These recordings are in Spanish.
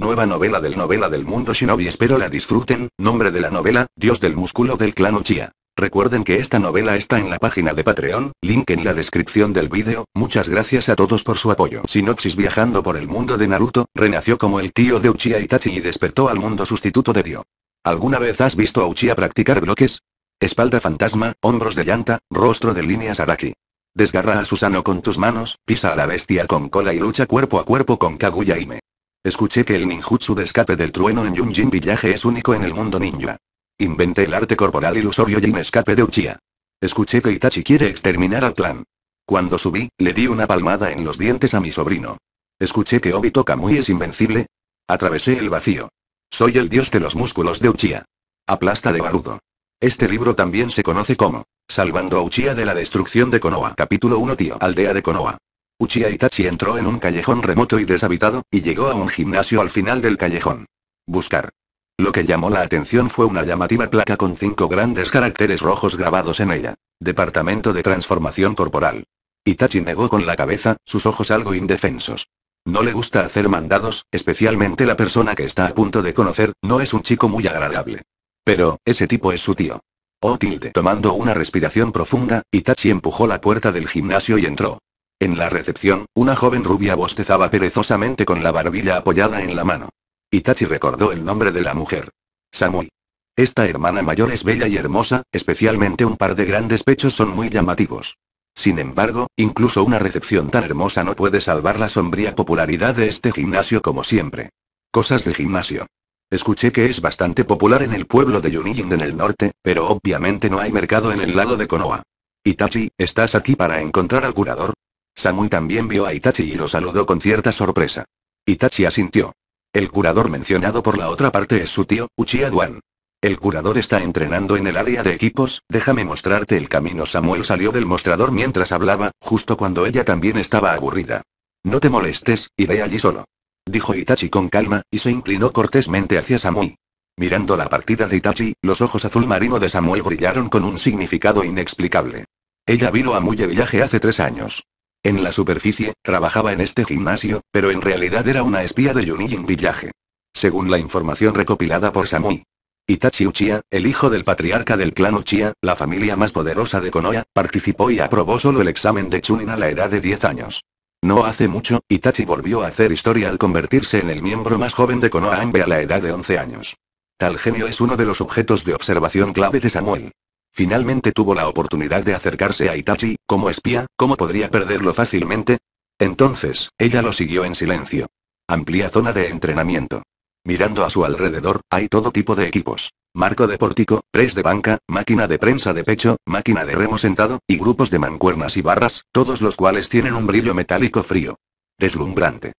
Nueva novela del novela del mundo shinobi espero la disfruten, nombre de la novela, Dios del músculo del clan Uchiha. Recuerden que esta novela está en la página de Patreon, link en la descripción del vídeo, muchas gracias a todos por su apoyo. Sinopsis viajando por el mundo de Naruto, renació como el tío de Uchiha Itachi y despertó al mundo sustituto de Dio. ¿Alguna vez has visto a Uchiha practicar bloques? Espalda fantasma, hombros de llanta, rostro de líneas Araki. Desgarra a Susano con tus manos, pisa a la bestia con cola y lucha cuerpo a cuerpo con Kaguya me. Escuché que el ninjutsu de escape del trueno en Yunjin Village es único en el mundo ninja. Inventé el arte corporal ilusorio y escape de Uchiha. Escuché que Itachi quiere exterminar al clan. Cuando subí, le di una palmada en los dientes a mi sobrino. Escuché que Obito Kamui es invencible. Atravesé el vacío. Soy el dios de los músculos de Uchiha. Aplasta de barudo. Este libro también se conoce como Salvando a Uchiha de la destrucción de Konoha. Capítulo 1 Tío Aldea de Konoha. Uchiha Itachi entró en un callejón remoto y deshabitado, y llegó a un gimnasio al final del callejón. Buscar. Lo que llamó la atención fue una llamativa placa con cinco grandes caracteres rojos grabados en ella. Departamento de Transformación Corporal. Itachi negó con la cabeza, sus ojos algo indefensos. No le gusta hacer mandados, especialmente la persona que está a punto de conocer, no es un chico muy agradable. Pero, ese tipo es su tío. Oh tilde. Tomando una respiración profunda, Itachi empujó la puerta del gimnasio y entró. En la recepción, una joven rubia bostezaba perezosamente con la barbilla apoyada en la mano. Itachi recordó el nombre de la mujer. Samui. Esta hermana mayor es bella y hermosa, especialmente un par de grandes pechos son muy llamativos. Sin embargo, incluso una recepción tan hermosa no puede salvar la sombría popularidad de este gimnasio como siempre. Cosas de gimnasio. Escuché que es bastante popular en el pueblo de Yunying en el norte, pero obviamente no hay mercado en el lado de Konoha. Itachi, ¿estás aquí para encontrar al curador? Samui también vio a Itachi y lo saludó con cierta sorpresa. Itachi asintió. El curador mencionado por la otra parte es su tío, Uchiha Duan. El curador está entrenando en el área de equipos, déjame mostrarte el camino. Samuel salió del mostrador mientras hablaba, justo cuando ella también estaba aburrida. No te molestes, iré allí solo. Dijo Itachi con calma, y se inclinó cortésmente hacia Samui. Mirando la partida de Itachi, los ojos azul marino de Samuel brillaron con un significado inexplicable. Ella vino a Muye Villaje hace tres años. En la superficie, trabajaba en este gimnasio, pero en realidad era una espía de un Village. Según la información recopilada por Samui. Itachi Uchiha, el hijo del patriarca del clan Uchiha, la familia más poderosa de Konoha, participó y aprobó solo el examen de Chunin a la edad de 10 años. No hace mucho, Itachi volvió a hacer historia al convertirse en el miembro más joven de Konoha a la edad de 11 años. Tal genio es uno de los objetos de observación clave de Samuel. Finalmente tuvo la oportunidad de acercarse a Itachi, como espía, ¿cómo podría perderlo fácilmente? Entonces, ella lo siguió en silencio. Amplia zona de entrenamiento. Mirando a su alrededor, hay todo tipo de equipos. Marco de pórtico, press de banca, máquina de prensa de pecho, máquina de remo sentado, y grupos de mancuernas y barras, todos los cuales tienen un brillo metálico frío. Deslumbrante.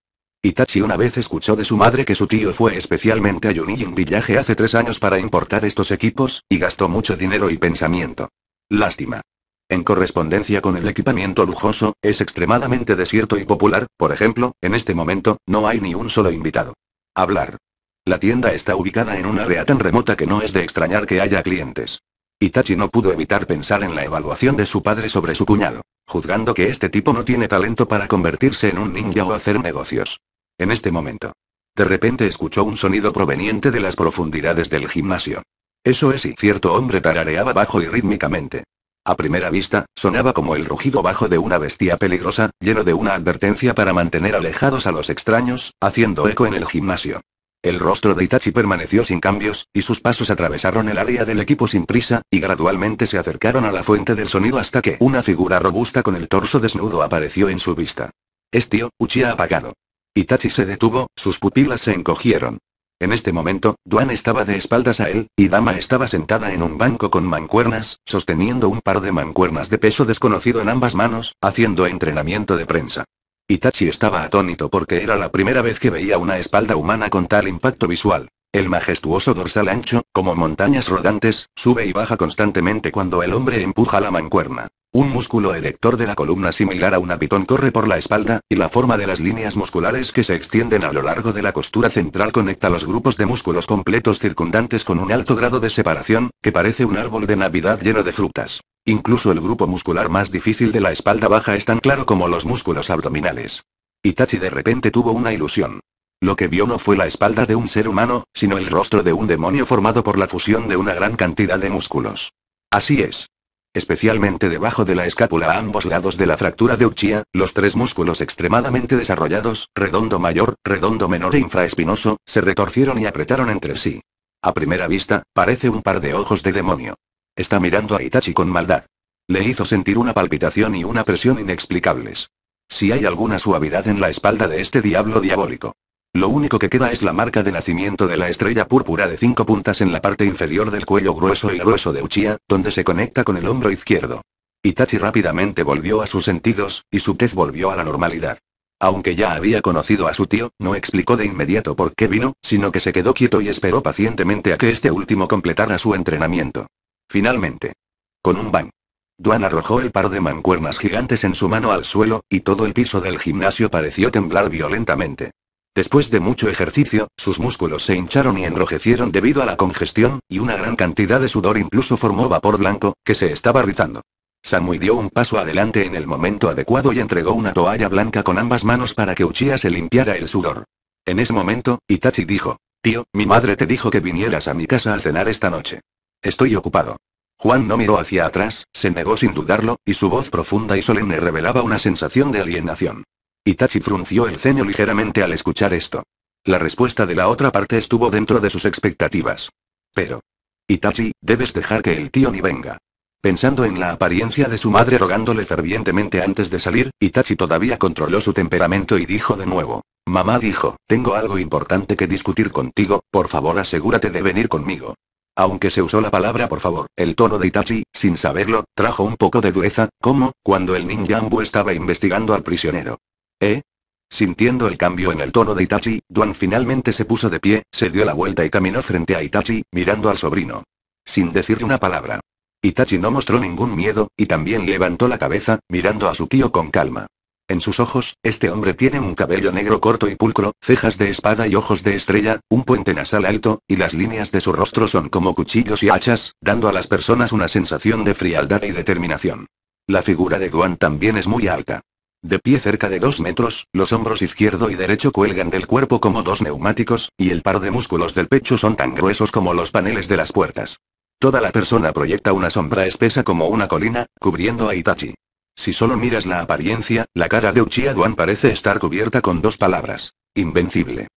Itachi una vez escuchó de su madre que su tío fue especialmente a Yunin Villaje hace tres años para importar estos equipos, y gastó mucho dinero y pensamiento. Lástima. En correspondencia con el equipamiento lujoso, es extremadamente desierto y popular, por ejemplo, en este momento, no hay ni un solo invitado. Hablar. La tienda está ubicada en un área tan remota que no es de extrañar que haya clientes. Itachi no pudo evitar pensar en la evaluación de su padre sobre su cuñado, juzgando que este tipo no tiene talento para convertirse en un ninja o hacer negocios. En este momento. De repente escuchó un sonido proveniente de las profundidades del gimnasio. Eso es y cierto hombre tarareaba bajo y rítmicamente. A primera vista, sonaba como el rugido bajo de una bestia peligrosa, lleno de una advertencia para mantener alejados a los extraños, haciendo eco en el gimnasio. El rostro de Itachi permaneció sin cambios, y sus pasos atravesaron el área del equipo sin prisa, y gradualmente se acercaron a la fuente del sonido hasta que una figura robusta con el torso desnudo apareció en su vista. Es tío, Uchiha apagado. Itachi se detuvo, sus pupilas se encogieron. En este momento, Duan estaba de espaldas a él, y Dama estaba sentada en un banco con mancuernas, sosteniendo un par de mancuernas de peso desconocido en ambas manos, haciendo entrenamiento de prensa. Itachi estaba atónito porque era la primera vez que veía una espalda humana con tal impacto visual. El majestuoso dorsal ancho, como montañas rodantes, sube y baja constantemente cuando el hombre empuja la mancuerna. Un músculo erector de la columna similar a un pitón corre por la espalda, y la forma de las líneas musculares que se extienden a lo largo de la costura central conecta los grupos de músculos completos circundantes con un alto grado de separación, que parece un árbol de Navidad lleno de frutas. Incluso el grupo muscular más difícil de la espalda baja es tan claro como los músculos abdominales. Itachi de repente tuvo una ilusión. Lo que vio no fue la espalda de un ser humano, sino el rostro de un demonio formado por la fusión de una gran cantidad de músculos. Así es especialmente debajo de la escápula a ambos lados de la fractura de Uchia, los tres músculos extremadamente desarrollados, redondo mayor, redondo menor e infraespinoso, se retorcieron y apretaron entre sí. A primera vista, parece un par de ojos de demonio. Está mirando a Itachi con maldad. Le hizo sentir una palpitación y una presión inexplicables. Si hay alguna suavidad en la espalda de este diablo diabólico. Lo único que queda es la marca de nacimiento de la estrella púrpura de cinco puntas en la parte inferior del cuello grueso y grueso de Uchiha, donde se conecta con el hombro izquierdo. Itachi rápidamente volvió a sus sentidos, y su pez volvió a la normalidad. Aunque ya había conocido a su tío, no explicó de inmediato por qué vino, sino que se quedó quieto y esperó pacientemente a que este último completara su entrenamiento. Finalmente. Con un bang. Duan arrojó el par de mancuernas gigantes en su mano al suelo, y todo el piso del gimnasio pareció temblar violentamente. Después de mucho ejercicio, sus músculos se hincharon y enrojecieron debido a la congestión, y una gran cantidad de sudor incluso formó vapor blanco, que se estaba rizando. Samui dio un paso adelante en el momento adecuado y entregó una toalla blanca con ambas manos para que Uchiha se limpiara el sudor. En ese momento, Itachi dijo, Tío, mi madre te dijo que vinieras a mi casa a cenar esta noche. Estoy ocupado. Juan no miró hacia atrás, se negó sin dudarlo, y su voz profunda y solemne revelaba una sensación de alienación. Itachi frunció el ceño ligeramente al escuchar esto. La respuesta de la otra parte estuvo dentro de sus expectativas. Pero. Itachi, debes dejar que el tío ni venga. Pensando en la apariencia de su madre rogándole fervientemente antes de salir, Itachi todavía controló su temperamento y dijo de nuevo. Mamá dijo, tengo algo importante que discutir contigo, por favor asegúrate de venir conmigo. Aunque se usó la palabra por favor, el tono de Itachi, sin saberlo, trajo un poco de dureza, como, cuando el ninjambu estaba investigando al prisionero. ¿Eh? Sintiendo el cambio en el tono de Itachi, Duan finalmente se puso de pie, se dio la vuelta y caminó frente a Itachi, mirando al sobrino. Sin decir una palabra. Itachi no mostró ningún miedo, y también levantó la cabeza, mirando a su tío con calma. En sus ojos, este hombre tiene un cabello negro corto y pulcro, cejas de espada y ojos de estrella, un puente nasal alto, y las líneas de su rostro son como cuchillos y hachas, dando a las personas una sensación de frialdad y determinación. La figura de Duan también es muy alta. De pie cerca de dos metros, los hombros izquierdo y derecho cuelgan del cuerpo como dos neumáticos, y el par de músculos del pecho son tan gruesos como los paneles de las puertas. Toda la persona proyecta una sombra espesa como una colina, cubriendo a Itachi. Si solo miras la apariencia, la cara de Uchiha Duan parece estar cubierta con dos palabras. Invencible.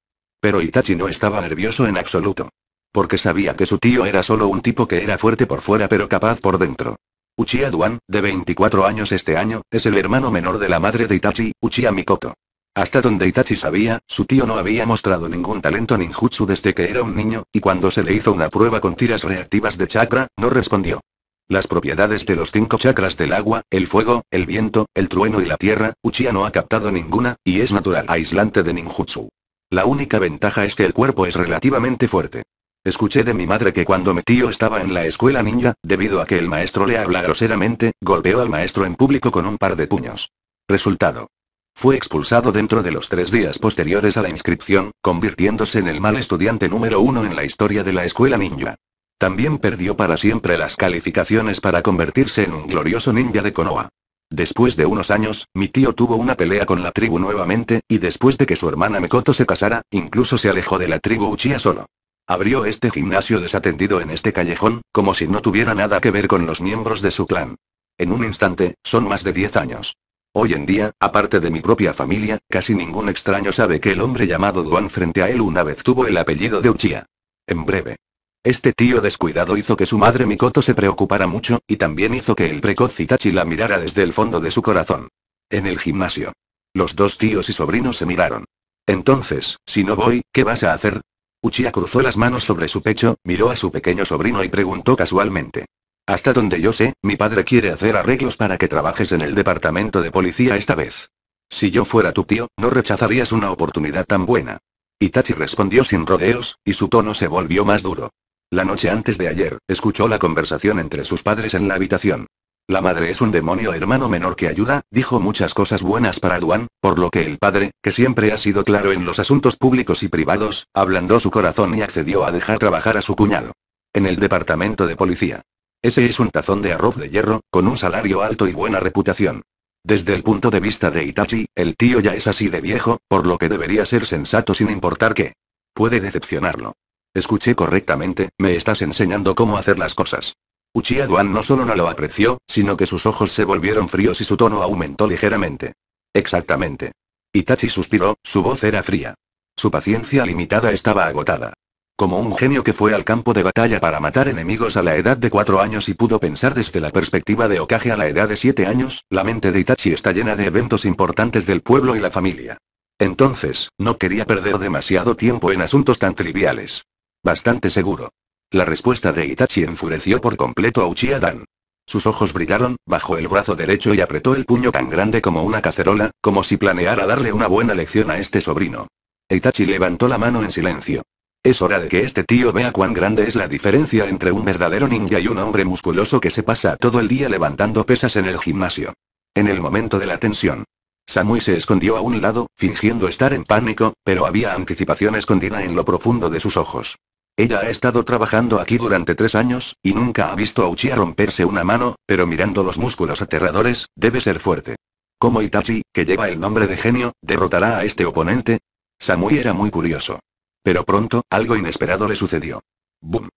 Pero Itachi no estaba nervioso en absoluto. Porque sabía que su tío era solo un tipo que era fuerte por fuera pero capaz por dentro. Uchiha Duan, de 24 años este año, es el hermano menor de la madre de Itachi, Uchiha Mikoto. Hasta donde Itachi sabía, su tío no había mostrado ningún talento ninjutsu desde que era un niño, y cuando se le hizo una prueba con tiras reactivas de chakra, no respondió. Las propiedades de los cinco chakras del agua, el fuego, el viento, el trueno y la tierra, Uchiha no ha captado ninguna, y es natural aislante de ninjutsu. La única ventaja es que el cuerpo es relativamente fuerte. Escuché de mi madre que cuando mi tío estaba en la escuela ninja, debido a que el maestro le habla groseramente, golpeó al maestro en público con un par de puños. Resultado. Fue expulsado dentro de los tres días posteriores a la inscripción, convirtiéndose en el mal estudiante número uno en la historia de la escuela ninja. También perdió para siempre las calificaciones para convertirse en un glorioso ninja de Konoha. Después de unos años, mi tío tuvo una pelea con la tribu nuevamente, y después de que su hermana Mekoto se casara, incluso se alejó de la tribu Uchiha solo. Abrió este gimnasio desatendido en este callejón, como si no tuviera nada que ver con los miembros de su clan. En un instante, son más de 10 años. Hoy en día, aparte de mi propia familia, casi ningún extraño sabe que el hombre llamado Duan frente a él una vez tuvo el apellido de Uchiha. En breve. Este tío descuidado hizo que su madre Mikoto se preocupara mucho, y también hizo que el precoz Itachi la mirara desde el fondo de su corazón. En el gimnasio. Los dos tíos y sobrinos se miraron. Entonces, si no voy, ¿qué vas a hacer? Uchiha cruzó las manos sobre su pecho, miró a su pequeño sobrino y preguntó casualmente. Hasta donde yo sé, mi padre quiere hacer arreglos para que trabajes en el departamento de policía esta vez. Si yo fuera tu tío, no rechazarías una oportunidad tan buena. Itachi respondió sin rodeos, y su tono se volvió más duro. La noche antes de ayer, escuchó la conversación entre sus padres en la habitación. La madre es un demonio hermano menor que ayuda, dijo muchas cosas buenas para Duan, por lo que el padre, que siempre ha sido claro en los asuntos públicos y privados, ablandó su corazón y accedió a dejar trabajar a su cuñado. En el departamento de policía. Ese es un tazón de arroz de hierro, con un salario alto y buena reputación. Desde el punto de vista de Itachi, el tío ya es así de viejo, por lo que debería ser sensato sin importar qué. Puede decepcionarlo. Escuché correctamente, me estás enseñando cómo hacer las cosas. Uchiha Duan no solo no lo apreció, sino que sus ojos se volvieron fríos y su tono aumentó ligeramente. Exactamente. Itachi suspiró, su voz era fría. Su paciencia limitada estaba agotada. Como un genio que fue al campo de batalla para matar enemigos a la edad de cuatro años y pudo pensar desde la perspectiva de Okage a la edad de siete años, la mente de Itachi está llena de eventos importantes del pueblo y la familia. Entonces, no quería perder demasiado tiempo en asuntos tan triviales. Bastante seguro. La respuesta de Itachi enfureció por completo a Uchiha Dan. Sus ojos brillaron, bajó el brazo derecho y apretó el puño tan grande como una cacerola, como si planeara darle una buena lección a este sobrino. Itachi levantó la mano en silencio. Es hora de que este tío vea cuán grande es la diferencia entre un verdadero ninja y un hombre musculoso que se pasa todo el día levantando pesas en el gimnasio. En el momento de la tensión, Samui se escondió a un lado, fingiendo estar en pánico, pero había anticipación escondida en lo profundo de sus ojos. Ella ha estado trabajando aquí durante tres años, y nunca ha visto a Uchiha romperse una mano, pero mirando los músculos aterradores, debe ser fuerte. ¿Cómo Itachi, que lleva el nombre de genio, derrotará a este oponente? Samui era muy curioso. Pero pronto, algo inesperado le sucedió. ¡Bum!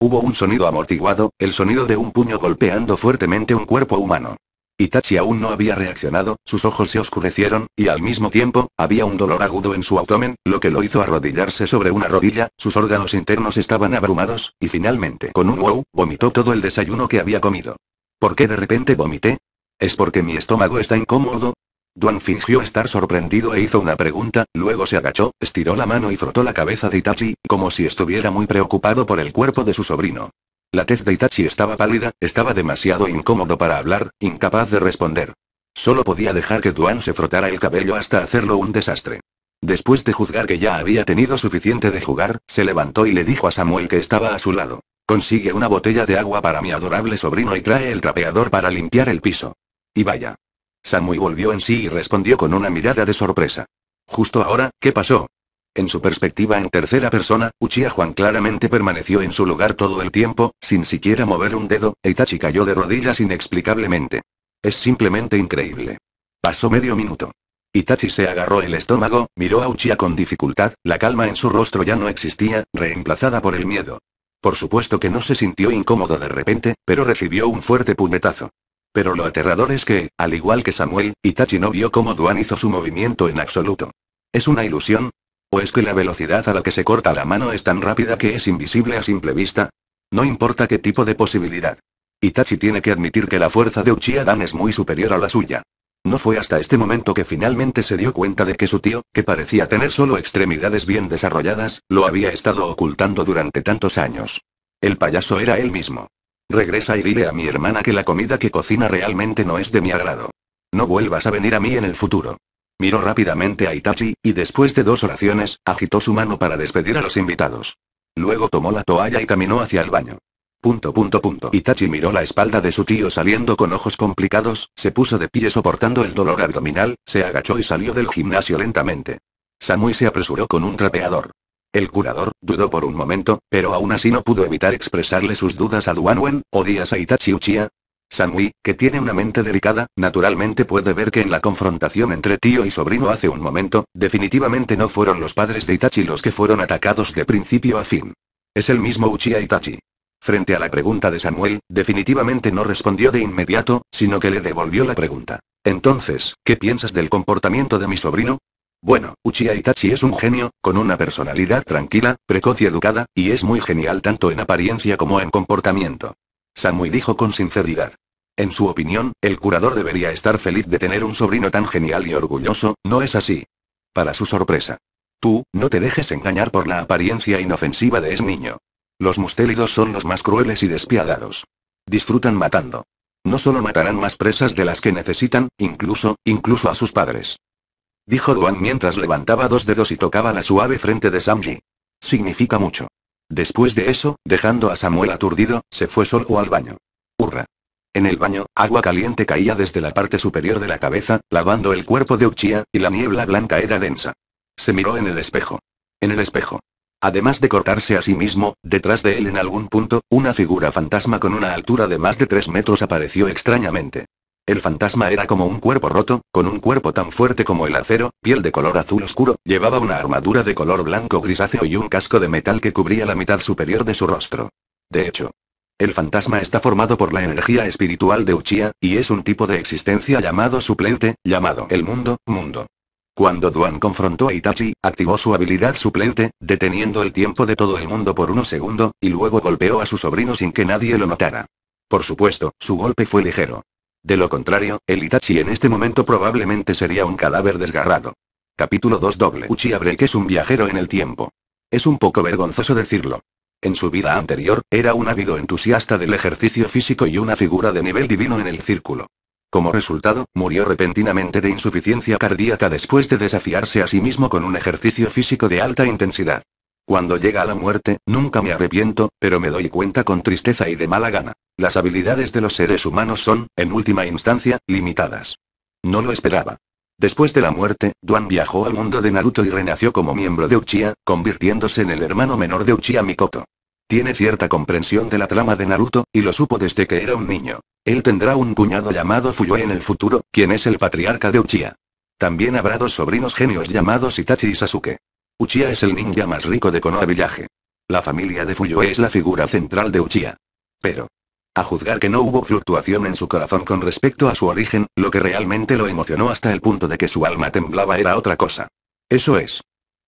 Hubo un sonido amortiguado, el sonido de un puño golpeando fuertemente un cuerpo humano. Itachi aún no había reaccionado, sus ojos se oscurecieron, y al mismo tiempo, había un dolor agudo en su abdomen, lo que lo hizo arrodillarse sobre una rodilla, sus órganos internos estaban abrumados, y finalmente con un wow, vomitó todo el desayuno que había comido. ¿Por qué de repente vomité? ¿Es porque mi estómago está incómodo? Duan fingió estar sorprendido e hizo una pregunta, luego se agachó, estiró la mano y frotó la cabeza de Itachi, como si estuviera muy preocupado por el cuerpo de su sobrino. La tez de Itachi estaba pálida, estaba demasiado incómodo para hablar, incapaz de responder. Solo podía dejar que Tuan se frotara el cabello hasta hacerlo un desastre. Después de juzgar que ya había tenido suficiente de jugar, se levantó y le dijo a Samuel que estaba a su lado. Consigue una botella de agua para mi adorable sobrino y trae el trapeador para limpiar el piso. Y vaya. Samuel volvió en sí y respondió con una mirada de sorpresa. Justo ahora, ¿qué pasó? En su perspectiva en tercera persona, Uchiha Juan claramente permaneció en su lugar todo el tiempo, sin siquiera mover un dedo, e Itachi cayó de rodillas inexplicablemente. Es simplemente increíble. Pasó medio minuto. Itachi se agarró el estómago, miró a Uchiha con dificultad, la calma en su rostro ya no existía, reemplazada por el miedo. Por supuesto que no se sintió incómodo de repente, pero recibió un fuerte puñetazo. Pero lo aterrador es que, al igual que Samuel, Itachi no vio cómo Duan hizo su movimiento en absoluto. Es una ilusión, ¿O es que la velocidad a la que se corta la mano es tan rápida que es invisible a simple vista? No importa qué tipo de posibilidad. Itachi tiene que admitir que la fuerza de Uchiha Dan es muy superior a la suya. No fue hasta este momento que finalmente se dio cuenta de que su tío, que parecía tener solo extremidades bien desarrolladas, lo había estado ocultando durante tantos años. El payaso era él mismo. Regresa y dile a mi hermana que la comida que cocina realmente no es de mi agrado. No vuelvas a venir a mí en el futuro. Miró rápidamente a Itachi, y después de dos oraciones, agitó su mano para despedir a los invitados. Luego tomó la toalla y caminó hacia el baño. Punto punto punto. Itachi miró la espalda de su tío saliendo con ojos complicados, se puso de pie soportando el dolor abdominal, se agachó y salió del gimnasio lentamente. Samui se apresuró con un trapeador. El curador, dudó por un momento, pero aún así no pudo evitar expresarle sus dudas a Duanwen, ¿odias a Itachi Uchiha? Samui, que tiene una mente delicada, naturalmente puede ver que en la confrontación entre tío y sobrino hace un momento, definitivamente no fueron los padres de Itachi los que fueron atacados de principio a fin. Es el mismo Uchiha Itachi. Frente a la pregunta de Samuel, definitivamente no respondió de inmediato, sino que le devolvió la pregunta. Entonces, ¿qué piensas del comportamiento de mi sobrino? Bueno, Uchiha Itachi es un genio, con una personalidad tranquila, precoz y educada, y es muy genial tanto en apariencia como en comportamiento. Samui dijo con sinceridad. En su opinión, el curador debería estar feliz de tener un sobrino tan genial y orgulloso, ¿no es así? Para su sorpresa. Tú, no te dejes engañar por la apariencia inofensiva de ese niño. Los mustélidos son los más crueles y despiadados. Disfrutan matando. No solo matarán más presas de las que necesitan, incluso, incluso a sus padres. Dijo Duan mientras levantaba dos dedos y tocaba la suave frente de Samji. Significa mucho. Después de eso, dejando a Samuel aturdido, se fue solo al baño. Hurra. En el baño, agua caliente caía desde la parte superior de la cabeza, lavando el cuerpo de Uchia, y la niebla blanca era densa. Se miró en el espejo. En el espejo. Además de cortarse a sí mismo, detrás de él en algún punto, una figura fantasma con una altura de más de tres metros apareció extrañamente. El fantasma era como un cuerpo roto, con un cuerpo tan fuerte como el acero, piel de color azul oscuro, llevaba una armadura de color blanco grisáceo y un casco de metal que cubría la mitad superior de su rostro. De hecho, el fantasma está formado por la energía espiritual de Uchiha, y es un tipo de existencia llamado suplente, llamado el mundo, mundo. Cuando Duan confrontó a Itachi, activó su habilidad suplente, deteniendo el tiempo de todo el mundo por unos segundos, y luego golpeó a su sobrino sin que nadie lo notara. Por supuesto, su golpe fue ligero. De lo contrario, el Itachi en este momento probablemente sería un cadáver desgarrado. Capítulo 2 Doble Uchiha que es un viajero en el tiempo. Es un poco vergonzoso decirlo. En su vida anterior, era un ávido entusiasta del ejercicio físico y una figura de nivel divino en el círculo. Como resultado, murió repentinamente de insuficiencia cardíaca después de desafiarse a sí mismo con un ejercicio físico de alta intensidad. Cuando llega la muerte, nunca me arrepiento, pero me doy cuenta con tristeza y de mala gana. Las habilidades de los seres humanos son, en última instancia, limitadas. No lo esperaba. Después de la muerte, Duan viajó al mundo de Naruto y renació como miembro de Uchiha, convirtiéndose en el hermano menor de Uchiha Mikoto. Tiene cierta comprensión de la trama de Naruto, y lo supo desde que era un niño. Él tendrá un cuñado llamado Fuyue en el futuro, quien es el patriarca de Uchiha. También habrá dos sobrinos genios llamados Itachi y Sasuke. Uchiha es el ninja más rico de Konoha Village. La familia de Fuyo es la figura central de Uchiha. Pero, a juzgar que no hubo fluctuación en su corazón con respecto a su origen, lo que realmente lo emocionó hasta el punto de que su alma temblaba era otra cosa. Eso es.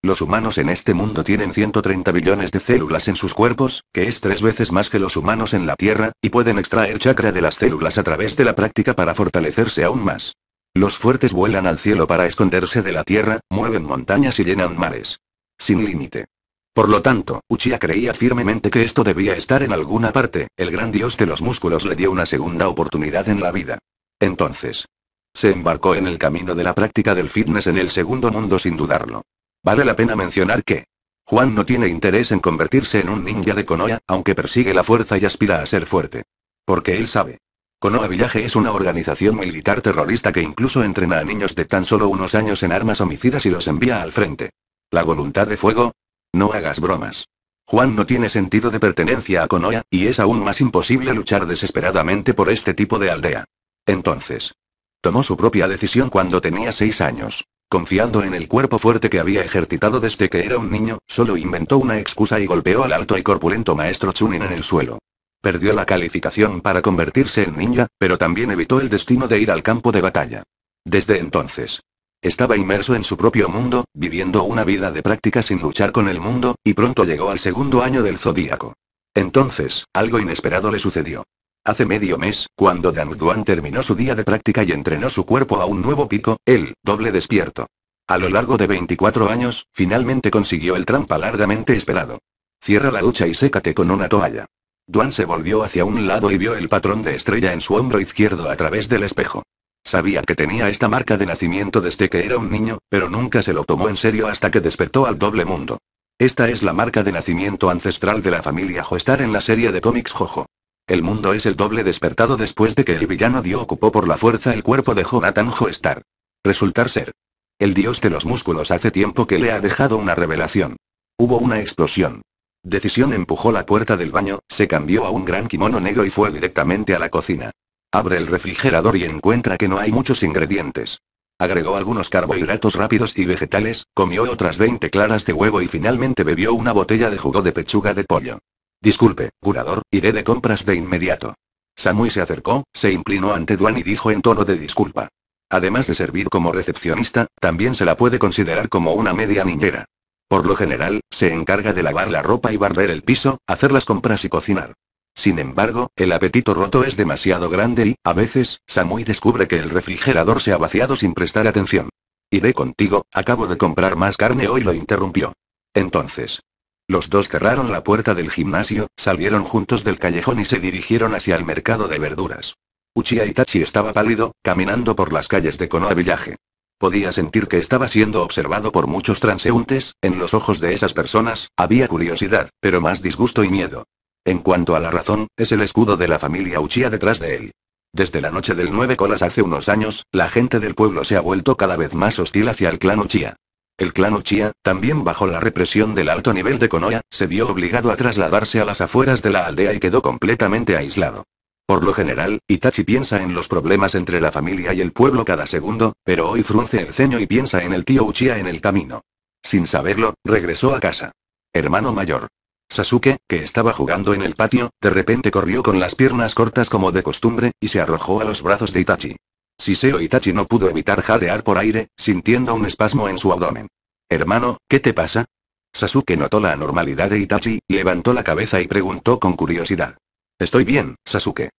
Los humanos en este mundo tienen 130 billones de células en sus cuerpos, que es tres veces más que los humanos en la Tierra, y pueden extraer chakra de las células a través de la práctica para fortalecerse aún más. Los fuertes vuelan al cielo para esconderse de la tierra, mueven montañas y llenan mares. Sin límite. Por lo tanto, Uchiha creía firmemente que esto debía estar en alguna parte, el gran dios de los músculos le dio una segunda oportunidad en la vida. Entonces. Se embarcó en el camino de la práctica del fitness en el segundo mundo sin dudarlo. Vale la pena mencionar que. Juan no tiene interés en convertirse en un ninja de Konoha, aunque persigue la fuerza y aspira a ser fuerte. Porque él sabe. Konoha Village es una organización militar terrorista que incluso entrena a niños de tan solo unos años en armas homicidas y los envía al frente. ¿La voluntad de fuego? No hagas bromas. Juan no tiene sentido de pertenencia a Konoha, y es aún más imposible luchar desesperadamente por este tipo de aldea. Entonces. Tomó su propia decisión cuando tenía seis años. Confiando en el cuerpo fuerte que había ejercitado desde que era un niño, solo inventó una excusa y golpeó al alto y corpulento maestro Chunin en el suelo. Perdió la calificación para convertirse en ninja, pero también evitó el destino de ir al campo de batalla. Desde entonces, estaba inmerso en su propio mundo, viviendo una vida de práctica sin luchar con el mundo, y pronto llegó al segundo año del zodíaco. Entonces, algo inesperado le sucedió. Hace medio mes, cuando Dan Duan terminó su día de práctica y entrenó su cuerpo a un nuevo pico, él, doble despierto. A lo largo de 24 años, finalmente consiguió el trampa largamente esperado. Cierra la ducha y sécate con una toalla. Duan se volvió hacia un lado y vio el patrón de estrella en su hombro izquierdo a través del espejo. Sabía que tenía esta marca de nacimiento desde que era un niño, pero nunca se lo tomó en serio hasta que despertó al doble mundo. Esta es la marca de nacimiento ancestral de la familia Joestar en la serie de cómics Jojo. El mundo es el doble despertado después de que el villano Dio ocupó por la fuerza el cuerpo de Jonathan Joestar. Resultar ser. El dios de los músculos hace tiempo que le ha dejado una revelación. Hubo una explosión. Decisión empujó la puerta del baño, se cambió a un gran kimono negro y fue directamente a la cocina. Abre el refrigerador y encuentra que no hay muchos ingredientes. Agregó algunos carbohidratos rápidos y vegetales, comió otras 20 claras de huevo y finalmente bebió una botella de jugo de pechuga de pollo. Disculpe, curador, iré de compras de inmediato. Samui se acercó, se inclinó ante Duan y dijo en tono de disculpa. Además de servir como recepcionista, también se la puede considerar como una media niñera. Por lo general, se encarga de lavar la ropa y barrer el piso, hacer las compras y cocinar. Sin embargo, el apetito roto es demasiado grande y, a veces, Samui descubre que el refrigerador se ha vaciado sin prestar atención. Iré contigo, acabo de comprar más carne hoy lo interrumpió. Entonces. Los dos cerraron la puerta del gimnasio, salieron juntos del callejón y se dirigieron hacia el mercado de verduras. Uchiha Itachi estaba pálido, caminando por las calles de Konoha Village. Podía sentir que estaba siendo observado por muchos transeúntes, en los ojos de esas personas, había curiosidad, pero más disgusto y miedo. En cuanto a la razón, es el escudo de la familia Uchiha detrás de él. Desde la noche del Nueve Colas hace unos años, la gente del pueblo se ha vuelto cada vez más hostil hacia el clan Uchía. El clan Uchía, también bajo la represión del alto nivel de Konoya, se vio obligado a trasladarse a las afueras de la aldea y quedó completamente aislado. Por lo general, Itachi piensa en los problemas entre la familia y el pueblo cada segundo, pero hoy frunce el ceño y piensa en el tío Uchiha en el camino. Sin saberlo, regresó a casa. Hermano mayor. Sasuke, que estaba jugando en el patio, de repente corrió con las piernas cortas como de costumbre, y se arrojó a los brazos de Itachi. Siseo Itachi no pudo evitar jadear por aire, sintiendo un espasmo en su abdomen. Hermano, ¿qué te pasa? Sasuke notó la anormalidad de Itachi, levantó la cabeza y preguntó con curiosidad. Estoy bien, Sasuke.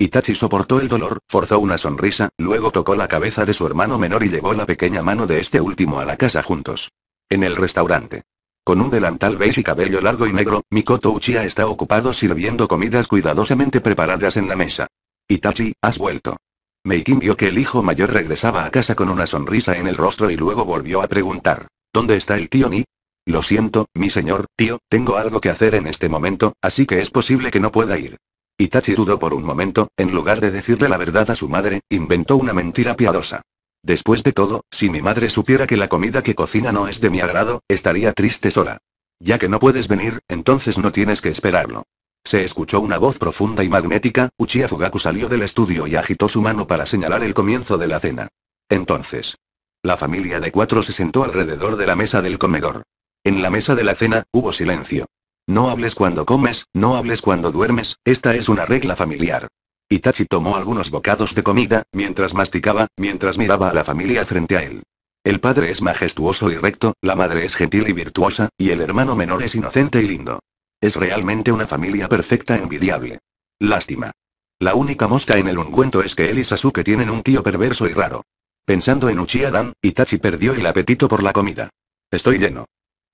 Itachi soportó el dolor, forzó una sonrisa, luego tocó la cabeza de su hermano menor y llevó la pequeña mano de este último a la casa juntos. En el restaurante. Con un delantal beige y cabello largo y negro, Mikoto Uchiha está ocupado sirviendo comidas cuidadosamente preparadas en la mesa. Itachi, has vuelto. Meikin vio que el hijo mayor regresaba a casa con una sonrisa en el rostro y luego volvió a preguntar. ¿Dónde está el tío Ni? Lo siento, mi señor, tío, tengo algo que hacer en este momento, así que es posible que no pueda ir. Itachi dudó por un momento, en lugar de decirle la verdad a su madre, inventó una mentira piadosa. Después de todo, si mi madre supiera que la comida que cocina no es de mi agrado, estaría triste sola. Ya que no puedes venir, entonces no tienes que esperarlo. Se escuchó una voz profunda y magnética, Uchiha Fugaku salió del estudio y agitó su mano para señalar el comienzo de la cena. Entonces. La familia de cuatro se sentó alrededor de la mesa del comedor. En la mesa de la cena, hubo silencio. No hables cuando comes, no hables cuando duermes, esta es una regla familiar. Itachi tomó algunos bocados de comida, mientras masticaba, mientras miraba a la familia frente a él. El padre es majestuoso y recto, la madre es gentil y virtuosa, y el hermano menor es inocente y lindo. Es realmente una familia perfecta e envidiable. Lástima. La única mosca en el ungüento es que él y Sasuke tienen un tío perverso y raro. Pensando en Uchiha-dan, Itachi perdió el apetito por la comida. Estoy lleno.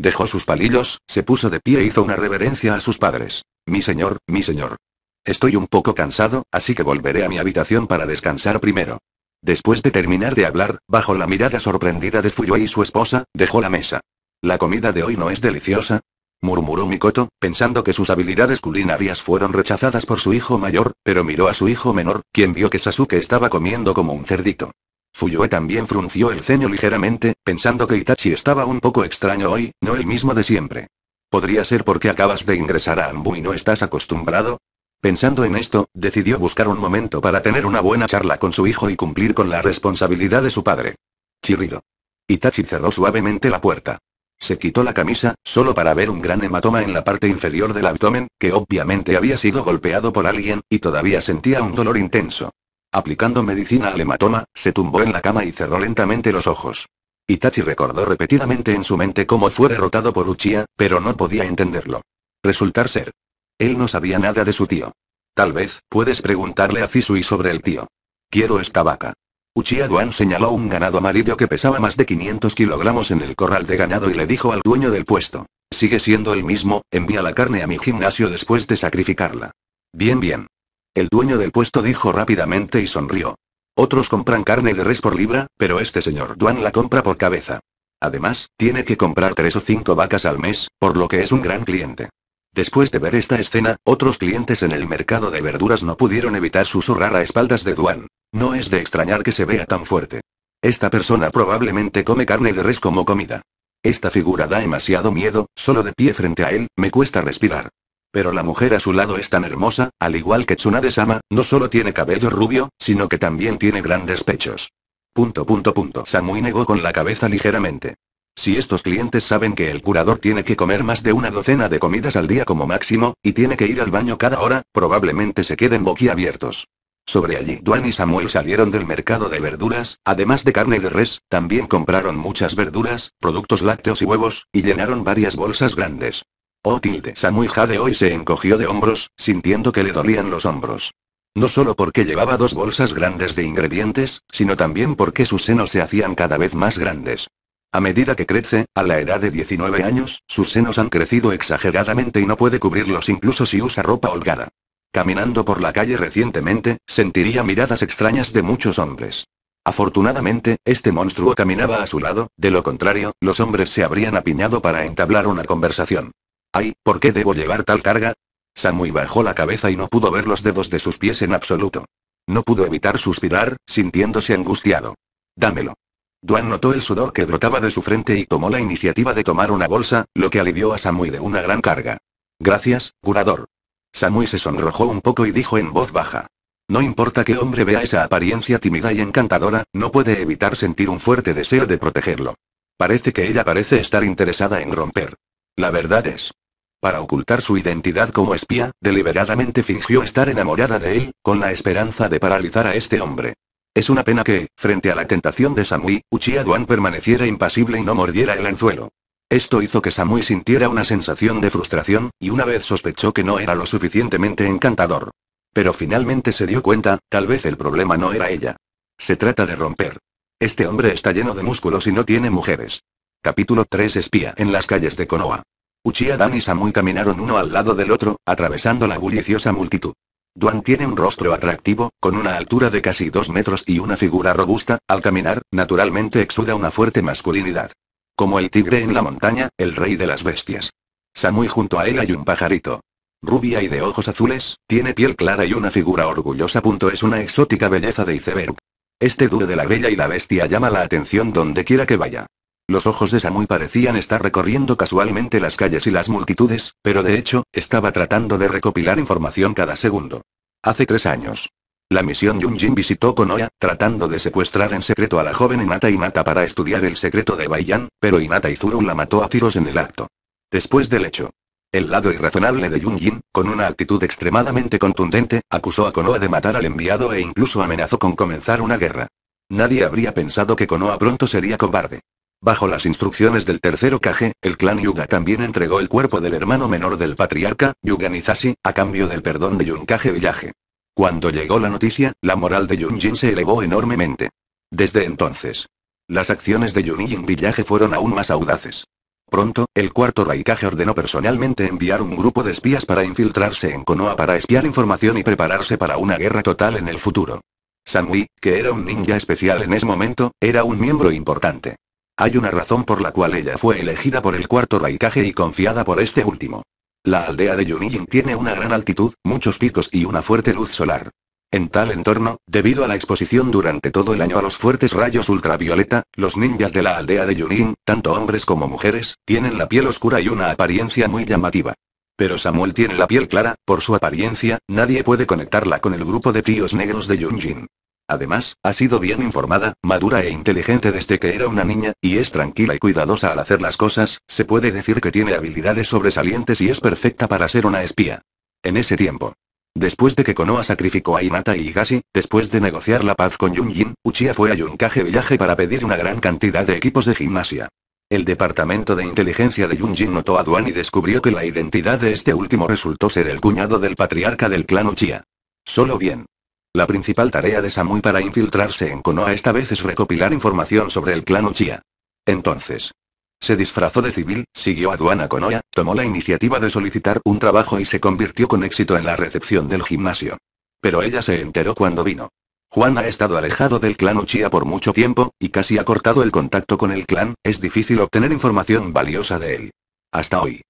Dejó sus palillos, se puso de pie e hizo una reverencia a sus padres. Mi señor, mi señor. Estoy un poco cansado, así que volveré a mi habitación para descansar primero. Después de terminar de hablar, bajo la mirada sorprendida de Fuyue y su esposa, dejó la mesa. ¿La comida de hoy no es deliciosa? murmuró Mikoto, pensando que sus habilidades culinarias fueron rechazadas por su hijo mayor, pero miró a su hijo menor, quien vio que Sasuke estaba comiendo como un cerdito. Fuyue también frunció el ceño ligeramente, pensando que Itachi estaba un poco extraño hoy, no el mismo de siempre. ¿Podría ser porque acabas de ingresar a Ambu y no estás acostumbrado? Pensando en esto, decidió buscar un momento para tener una buena charla con su hijo y cumplir con la responsabilidad de su padre. Chirrido. Itachi cerró suavemente la puerta. Se quitó la camisa, solo para ver un gran hematoma en la parte inferior del abdomen, que obviamente había sido golpeado por alguien, y todavía sentía un dolor intenso. Aplicando medicina al hematoma, se tumbó en la cama y cerró lentamente los ojos. Itachi recordó repetidamente en su mente cómo fue derrotado por Uchiha, pero no podía entenderlo. Resultar ser. Él no sabía nada de su tío. Tal vez, puedes preguntarle a Cisui sobre el tío. Quiero esta vaca. Uchiha Duan señaló un ganado amarillo que pesaba más de 500 kilogramos en el corral de ganado y le dijo al dueño del puesto. Sigue siendo el mismo, envía la carne a mi gimnasio después de sacrificarla. Bien bien. El dueño del puesto dijo rápidamente y sonrió. Otros compran carne de res por libra, pero este señor Duan la compra por cabeza. Además, tiene que comprar tres o cinco vacas al mes, por lo que es un gran cliente. Después de ver esta escena, otros clientes en el mercado de verduras no pudieron evitar susurrar a espaldas de Duan. No es de extrañar que se vea tan fuerte. Esta persona probablemente come carne de res como comida. Esta figura da demasiado miedo, solo de pie frente a él, me cuesta respirar. Pero la mujer a su lado es tan hermosa, al igual que Tsunade-sama, no solo tiene cabello rubio, sino que también tiene grandes pechos. Punto punto punto. Samui negó con la cabeza ligeramente. Si estos clientes saben que el curador tiene que comer más de una docena de comidas al día como máximo, y tiene que ir al baño cada hora, probablemente se queden boquiabiertos. Sobre allí, Duan y Samuel salieron del mercado de verduras, además de carne de res, también compraron muchas verduras, productos lácteos y huevos, y llenaron varias bolsas grandes. Oh tilde Samuja Jade hoy se encogió de hombros, sintiendo que le dolían los hombros. No solo porque llevaba dos bolsas grandes de ingredientes, sino también porque sus senos se hacían cada vez más grandes. A medida que crece, a la edad de 19 años, sus senos han crecido exageradamente y no puede cubrirlos incluso si usa ropa holgada. Caminando por la calle recientemente, sentiría miradas extrañas de muchos hombres. Afortunadamente, este monstruo caminaba a su lado, de lo contrario, los hombres se habrían apiñado para entablar una conversación. Ay, ¿por qué debo llevar tal carga? Samui bajó la cabeza y no pudo ver los dedos de sus pies en absoluto. No pudo evitar suspirar, sintiéndose angustiado. Dámelo. Duan notó el sudor que brotaba de su frente y tomó la iniciativa de tomar una bolsa, lo que alivió a Samui de una gran carga. Gracias, curador. Samui se sonrojó un poco y dijo en voz baja. No importa que hombre vea esa apariencia tímida y encantadora, no puede evitar sentir un fuerte deseo de protegerlo. Parece que ella parece estar interesada en romper la verdad es. Para ocultar su identidad como espía, deliberadamente fingió estar enamorada de él, con la esperanza de paralizar a este hombre. Es una pena que, frente a la tentación de Samui, Uchiha Duan permaneciera impasible y no mordiera el anzuelo. Esto hizo que Samui sintiera una sensación de frustración, y una vez sospechó que no era lo suficientemente encantador. Pero finalmente se dio cuenta, tal vez el problema no era ella. Se trata de romper. Este hombre está lleno de músculos y no tiene mujeres. Capítulo 3 Espía en las calles de Konoha. Uchiha Dan y Samui caminaron uno al lado del otro, atravesando la bulliciosa multitud. Duan tiene un rostro atractivo, con una altura de casi dos metros y una figura robusta, al caminar, naturalmente exuda una fuerte masculinidad. Como el tigre en la montaña, el rey de las bestias. Samui junto a él hay un pajarito. Rubia y de ojos azules, tiene piel clara y una figura orgullosa. Es una exótica belleza de iceberg. Este dúo de la bella y la bestia llama la atención donde quiera que vaya. Los ojos de Samui parecían estar recorriendo casualmente las calles y las multitudes, pero de hecho, estaba tratando de recopilar información cada segundo. Hace tres años. La misión Yunjin visitó Konoha, tratando de secuestrar en secreto a la joven Inata Inata para estudiar el secreto de Baiyan, pero Inata Izuru la mató a tiros en el acto. Después del hecho. El lado irrazonable de Yunjin, con una actitud extremadamente contundente, acusó a Konoha de matar al enviado e incluso amenazó con comenzar una guerra. Nadie habría pensado que Konoha pronto sería cobarde. Bajo las instrucciones del tercero Kage, el clan Yuga también entregó el cuerpo del hermano menor del patriarca, Yuga Nizashi, a cambio del perdón de Yunkage Villaje. Cuando llegó la noticia, la moral de Jin se elevó enormemente. Desde entonces, las acciones de Yunjin Villaje fueron aún más audaces. Pronto, el cuarto Raikage ordenó personalmente enviar un grupo de espías para infiltrarse en Konoha para espiar información y prepararse para una guerra total en el futuro. Sanui, que era un ninja especial en ese momento, era un miembro importante. Hay una razón por la cual ella fue elegida por el cuarto Raikage y confiada por este último. La aldea de Yunjin tiene una gran altitud, muchos picos y una fuerte luz solar. En tal entorno, debido a la exposición durante todo el año a los fuertes rayos ultravioleta, los ninjas de la aldea de Yunin, tanto hombres como mujeres, tienen la piel oscura y una apariencia muy llamativa. Pero Samuel tiene la piel clara, por su apariencia, nadie puede conectarla con el grupo de tíos negros de Yunjin. Además, ha sido bien informada, madura e inteligente desde que era una niña, y es tranquila y cuidadosa al hacer las cosas, se puede decir que tiene habilidades sobresalientes y es perfecta para ser una espía. En ese tiempo. Después de que Konoha sacrificó a Hinata y Higashi, después de negociar la paz con Yunjin, Uchiha fue a Yunkage Village para pedir una gran cantidad de equipos de gimnasia. El departamento de inteligencia de Yunjin notó a Duan y descubrió que la identidad de este último resultó ser el cuñado del patriarca del clan Uchiha. Solo bien, la principal tarea de Samui para infiltrarse en Konoha esta vez es recopilar información sobre el clan Uchiha. Entonces, se disfrazó de civil, siguió a Duana Konoha, tomó la iniciativa de solicitar un trabajo y se convirtió con éxito en la recepción del gimnasio. Pero ella se enteró cuando vino. Juan ha estado alejado del clan Uchiha por mucho tiempo, y casi ha cortado el contacto con el clan, es difícil obtener información valiosa de él. Hasta hoy.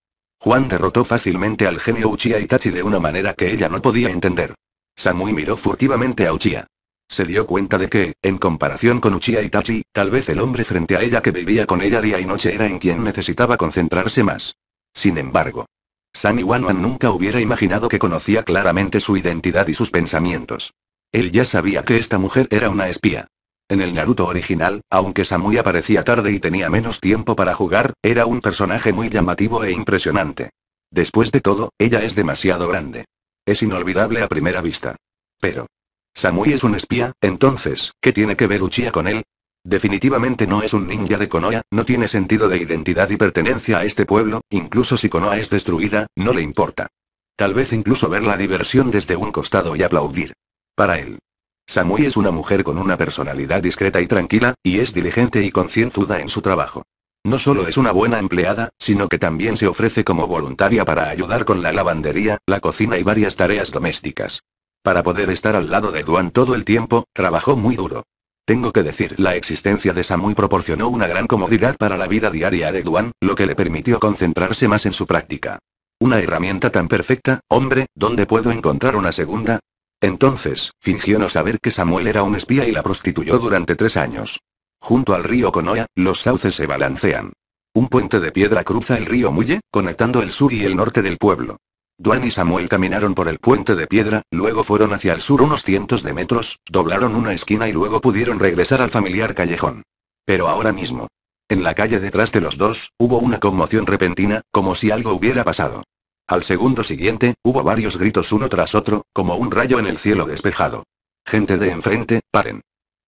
Juan derrotó fácilmente al genio Uchiha Itachi de una manera que ella no podía entender. Samui miró furtivamente a Uchiha. Se dio cuenta de que, en comparación con Uchiha Tachi, tal vez el hombre frente a ella que vivía con ella día y noche era en quien necesitaba concentrarse más. Sin embargo, Sami Wanwan nunca hubiera imaginado que conocía claramente su identidad y sus pensamientos. Él ya sabía que esta mujer era una espía. En el Naruto original, aunque Samui aparecía tarde y tenía menos tiempo para jugar, era un personaje muy llamativo e impresionante. Después de todo, ella es demasiado grande. Es inolvidable a primera vista. Pero. Samui es un espía, entonces, ¿qué tiene que ver Uchiha con él? Definitivamente no es un ninja de Konoha, no tiene sentido de identidad y pertenencia a este pueblo, incluso si Konoha es destruida, no le importa. Tal vez incluso ver la diversión desde un costado y aplaudir. Para él. Samui es una mujer con una personalidad discreta y tranquila, y es diligente y concienzuda en su trabajo. No solo es una buena empleada, sino que también se ofrece como voluntaria para ayudar con la lavandería, la cocina y varias tareas domésticas. Para poder estar al lado de Duan todo el tiempo, trabajó muy duro. Tengo que decir, la existencia de Samui proporcionó una gran comodidad para la vida diaria de Duan, lo que le permitió concentrarse más en su práctica. Una herramienta tan perfecta, hombre, ¿dónde puedo encontrar una segunda? Entonces, fingió no saber que Samuel era un espía y la prostituyó durante tres años. Junto al río Conoa, los sauces se balancean. Un puente de piedra cruza el río Muye, conectando el sur y el norte del pueblo. Duan y Samuel caminaron por el puente de piedra, luego fueron hacia el sur unos cientos de metros, doblaron una esquina y luego pudieron regresar al familiar callejón. Pero ahora mismo. En la calle detrás de los dos, hubo una conmoción repentina, como si algo hubiera pasado. Al segundo siguiente, hubo varios gritos uno tras otro, como un rayo en el cielo despejado. Gente de enfrente, paren.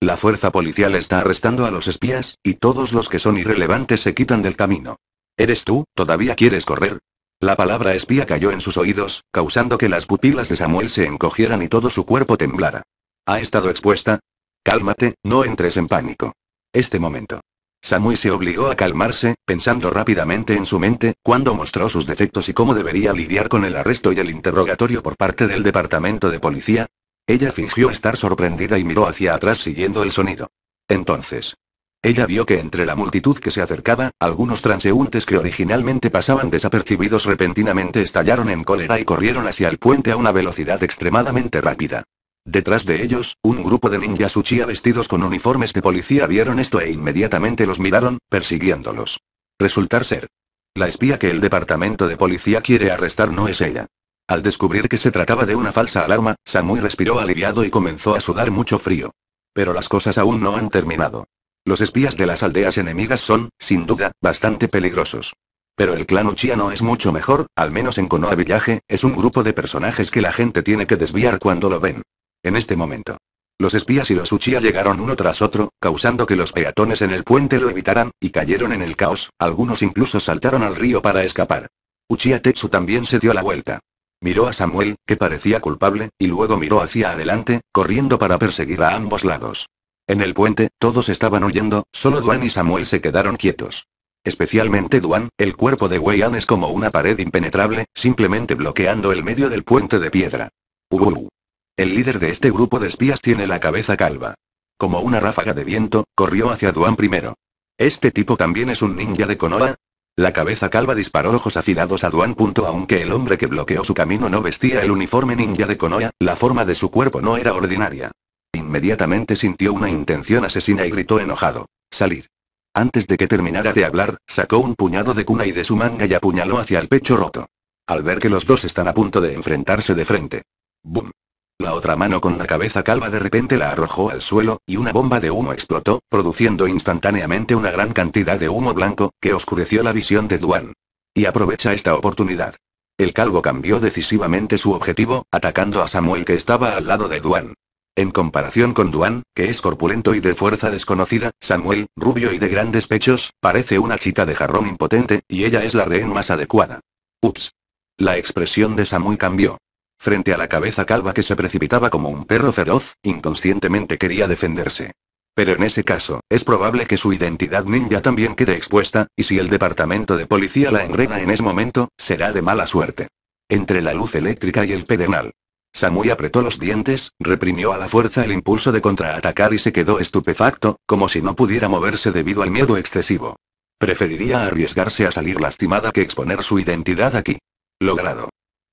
La fuerza policial está arrestando a los espías, y todos los que son irrelevantes se quitan del camino. ¿Eres tú? ¿Todavía quieres correr? La palabra espía cayó en sus oídos, causando que las pupilas de Samuel se encogieran y todo su cuerpo temblara. ¿Ha estado expuesta? Cálmate, no entres en pánico. Este momento. Samuel se obligó a calmarse, pensando rápidamente en su mente, cuando mostró sus defectos y cómo debería lidiar con el arresto y el interrogatorio por parte del departamento de policía, ella fingió estar sorprendida y miró hacia atrás siguiendo el sonido. Entonces. Ella vio que entre la multitud que se acercaba, algunos transeúntes que originalmente pasaban desapercibidos repentinamente estallaron en cólera y corrieron hacia el puente a una velocidad extremadamente rápida. Detrás de ellos, un grupo de ninjas Uchiha vestidos con uniformes de policía vieron esto e inmediatamente los miraron, persiguiéndolos. Resultar ser. La espía que el departamento de policía quiere arrestar no es ella. Al descubrir que se trataba de una falsa alarma, Samui respiró aliviado y comenzó a sudar mucho frío. Pero las cosas aún no han terminado. Los espías de las aldeas enemigas son, sin duda, bastante peligrosos. Pero el clan Uchiha no es mucho mejor, al menos en Konoha Village, es un grupo de personajes que la gente tiene que desviar cuando lo ven. En este momento. Los espías y los Uchiha llegaron uno tras otro, causando que los peatones en el puente lo evitaran, y cayeron en el caos, algunos incluso saltaron al río para escapar. Uchiha Tetsu también se dio la vuelta. Miró a Samuel, que parecía culpable, y luego miró hacia adelante, corriendo para perseguir a ambos lados. En el puente, todos estaban huyendo, solo Duan y Samuel se quedaron quietos. Especialmente Duan, el cuerpo de An es como una pared impenetrable, simplemente bloqueando el medio del puente de piedra. Uuu. El líder de este grupo de espías tiene la cabeza calva. Como una ráfaga de viento, corrió hacia Duan primero. ¿Este tipo también es un ninja de Konoha? La cabeza calva disparó ojos afilados a Duan. Aunque el hombre que bloqueó su camino no vestía el uniforme ninja de Konoya, la forma de su cuerpo no era ordinaria. Inmediatamente sintió una intención asesina y gritó enojado. Salir. Antes de que terminara de hablar, sacó un puñado de cuna y de su manga y apuñaló hacia el pecho roto. Al ver que los dos están a punto de enfrentarse de frente. ¡Bum! La otra mano con la cabeza calva de repente la arrojó al suelo, y una bomba de humo explotó, produciendo instantáneamente una gran cantidad de humo blanco, que oscureció la visión de Duan. Y aprovecha esta oportunidad. El calvo cambió decisivamente su objetivo, atacando a Samuel que estaba al lado de Duan. En comparación con Duan, que es corpulento y de fuerza desconocida, Samuel, rubio y de grandes pechos, parece una chita de jarrón impotente, y ella es la rehén más adecuada. Ups. La expresión de Samuel cambió. Frente a la cabeza calva que se precipitaba como un perro feroz, inconscientemente quería defenderse. Pero en ese caso, es probable que su identidad ninja también quede expuesta, y si el departamento de policía la enreda en ese momento, será de mala suerte. Entre la luz eléctrica y el pedernal. Samui apretó los dientes, reprimió a la fuerza el impulso de contraatacar y se quedó estupefacto, como si no pudiera moverse debido al miedo excesivo. Preferiría arriesgarse a salir lastimada que exponer su identidad aquí. Logrado.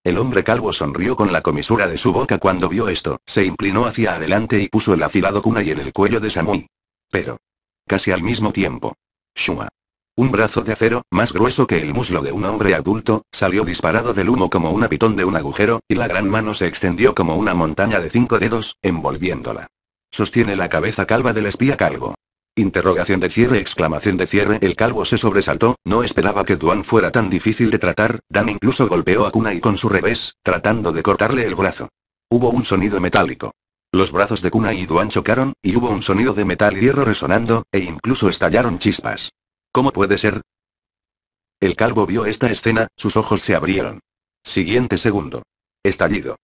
El hombre calvo sonrió con la comisura de su boca cuando vio esto, se inclinó hacia adelante y puso el afilado kunai en el cuello de Samui. Pero. Casi al mismo tiempo. Shua. Un brazo de acero, más grueso que el muslo de un hombre adulto, salió disparado del humo como un pitón de un agujero, y la gran mano se extendió como una montaña de cinco dedos, envolviéndola. Sostiene la cabeza calva del espía calvo. Interrogación de cierre, exclamación de cierre. El calvo se sobresaltó, no esperaba que Duan fuera tan difícil de tratar, Dan incluso golpeó a Kunai con su revés, tratando de cortarle el brazo. Hubo un sonido metálico. Los brazos de Kunai y Duan chocaron, y hubo un sonido de metal y hierro resonando, e incluso estallaron chispas. ¿Cómo puede ser? El calvo vio esta escena, sus ojos se abrieron. Siguiente segundo. Estallido.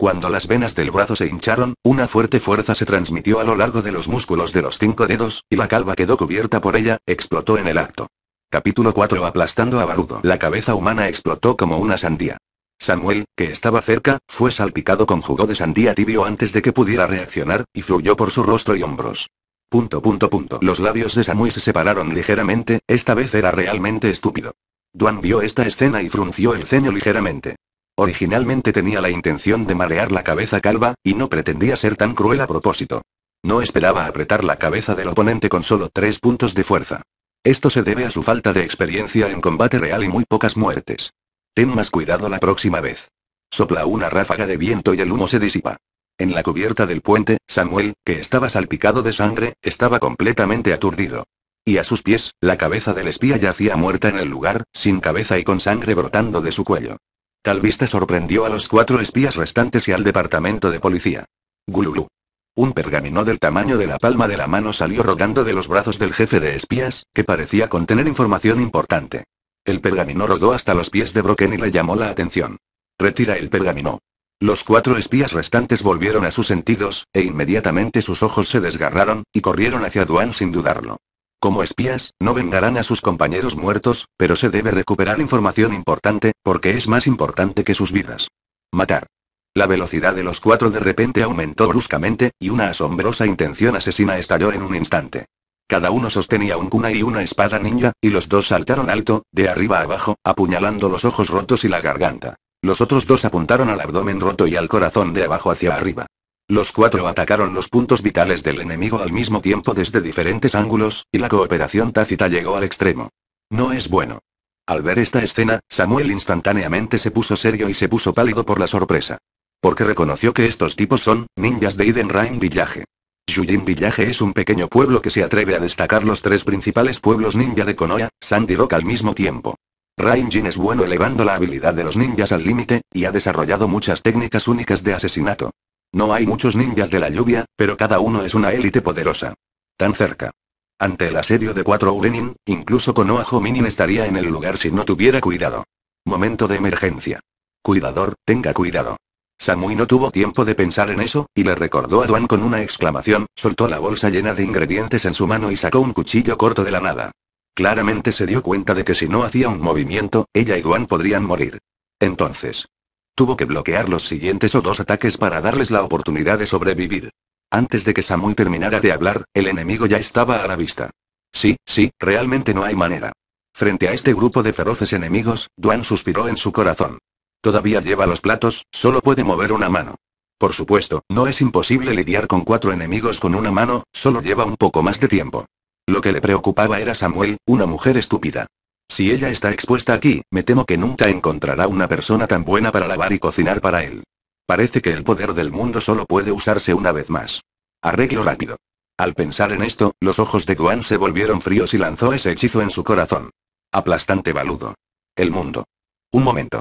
Cuando las venas del brazo se hincharon, una fuerte fuerza se transmitió a lo largo de los músculos de los cinco dedos, y la calva quedó cubierta por ella, explotó en el acto. Capítulo 4 Aplastando a Barudo. La cabeza humana explotó como una sandía. Samuel, que estaba cerca, fue salpicado con jugo de sandía tibio antes de que pudiera reaccionar, y fluyó por su rostro y hombros. Punto punto punto. Los labios de Samuel se separaron ligeramente, esta vez era realmente estúpido. Duan vio esta escena y frunció el ceño ligeramente. Originalmente tenía la intención de marear la cabeza calva, y no pretendía ser tan cruel a propósito. No esperaba apretar la cabeza del oponente con solo tres puntos de fuerza. Esto se debe a su falta de experiencia en combate real y muy pocas muertes. Ten más cuidado la próxima vez. Sopla una ráfaga de viento y el humo se disipa. En la cubierta del puente, Samuel, que estaba salpicado de sangre, estaba completamente aturdido. Y a sus pies, la cabeza del espía yacía muerta en el lugar, sin cabeza y con sangre brotando de su cuello. Tal vista sorprendió a los cuatro espías restantes y al departamento de policía. Gululú. Un pergamino del tamaño de la palma de la mano salió rodando de los brazos del jefe de espías, que parecía contener información importante. El pergamino rodó hasta los pies de Brocken y le llamó la atención. Retira el pergamino. Los cuatro espías restantes volvieron a sus sentidos, e inmediatamente sus ojos se desgarraron, y corrieron hacia Duan sin dudarlo. Como espías, no vengarán a sus compañeros muertos, pero se debe recuperar información importante, porque es más importante que sus vidas. Matar. La velocidad de los cuatro de repente aumentó bruscamente, y una asombrosa intención asesina estalló en un instante. Cada uno sostenía un cuna y una espada ninja, y los dos saltaron alto, de arriba a abajo, apuñalando los ojos rotos y la garganta. Los otros dos apuntaron al abdomen roto y al corazón de abajo hacia arriba. Los cuatro atacaron los puntos vitales del enemigo al mismo tiempo desde diferentes ángulos, y la cooperación tácita llegó al extremo. No es bueno. Al ver esta escena, Samuel instantáneamente se puso serio y se puso pálido por la sorpresa. Porque reconoció que estos tipos son, ninjas de Eden Rain Village. Yujin Village es un pequeño pueblo que se atreve a destacar los tres principales pueblos ninja de Konoha, Sandy Rock al mismo tiempo. Rainjin es bueno elevando la habilidad de los ninjas al límite, y ha desarrollado muchas técnicas únicas de asesinato. No hay muchos ninjas de la lluvia, pero cada uno es una élite poderosa. Tan cerca. Ante el asedio de cuatro Urenin, incluso Konoha Minin estaría en el lugar si no tuviera cuidado. Momento de emergencia. Cuidador, tenga cuidado. Samui no tuvo tiempo de pensar en eso, y le recordó a Duan con una exclamación, soltó la bolsa llena de ingredientes en su mano y sacó un cuchillo corto de la nada. Claramente se dio cuenta de que si no hacía un movimiento, ella y Duan podrían morir. Entonces, Tuvo que bloquear los siguientes o dos ataques para darles la oportunidad de sobrevivir. Antes de que Samuel terminara de hablar, el enemigo ya estaba a la vista. Sí, sí, realmente no hay manera. Frente a este grupo de feroces enemigos, Duan suspiró en su corazón. Todavía lleva los platos, solo puede mover una mano. Por supuesto, no es imposible lidiar con cuatro enemigos con una mano, solo lleva un poco más de tiempo. Lo que le preocupaba era Samuel, una mujer estúpida. Si ella está expuesta aquí, me temo que nunca encontrará una persona tan buena para lavar y cocinar para él. Parece que el poder del mundo solo puede usarse una vez más. Arreglo rápido. Al pensar en esto, los ojos de Guan se volvieron fríos y lanzó ese hechizo en su corazón. Aplastante baludo. El mundo. Un momento.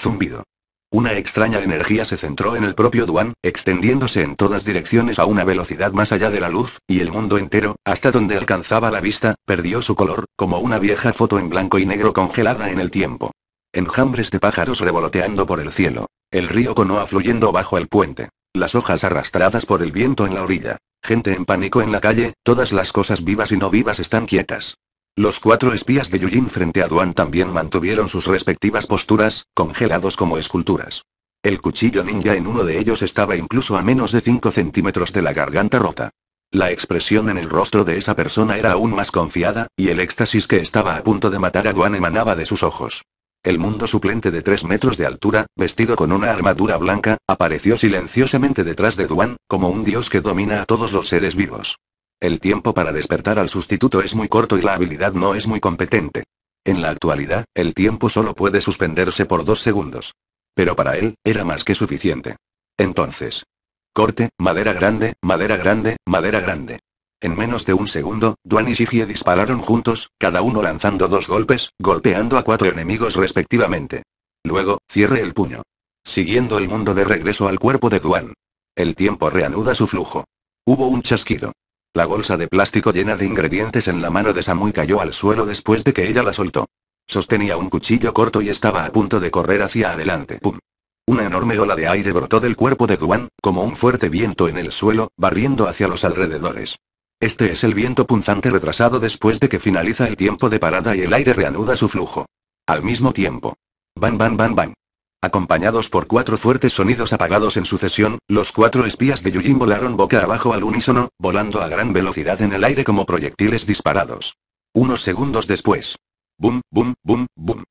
Zumbido. Una extraña energía se centró en el propio Duan, extendiéndose en todas direcciones a una velocidad más allá de la luz, y el mundo entero, hasta donde alcanzaba la vista, perdió su color, como una vieja foto en blanco y negro congelada en el tiempo. Enjambres de pájaros revoloteando por el cielo. El río Conoa fluyendo bajo el puente. Las hojas arrastradas por el viento en la orilla. Gente en pánico en la calle, todas las cosas vivas y no vivas están quietas. Los cuatro espías de Yujin frente a Duan también mantuvieron sus respectivas posturas, congelados como esculturas. El cuchillo ninja en uno de ellos estaba incluso a menos de 5 centímetros de la garganta rota. La expresión en el rostro de esa persona era aún más confiada, y el éxtasis que estaba a punto de matar a Duan emanaba de sus ojos. El mundo suplente de 3 metros de altura, vestido con una armadura blanca, apareció silenciosamente detrás de Duan, como un dios que domina a todos los seres vivos. El tiempo para despertar al sustituto es muy corto y la habilidad no es muy competente. En la actualidad, el tiempo solo puede suspenderse por dos segundos. Pero para él, era más que suficiente. Entonces. Corte, madera grande, madera grande, madera grande. En menos de un segundo, Duan y Shigie dispararon juntos, cada uno lanzando dos golpes, golpeando a cuatro enemigos respectivamente. Luego, cierre el puño. Siguiendo el mundo de regreso al cuerpo de Duan. El tiempo reanuda su flujo. Hubo un chasquido. La bolsa de plástico llena de ingredientes en la mano de Samui cayó al suelo después de que ella la soltó. Sostenía un cuchillo corto y estaba a punto de correr hacia adelante. ¡Pum! Una enorme ola de aire brotó del cuerpo de Duan, como un fuerte viento en el suelo, barriendo hacia los alrededores. Este es el viento punzante retrasado después de que finaliza el tiempo de parada y el aire reanuda su flujo. Al mismo tiempo. Ban ban bam bam. Acompañados por cuatro fuertes sonidos apagados en sucesión, los cuatro espías de Yujin volaron boca abajo al unísono, volando a gran velocidad en el aire como proyectiles disparados. Unos segundos después. Bum, bum, bum, bum.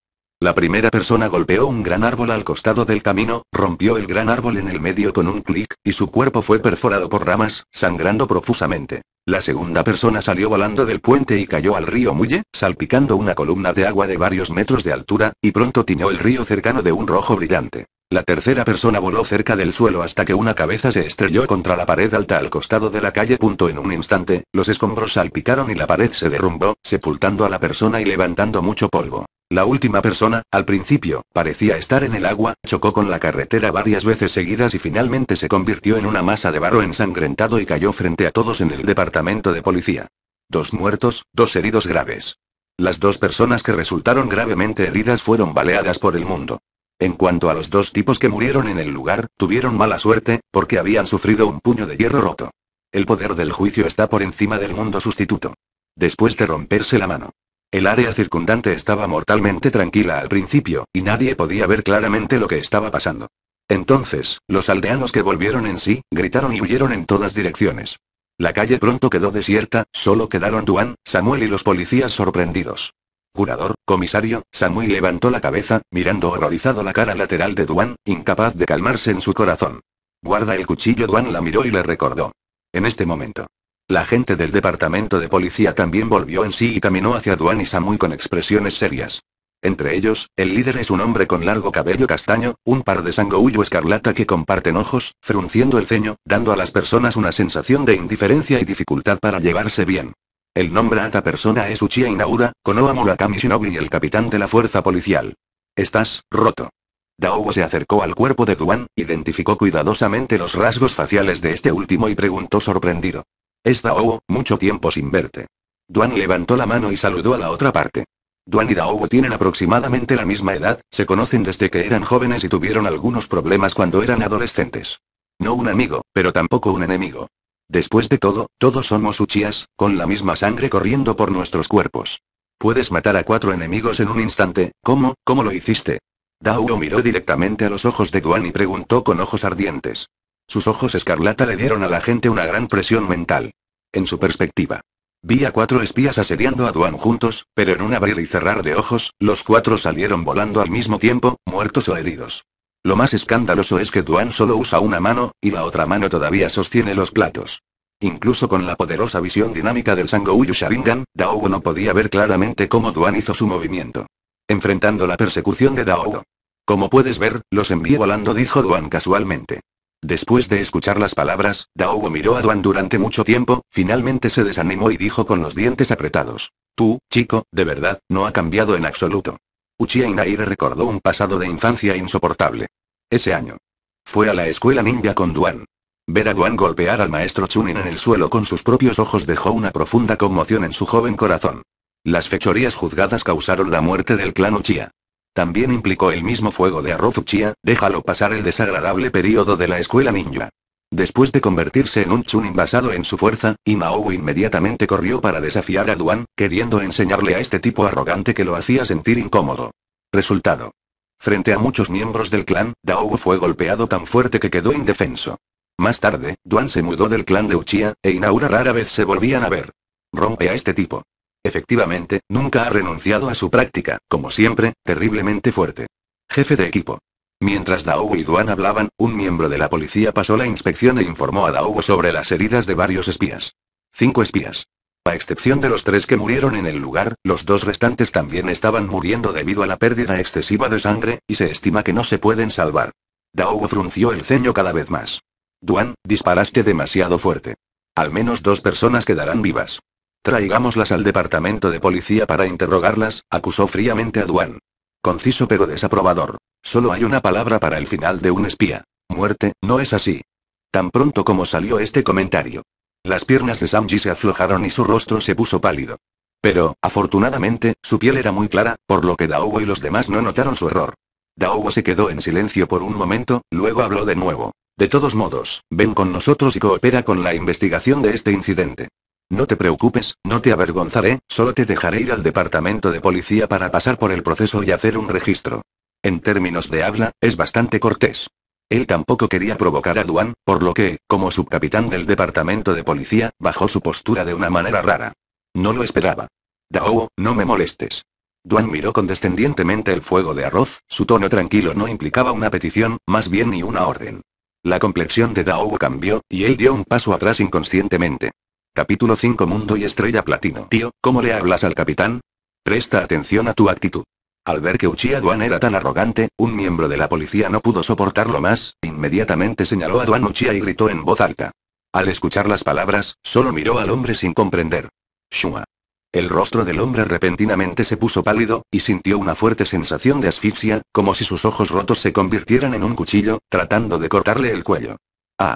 La primera persona golpeó un gran árbol al costado del camino, rompió el gran árbol en el medio con un clic, y su cuerpo fue perforado por ramas, sangrando profusamente. La segunda persona salió volando del puente y cayó al río Mulle, salpicando una columna de agua de varios metros de altura, y pronto tiñó el río cercano de un rojo brillante. La tercera persona voló cerca del suelo hasta que una cabeza se estrelló contra la pared alta al costado de la calle. En un instante, los escombros salpicaron y la pared se derrumbó, sepultando a la persona y levantando mucho polvo. La última persona, al principio, parecía estar en el agua, chocó con la carretera varias veces seguidas y finalmente se convirtió en una masa de barro ensangrentado y cayó frente a todos en el departamento de policía. Dos muertos, dos heridos graves. Las dos personas que resultaron gravemente heridas fueron baleadas por el mundo. En cuanto a los dos tipos que murieron en el lugar, tuvieron mala suerte, porque habían sufrido un puño de hierro roto. El poder del juicio está por encima del mundo sustituto. Después de romperse la mano. El área circundante estaba mortalmente tranquila al principio, y nadie podía ver claramente lo que estaba pasando. Entonces, los aldeanos que volvieron en sí, gritaron y huyeron en todas direcciones. La calle pronto quedó desierta, solo quedaron Duan, Samuel y los policías sorprendidos. Curador, comisario, Samuel levantó la cabeza, mirando horrorizado la cara lateral de Duan, incapaz de calmarse en su corazón. Guarda el cuchillo, Duan la miró y le recordó. En este momento. La gente del departamento de policía también volvió en sí y caminó hacia Duan y Samui con expresiones serias. Entre ellos, el líder es un hombre con largo cabello castaño, un par de sangoullo escarlata que comparten ojos, frunciendo el ceño, dando a las personas una sensación de indiferencia y dificultad para llevarse bien. El nombre a esta persona es Uchiha Inaura, Konoha Murakami Shinobi y el capitán de la fuerza policial. Estás, roto. Daobo se acercó al cuerpo de Duan, identificó cuidadosamente los rasgos faciales de este último y preguntó sorprendido. Es Dao, mucho tiempo sin verte. Duan levantó la mano y saludó a la otra parte. Duan y Dao tienen aproximadamente la misma edad, se conocen desde que eran jóvenes y tuvieron algunos problemas cuando eran adolescentes. No un amigo, pero tampoco un enemigo. Después de todo, todos somos uchías, con la misma sangre corriendo por nuestros cuerpos. Puedes matar a cuatro enemigos en un instante, ¿cómo, cómo lo hiciste? Dao miró directamente a los ojos de Duan y preguntó con ojos ardientes. Sus ojos escarlata le dieron a la gente una gran presión mental. En su perspectiva. Vi a cuatro espías asediando a Duan juntos, pero en un abrir y cerrar de ojos, los cuatro salieron volando al mismo tiempo, muertos o heridos. Lo más escandaloso es que Duan solo usa una mano, y la otra mano todavía sostiene los platos. Incluso con la poderosa visión dinámica del Sango Sharingan, Daogo no podía ver claramente cómo Duan hizo su movimiento. Enfrentando la persecución de Daogo. Como puedes ver, los envié volando dijo Duan casualmente. Después de escuchar las palabras, Daogo miró a Duan durante mucho tiempo, finalmente se desanimó y dijo con los dientes apretados. Tú, chico, de verdad, no ha cambiado en absoluto. Uchiha Inaide recordó un pasado de infancia insoportable. Ese año. Fue a la escuela ninja con Duan. Ver a Duan golpear al maestro Chunin en el suelo con sus propios ojos dejó una profunda conmoción en su joven corazón. Las fechorías juzgadas causaron la muerte del clan Uchiha. También implicó el mismo fuego de arroz uchiya. déjalo pasar el desagradable periodo de la escuela ninja. Después de convertirse en un chunin basado en su fuerza, Inaouu inmediatamente corrió para desafiar a Duan, queriendo enseñarle a este tipo arrogante que lo hacía sentir incómodo. Resultado. Frente a muchos miembros del clan, Dao fue golpeado tan fuerte que quedó indefenso. Más tarde, Duan se mudó del clan de Uchiha, e Inaura rara vez se volvían a ver. Rompe a este tipo. Efectivamente, nunca ha renunciado a su práctica, como siempre, terriblemente fuerte. Jefe de equipo. Mientras Daogo y Duan hablaban, un miembro de la policía pasó la inspección e informó a Daogo sobre las heridas de varios espías. Cinco espías. A excepción de los tres que murieron en el lugar, los dos restantes también estaban muriendo debido a la pérdida excesiva de sangre, y se estima que no se pueden salvar. Daogo frunció el ceño cada vez más. Duan, disparaste demasiado fuerte. Al menos dos personas quedarán vivas. Traigámoslas al departamento de policía para interrogarlas, acusó fríamente a Duan. Conciso pero desaprobador. Solo hay una palabra para el final de un espía. Muerte, no es así. Tan pronto como salió este comentario. Las piernas de Samji se aflojaron y su rostro se puso pálido. Pero, afortunadamente, su piel era muy clara, por lo que Daogo y los demás no notaron su error. Daobo se quedó en silencio por un momento, luego habló de nuevo. De todos modos, ven con nosotros y coopera con la investigación de este incidente. No te preocupes, no te avergonzaré, solo te dejaré ir al departamento de policía para pasar por el proceso y hacer un registro. En términos de habla, es bastante cortés. Él tampoco quería provocar a Duan, por lo que, como subcapitán del departamento de policía, bajó su postura de una manera rara. No lo esperaba. Dao, no me molestes. Duan miró condescendientemente el fuego de arroz, su tono tranquilo no implicaba una petición, más bien ni una orden. La complexión de Dao cambió, y él dio un paso atrás inconscientemente. Capítulo 5 Mundo y Estrella Platino. Tío, ¿cómo le hablas al capitán? Presta atención a tu actitud. Al ver que Uchiha Duan era tan arrogante, un miembro de la policía no pudo soportarlo más, inmediatamente señaló a Duan Uchiha y gritó en voz alta. Al escuchar las palabras, solo miró al hombre sin comprender. Shua. El rostro del hombre repentinamente se puso pálido, y sintió una fuerte sensación de asfixia, como si sus ojos rotos se convirtieran en un cuchillo, tratando de cortarle el cuello. Ah,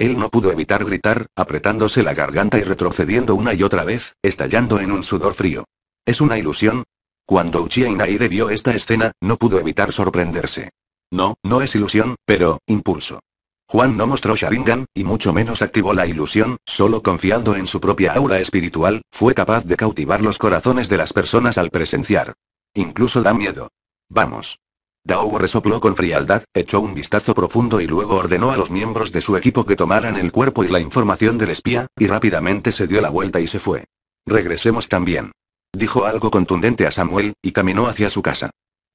él no pudo evitar gritar, apretándose la garganta y retrocediendo una y otra vez, estallando en un sudor frío. ¿Es una ilusión? Cuando Uchiha Inaide vio esta escena, no pudo evitar sorprenderse. No, no es ilusión, pero, impulso. Juan no mostró Sharingan, y mucho menos activó la ilusión, solo confiando en su propia aura espiritual, fue capaz de cautivar los corazones de las personas al presenciar. Incluso da miedo. Vamos. Daou resopló con frialdad, echó un vistazo profundo y luego ordenó a los miembros de su equipo que tomaran el cuerpo y la información del espía, y rápidamente se dio la vuelta y se fue. Regresemos también. Dijo algo contundente a Samuel, y caminó hacia su casa.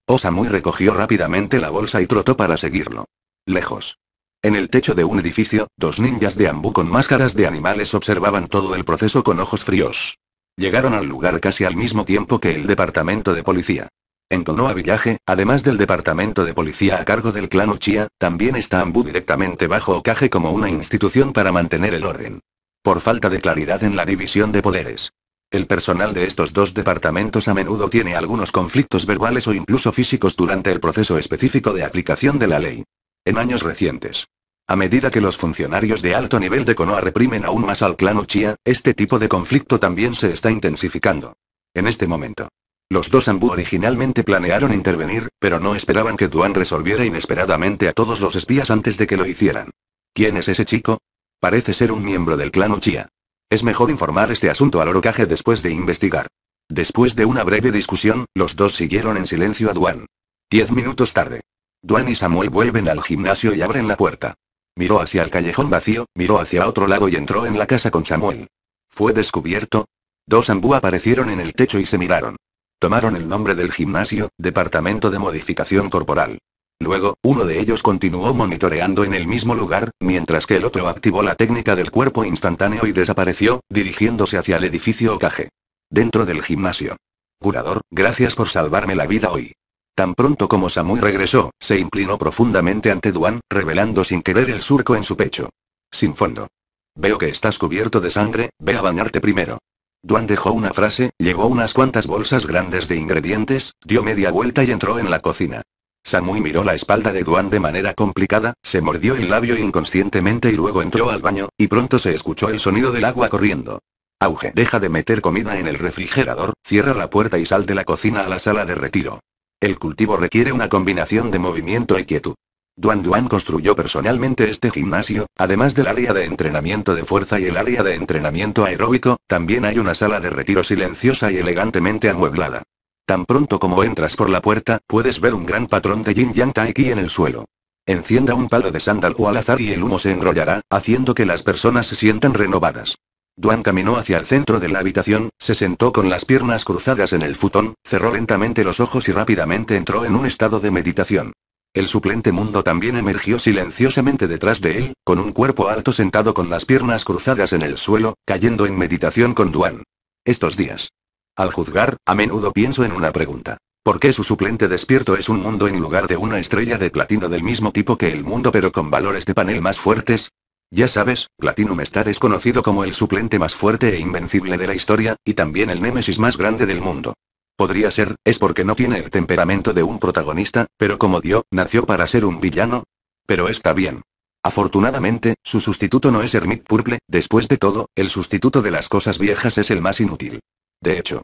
Osamui oh, recogió rápidamente la bolsa y trotó para seguirlo. Lejos. En el techo de un edificio, dos ninjas de ambú con máscaras de animales observaban todo el proceso con ojos fríos. Llegaron al lugar casi al mismo tiempo que el departamento de policía. En Conoa Villaje, además del departamento de policía a cargo del clan Uchiha, también está Ambu directamente bajo ocaje como una institución para mantener el orden. Por falta de claridad en la división de poderes. El personal de estos dos departamentos a menudo tiene algunos conflictos verbales o incluso físicos durante el proceso específico de aplicación de la ley. En años recientes. A medida que los funcionarios de alto nivel de Konoha reprimen aún más al clan Uchiha, este tipo de conflicto también se está intensificando. En este momento. Los dos ambú originalmente planearon intervenir, pero no esperaban que Duan resolviera inesperadamente a todos los espías antes de que lo hicieran. ¿Quién es ese chico? Parece ser un miembro del clan Uchiha. Es mejor informar este asunto al Orocaje después de investigar. Después de una breve discusión, los dos siguieron en silencio a Duan. Diez minutos tarde. Duan y Samuel vuelven al gimnasio y abren la puerta. Miró hacia el callejón vacío, miró hacia otro lado y entró en la casa con Samuel. ¿Fue descubierto? Dos ambú aparecieron en el techo y se miraron. Tomaron el nombre del gimnasio, Departamento de Modificación Corporal. Luego, uno de ellos continuó monitoreando en el mismo lugar, mientras que el otro activó la técnica del cuerpo instantáneo y desapareció, dirigiéndose hacia el edificio Okage. Dentro del gimnasio. Curador, gracias por salvarme la vida hoy. Tan pronto como Samui regresó, se inclinó profundamente ante Duan, revelando sin querer el surco en su pecho. Sin fondo. Veo que estás cubierto de sangre, ve a bañarte primero. Duan dejó una frase, llevó unas cuantas bolsas grandes de ingredientes, dio media vuelta y entró en la cocina. Samui miró la espalda de Duan de manera complicada, se mordió el labio inconscientemente y luego entró al baño, y pronto se escuchó el sonido del agua corriendo. Auge, deja de meter comida en el refrigerador, cierra la puerta y sal de la cocina a la sala de retiro. El cultivo requiere una combinación de movimiento y quietud. Duan Duan construyó personalmente este gimnasio, además del área de entrenamiento de fuerza y el área de entrenamiento aeróbico, también hay una sala de retiro silenciosa y elegantemente amueblada. Tan pronto como entras por la puerta, puedes ver un gran patrón de Yin Yang Tai en el suelo. Encienda un palo de o al azar y el humo se enrollará, haciendo que las personas se sientan renovadas. Duan caminó hacia el centro de la habitación, se sentó con las piernas cruzadas en el futón, cerró lentamente los ojos y rápidamente entró en un estado de meditación. El suplente mundo también emergió silenciosamente detrás de él, con un cuerpo alto sentado con las piernas cruzadas en el suelo, cayendo en meditación con Duan. Estos días. Al juzgar, a menudo pienso en una pregunta. ¿Por qué su suplente despierto es un mundo en lugar de una estrella de platino del mismo tipo que el mundo pero con valores de panel más fuertes? Ya sabes, Platinum Star es conocido como el suplente más fuerte e invencible de la historia, y también el némesis más grande del mundo. Podría ser, es porque no tiene el temperamento de un protagonista, pero como Dio, nació para ser un villano. Pero está bien. Afortunadamente, su sustituto no es Hermit Purple, después de todo, el sustituto de las cosas viejas es el más inútil. De hecho,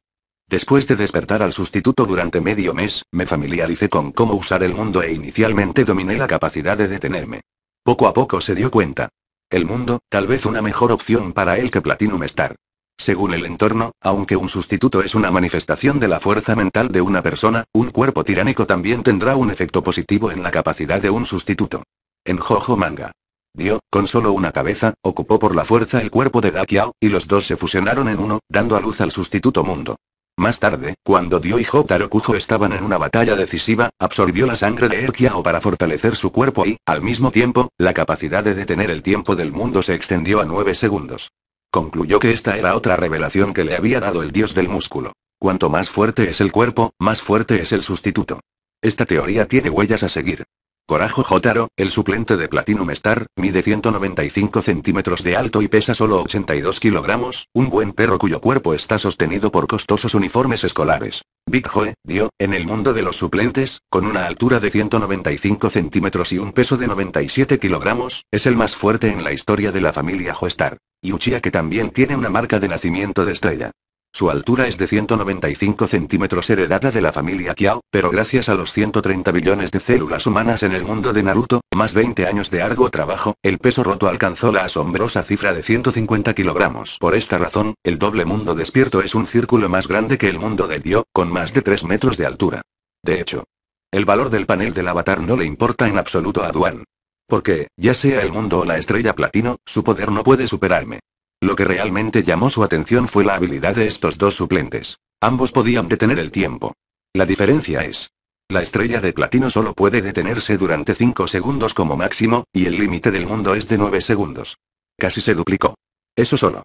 después de despertar al sustituto durante medio mes, me familiaricé con cómo usar el mundo e inicialmente dominé la capacidad de detenerme. Poco a poco se dio cuenta. El mundo, tal vez una mejor opción para él que Platinum Star. Según el entorno, aunque un sustituto es una manifestación de la fuerza mental de una persona, un cuerpo tiránico también tendrá un efecto positivo en la capacidad de un sustituto. En Jojo Manga. Dio, con solo una cabeza, ocupó por la fuerza el cuerpo de Dakiao, y los dos se fusionaron en uno, dando a luz al sustituto mundo. Más tarde, cuando Dio y Jotaro Kujo estaban en una batalla decisiva, absorbió la sangre de Erkiao para fortalecer su cuerpo y, al mismo tiempo, la capacidad de detener el tiempo del mundo se extendió a 9 segundos. Concluyó que esta era otra revelación que le había dado el dios del músculo. Cuanto más fuerte es el cuerpo, más fuerte es el sustituto. Esta teoría tiene huellas a seguir. Corajo Jotaro, el suplente de Platinum Star, mide 195 centímetros de alto y pesa solo 82 kilogramos, un buen perro cuyo cuerpo está sostenido por costosos uniformes escolares. Big Joe, dio, en el mundo de los suplentes, con una altura de 195 centímetros y un peso de 97 kilogramos, es el más fuerte en la historia de la familia Joestar. Y Uchiha que también tiene una marca de nacimiento de estrella. Su altura es de 195 centímetros heredada de la familia Kiao, pero gracias a los 130 billones de células humanas en el mundo de Naruto, más 20 años de arduo trabajo, el peso roto alcanzó la asombrosa cifra de 150 kilogramos. Por esta razón, el doble mundo despierto es un círculo más grande que el mundo de Dio, con más de 3 metros de altura. De hecho, el valor del panel del avatar no le importa en absoluto a Duan. Porque, ya sea el mundo o la estrella platino, su poder no puede superarme. Lo que realmente llamó su atención fue la habilidad de estos dos suplentes. Ambos podían detener el tiempo. La diferencia es. La estrella de platino solo puede detenerse durante 5 segundos como máximo, y el límite del mundo es de 9 segundos. Casi se duplicó. Eso solo.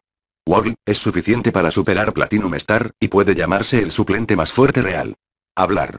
Wall es suficiente para superar Platinum Star, y puede llamarse el suplente más fuerte real. Hablar.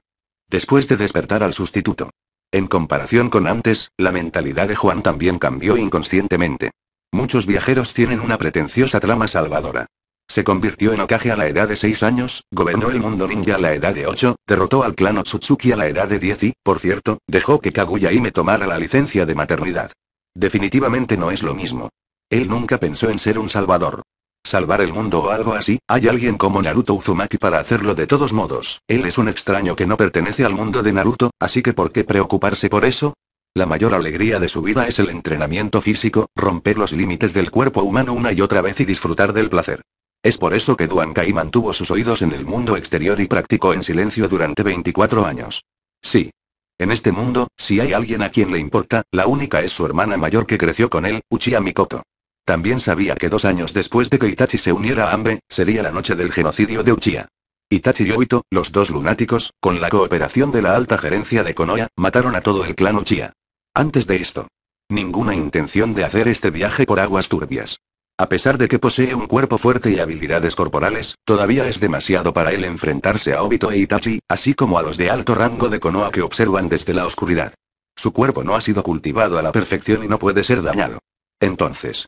Después de despertar al sustituto. En comparación con antes, la mentalidad de Juan también cambió inconscientemente. Muchos viajeros tienen una pretenciosa trama salvadora. Se convirtió en Okage a la edad de 6 años, gobernó el mundo ninja a la edad de 8, derrotó al clan Otsutsuki a la edad de 10 y, por cierto, dejó que Kaguya me tomara la licencia de maternidad. Definitivamente no es lo mismo. Él nunca pensó en ser un salvador. Salvar el mundo o algo así, hay alguien como Naruto Uzumaki para hacerlo de todos modos, él es un extraño que no pertenece al mundo de Naruto, así que ¿por qué preocuparse por eso? La mayor alegría de su vida es el entrenamiento físico, romper los límites del cuerpo humano una y otra vez y disfrutar del placer. Es por eso que Duan Kai mantuvo sus oídos en el mundo exterior y practicó en silencio durante 24 años. Sí. En este mundo, si hay alguien a quien le importa, la única es su hermana mayor que creció con él, Uchiha Mikoto. También sabía que dos años después de que Itachi se uniera a Ambe, sería la noche del genocidio de Uchiha. Itachi y Obito, los dos lunáticos, con la cooperación de la alta gerencia de Konoha, mataron a todo el clan Uchiha. Antes de esto. Ninguna intención de hacer este viaje por aguas turbias. A pesar de que posee un cuerpo fuerte y habilidades corporales, todavía es demasiado para él enfrentarse a Obito e Itachi, así como a los de alto rango de Konoha que observan desde la oscuridad. Su cuerpo no ha sido cultivado a la perfección y no puede ser dañado. Entonces,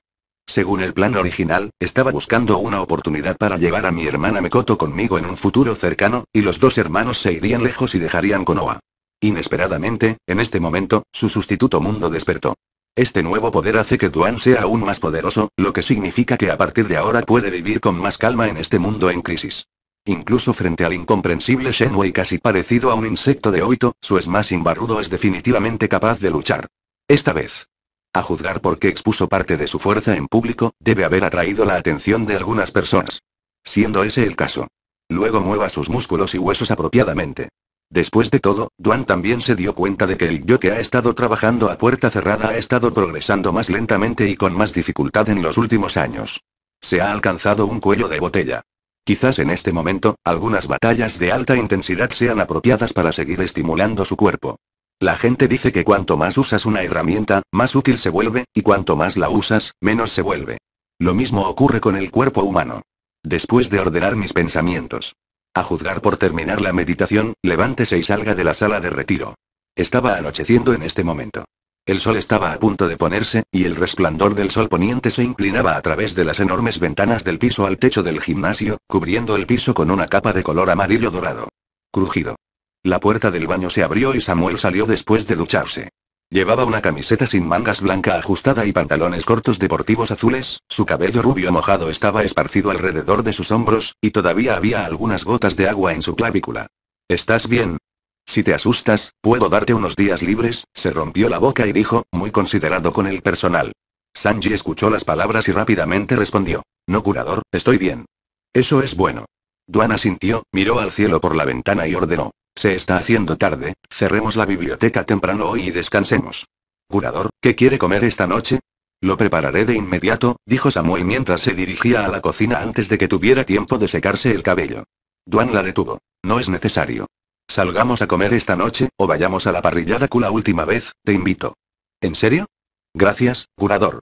según el plan original, estaba buscando una oportunidad para llevar a mi hermana Mekoto conmigo en un futuro cercano, y los dos hermanos se irían lejos y dejarían Konoha. Inesperadamente, en este momento, su sustituto mundo despertó. Este nuevo poder hace que Duan sea aún más poderoso, lo que significa que a partir de ahora puede vivir con más calma en este mundo en crisis. Incluso frente al incomprensible Wei casi parecido a un insecto de oito, su más imbarrudo es definitivamente capaz de luchar. Esta vez. A juzgar por qué expuso parte de su fuerza en público, debe haber atraído la atención de algunas personas. Siendo ese el caso. Luego mueva sus músculos y huesos apropiadamente. Después de todo, Duan también se dio cuenta de que el yo que ha estado trabajando a puerta cerrada ha estado progresando más lentamente y con más dificultad en los últimos años. Se ha alcanzado un cuello de botella. Quizás en este momento, algunas batallas de alta intensidad sean apropiadas para seguir estimulando su cuerpo. La gente dice que cuanto más usas una herramienta, más útil se vuelve, y cuanto más la usas, menos se vuelve. Lo mismo ocurre con el cuerpo humano. Después de ordenar mis pensamientos. A juzgar por terminar la meditación, levántese y salga de la sala de retiro. Estaba anocheciendo en este momento. El sol estaba a punto de ponerse, y el resplandor del sol poniente se inclinaba a través de las enormes ventanas del piso al techo del gimnasio, cubriendo el piso con una capa de color amarillo dorado. Crujido. La puerta del baño se abrió y Samuel salió después de ducharse. Llevaba una camiseta sin mangas blanca ajustada y pantalones cortos deportivos azules, su cabello rubio mojado estaba esparcido alrededor de sus hombros, y todavía había algunas gotas de agua en su clavícula. ¿Estás bien? Si te asustas, puedo darte unos días libres, se rompió la boca y dijo, muy considerado con el personal. Sanji escuchó las palabras y rápidamente respondió. No curador, estoy bien. Eso es bueno. Duana sintió, miró al cielo por la ventana y ordenó. Se está haciendo tarde, cerremos la biblioteca temprano hoy y descansemos. Curador, ¿qué quiere comer esta noche? Lo prepararé de inmediato, dijo Samuel mientras se dirigía a la cocina antes de que tuviera tiempo de secarse el cabello. Duan la detuvo. No es necesario. Salgamos a comer esta noche, o vayamos a la parrillada Q la última vez, te invito. ¿En serio? Gracias, curador.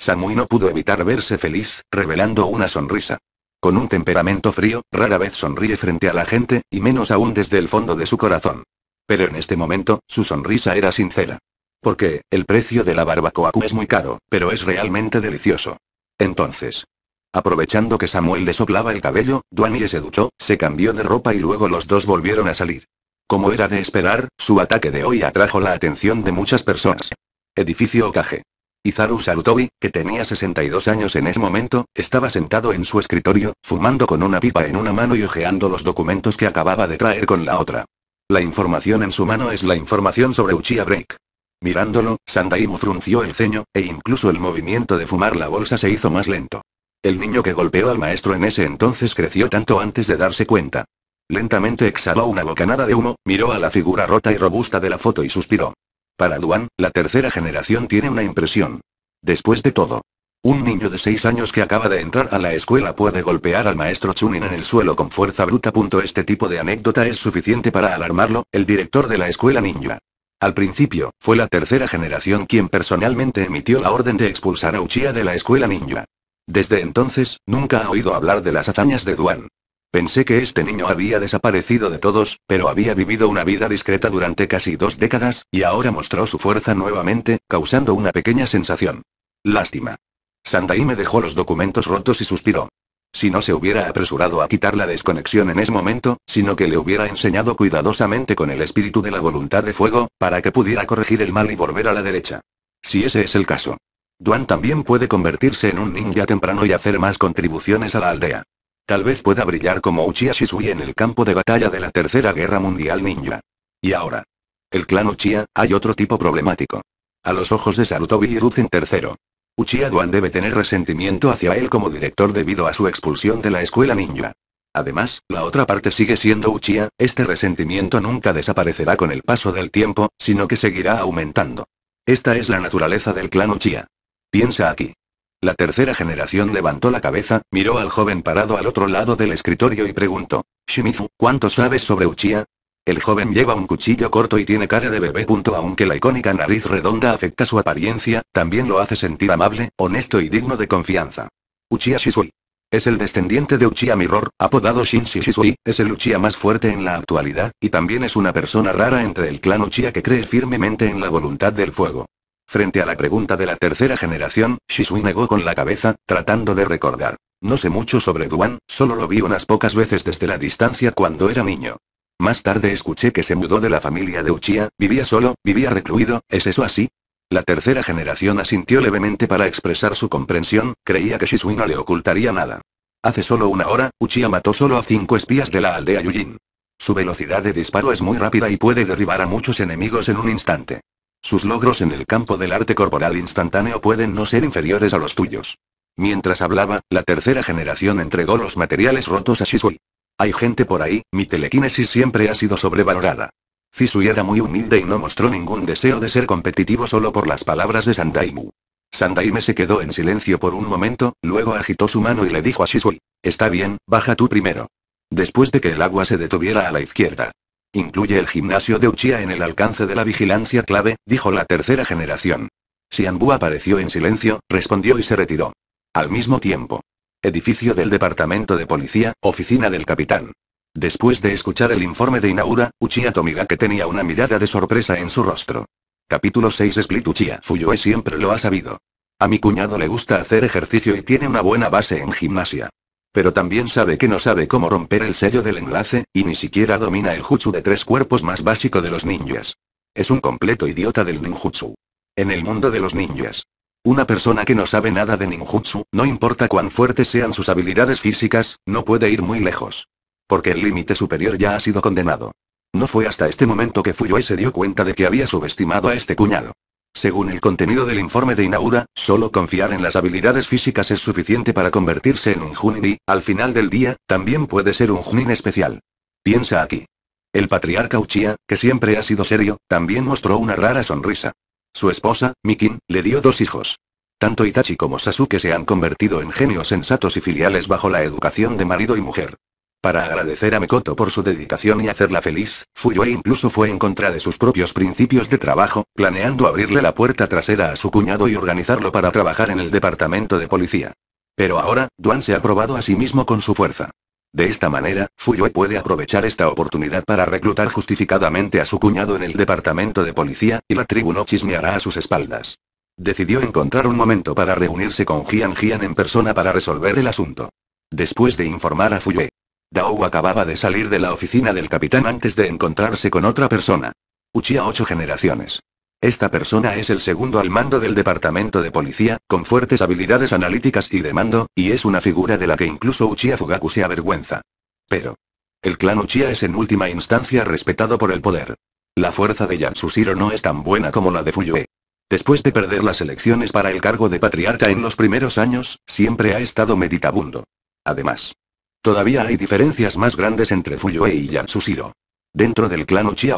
Samuel no pudo evitar verse feliz, revelando una sonrisa. Con un temperamento frío, rara vez sonríe frente a la gente, y menos aún desde el fondo de su corazón. Pero en este momento, su sonrisa era sincera. Porque, el precio de la barbacoa es muy caro, pero es realmente delicioso. Entonces. Aprovechando que Samuel le soplaba el cabello, Duanie se duchó, se cambió de ropa y luego los dos volvieron a salir. Como era de esperar, su ataque de hoy atrajo la atención de muchas personas. Edificio Ocaje. Izaru Sarutobi, que tenía 62 años en ese momento, estaba sentado en su escritorio, fumando con una pipa en una mano y hojeando los documentos que acababa de traer con la otra. La información en su mano es la información sobre Uchiha Break. Mirándolo, Sandaimo frunció el ceño, e incluso el movimiento de fumar la bolsa se hizo más lento. El niño que golpeó al maestro en ese entonces creció tanto antes de darse cuenta. Lentamente exhaló una bocanada de humo, miró a la figura rota y robusta de la foto y suspiró. Para Duan, la tercera generación tiene una impresión. Después de todo. Un niño de 6 años que acaba de entrar a la escuela puede golpear al maestro Chunin en el suelo con fuerza bruta. Este tipo de anécdota es suficiente para alarmarlo, el director de la escuela ninja. Al principio, fue la tercera generación quien personalmente emitió la orden de expulsar a Uchiha de la escuela ninja. Desde entonces, nunca ha oído hablar de las hazañas de Duan. Pensé que este niño había desaparecido de todos, pero había vivido una vida discreta durante casi dos décadas, y ahora mostró su fuerza nuevamente, causando una pequeña sensación. Lástima. Sandai me dejó los documentos rotos y suspiró. Si no se hubiera apresurado a quitar la desconexión en ese momento, sino que le hubiera enseñado cuidadosamente con el espíritu de la voluntad de fuego, para que pudiera corregir el mal y volver a la derecha. Si ese es el caso. Duan también puede convertirse en un ninja temprano y hacer más contribuciones a la aldea. Tal vez pueda brillar como Uchiha Shisui en el campo de batalla de la Tercera Guerra Mundial Ninja. Y ahora. El clan Uchiha, hay otro tipo problemático. A los ojos de Sarutobi y III. Uchiha Duan debe tener resentimiento hacia él como director debido a su expulsión de la escuela ninja. Además, la otra parte sigue siendo Uchiha, este resentimiento nunca desaparecerá con el paso del tiempo, sino que seguirá aumentando. Esta es la naturaleza del clan Uchiha. Piensa aquí. La tercera generación levantó la cabeza, miró al joven parado al otro lado del escritorio y preguntó, Shimizu, ¿cuánto sabes sobre Uchiha? El joven lleva un cuchillo corto y tiene cara de bebé. Punto. Aunque la icónica nariz redonda afecta su apariencia, también lo hace sentir amable, honesto y digno de confianza. Uchiha Shisui. Es el descendiente de Uchiha Mirror, apodado Shin Shisui, es el Uchiha más fuerte en la actualidad, y también es una persona rara entre el clan Uchiha que cree firmemente en la voluntad del fuego. Frente a la pregunta de la tercera generación, Shisui negó con la cabeza, tratando de recordar. No sé mucho sobre Duan, solo lo vi unas pocas veces desde la distancia cuando era niño. Más tarde escuché que se mudó de la familia de Uchiha, vivía solo, vivía recluido, ¿es eso así? La tercera generación asintió levemente para expresar su comprensión, creía que Shisui no le ocultaría nada. Hace solo una hora, Uchiha mató solo a cinco espías de la aldea Yujin. Su velocidad de disparo es muy rápida y puede derribar a muchos enemigos en un instante. Sus logros en el campo del arte corporal instantáneo pueden no ser inferiores a los tuyos. Mientras hablaba, la tercera generación entregó los materiales rotos a Shisui. Hay gente por ahí, mi telequinesis siempre ha sido sobrevalorada. Shisui era muy humilde y no mostró ningún deseo de ser competitivo solo por las palabras de Sandaimu. Sandaime se quedó en silencio por un momento, luego agitó su mano y le dijo a Shisui, está bien, baja tú primero. Después de que el agua se detuviera a la izquierda, Incluye el gimnasio de Uchia en el alcance de la vigilancia clave, dijo la tercera generación. Sianbu apareció en silencio, respondió y se retiró. Al mismo tiempo. Edificio del departamento de policía, oficina del capitán. Después de escuchar el informe de Inaura, Uchiha que tenía una mirada de sorpresa en su rostro. Capítulo 6 Split Uchiha Fuyue siempre lo ha sabido. A mi cuñado le gusta hacer ejercicio y tiene una buena base en gimnasia pero también sabe que no sabe cómo romper el sello del enlace, y ni siquiera domina el jutsu de tres cuerpos más básico de los ninjas. Es un completo idiota del ninjutsu. En el mundo de los ninjas. Una persona que no sabe nada de ninjutsu, no importa cuán fuertes sean sus habilidades físicas, no puede ir muy lejos. Porque el límite superior ya ha sido condenado. No fue hasta este momento que Fuyue se dio cuenta de que había subestimado a este cuñado. Según el contenido del informe de Inaura, solo confiar en las habilidades físicas es suficiente para convertirse en un Junin y, al final del día, también puede ser un Junin especial. Piensa aquí. El patriarca Uchiha, que siempre ha sido serio, también mostró una rara sonrisa. Su esposa, Mikin, le dio dos hijos. Tanto Itachi como Sasuke se han convertido en genios sensatos y filiales bajo la educación de marido y mujer. Para agradecer a Mekoto por su dedicación y hacerla feliz, Fuyue incluso fue en contra de sus propios principios de trabajo, planeando abrirle la puerta trasera a su cuñado y organizarlo para trabajar en el departamento de policía. Pero ahora, Duan se ha probado a sí mismo con su fuerza. De esta manera, Fuyue puede aprovechar esta oportunidad para reclutar justificadamente a su cuñado en el departamento de policía, y la tribu chismeará a sus espaldas. Decidió encontrar un momento para reunirse con Jian Jian en persona para resolver el asunto. Después de informar a Fuyue, Dao acababa de salir de la oficina del capitán antes de encontrarse con otra persona. Uchiha ocho generaciones. Esta persona es el segundo al mando del departamento de policía, con fuertes habilidades analíticas y de mando, y es una figura de la que incluso Uchiha Fugaku se avergüenza. Pero. El clan Uchiha es en última instancia respetado por el poder. La fuerza de Yatsushiro no es tan buena como la de Fuyue. Después de perder las elecciones para el cargo de patriarca en los primeros años, siempre ha estado meditabundo. Además, Todavía hay diferencias más grandes entre Fuyue y Yatsushiro. Dentro del clan uchiha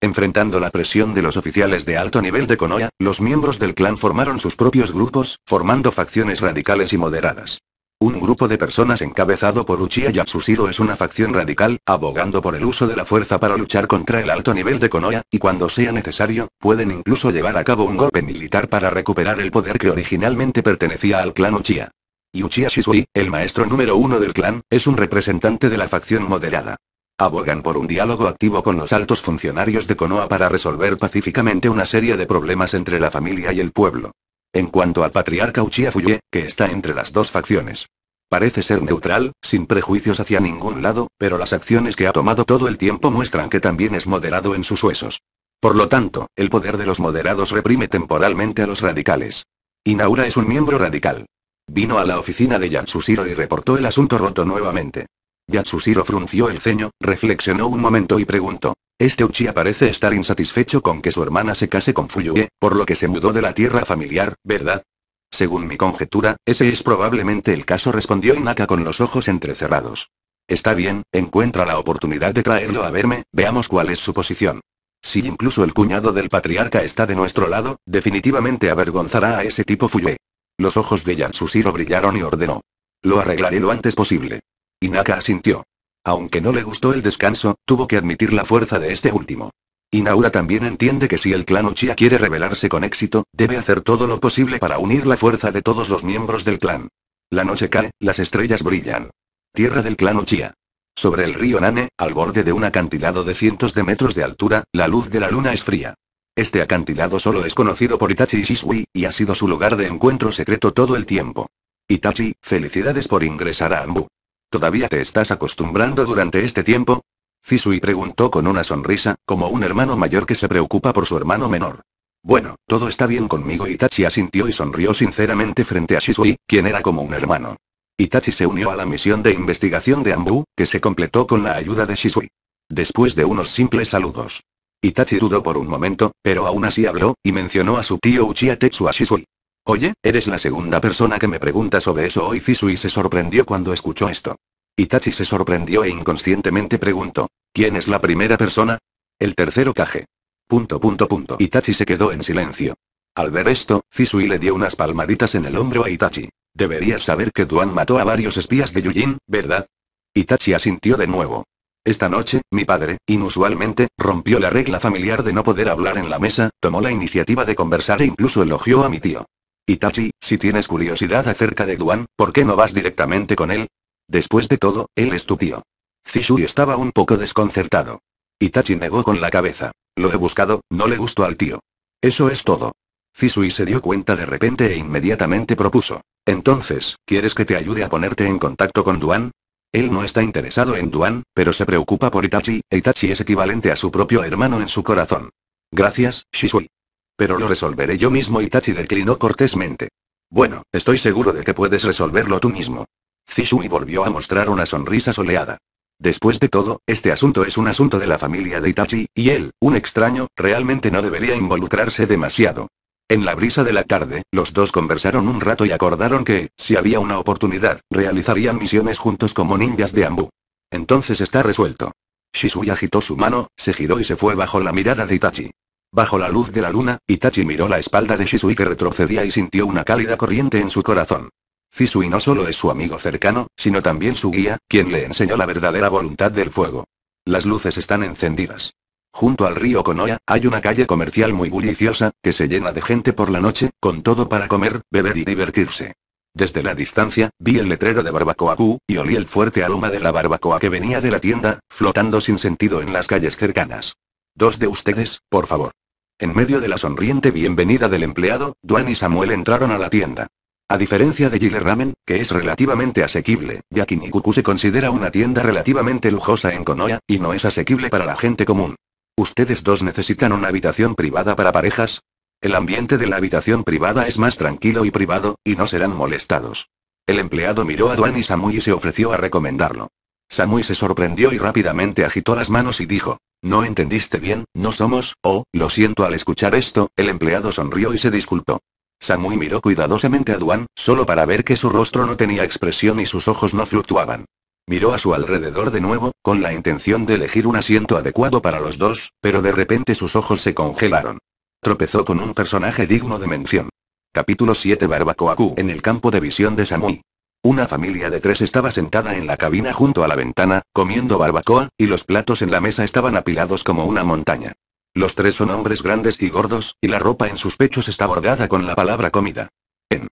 Enfrentando la presión de los oficiales de alto nivel de Konoha, los miembros del clan formaron sus propios grupos, formando facciones radicales y moderadas. Un grupo de personas encabezado por Uchiha Yatsushiro es una facción radical, abogando por el uso de la fuerza para luchar contra el alto nivel de Konoha, y cuando sea necesario, pueden incluso llevar a cabo un golpe militar para recuperar el poder que originalmente pertenecía al clan Uchiha. Y Uchiha el maestro número uno del clan, es un representante de la facción moderada. Abogan por un diálogo activo con los altos funcionarios de Konoha para resolver pacíficamente una serie de problemas entre la familia y el pueblo. En cuanto al patriarca Uchiha Fuye, que está entre las dos facciones. Parece ser neutral, sin prejuicios hacia ningún lado, pero las acciones que ha tomado todo el tiempo muestran que también es moderado en sus huesos. Por lo tanto, el poder de los moderados reprime temporalmente a los radicales. Inaura es un miembro radical. Vino a la oficina de Yatsushiro y reportó el asunto roto nuevamente. Yatsushiro frunció el ceño, reflexionó un momento y preguntó. Este Uchiha parece estar insatisfecho con que su hermana se case con Fuyue, por lo que se mudó de la tierra familiar, ¿verdad? Según mi conjetura, ese es probablemente el caso respondió Inaka con los ojos entrecerrados. Está bien, encuentra la oportunidad de traerlo a verme, veamos cuál es su posición. Si incluso el cuñado del patriarca está de nuestro lado, definitivamente avergonzará a ese tipo Fuyue. Los ojos de Yatsushiro brillaron y ordenó. Lo arreglaré lo antes posible. Inaka asintió. Aunque no le gustó el descanso, tuvo que admitir la fuerza de este último. Inaura también entiende que si el clan Uchiha quiere rebelarse con éxito, debe hacer todo lo posible para unir la fuerza de todos los miembros del clan. La noche cae, las estrellas brillan. Tierra del clan Uchiha. Sobre el río Nane, al borde de un acantilado de cientos de metros de altura, la luz de la luna es fría. Este acantilado solo es conocido por Itachi y Shisui, y ha sido su lugar de encuentro secreto todo el tiempo. Itachi, felicidades por ingresar a Ambu. ¿Todavía te estás acostumbrando durante este tiempo? Shisui preguntó con una sonrisa, como un hermano mayor que se preocupa por su hermano menor. Bueno, todo está bien conmigo. Itachi asintió y sonrió sinceramente frente a Shisui, quien era como un hermano. Itachi se unió a la misión de investigación de Ambu, que se completó con la ayuda de Shisui. Después de unos simples saludos, Itachi dudó por un momento, pero aún así habló, y mencionó a su tío Uchiha a Shisui. Oye, eres la segunda persona que me pregunta sobre eso hoy Shisui se sorprendió cuando escuchó esto. Itachi se sorprendió e inconscientemente preguntó. ¿Quién es la primera persona? El tercero Kage. Punto punto punto. Itachi se quedó en silencio. Al ver esto, Shisui le dio unas palmaditas en el hombro a Itachi. Deberías saber que Duan mató a varios espías de Yujin, ¿verdad? Itachi asintió de nuevo. Esta noche, mi padre, inusualmente, rompió la regla familiar de no poder hablar en la mesa, tomó la iniciativa de conversar e incluso elogió a mi tío. Itachi, si tienes curiosidad acerca de Duan, ¿por qué no vas directamente con él? Después de todo, él es tu tío. Zishui estaba un poco desconcertado. Itachi negó con la cabeza. Lo he buscado, no le gustó al tío. Eso es todo. Zisui se dio cuenta de repente e inmediatamente propuso. Entonces, ¿quieres que te ayude a ponerte en contacto con Duan? Él no está interesado en Duan, pero se preocupa por Itachi, Itachi es equivalente a su propio hermano en su corazón. Gracias, Shisui. Pero lo resolveré yo mismo Itachi declinó cortésmente. Bueno, estoy seguro de que puedes resolverlo tú mismo. Shisui volvió a mostrar una sonrisa soleada. Después de todo, este asunto es un asunto de la familia de Itachi, y él, un extraño, realmente no debería involucrarse demasiado. En la brisa de la tarde, los dos conversaron un rato y acordaron que, si había una oportunidad, realizarían misiones juntos como ninjas de Ambu. Entonces está resuelto. Shisui agitó su mano, se giró y se fue bajo la mirada de Itachi. Bajo la luz de la luna, Itachi miró la espalda de Shisui que retrocedía y sintió una cálida corriente en su corazón. Shisui no solo es su amigo cercano, sino también su guía, quien le enseñó la verdadera voluntad del fuego. Las luces están encendidas. Junto al río Konoya, hay una calle comercial muy bulliciosa, que se llena de gente por la noche, con todo para comer, beber y divertirse. Desde la distancia, vi el letrero de Barbacoa Q, y olí el fuerte aroma de la barbacoa que venía de la tienda, flotando sin sentido en las calles cercanas. Dos de ustedes, por favor. En medio de la sonriente bienvenida del empleado, Duan y Samuel entraron a la tienda. A diferencia de Gile Ramen, que es relativamente asequible, Yakinikuku se considera una tienda relativamente lujosa en Konoya, y no es asequible para la gente común. Ustedes dos necesitan una habitación privada para parejas. El ambiente de la habitación privada es más tranquilo y privado, y no serán molestados. El empleado miró a Duan y Samui y se ofreció a recomendarlo. Samui se sorprendió y rápidamente agitó las manos y dijo, No entendiste bien, no somos, oh, lo siento al escuchar esto, el empleado sonrió y se disculpó. Samui miró cuidadosamente a Duan, solo para ver que su rostro no tenía expresión y sus ojos no fluctuaban. Miró a su alrededor de nuevo, con la intención de elegir un asiento adecuado para los dos, pero de repente sus ojos se congelaron. Tropezó con un personaje digno de mención. Capítulo 7 Barbacoa Q En el campo de visión de Samui. Una familia de tres estaba sentada en la cabina junto a la ventana, comiendo barbacoa, y los platos en la mesa estaban apilados como una montaña. Los tres son hombres grandes y gordos, y la ropa en sus pechos está bordada con la palabra comida. En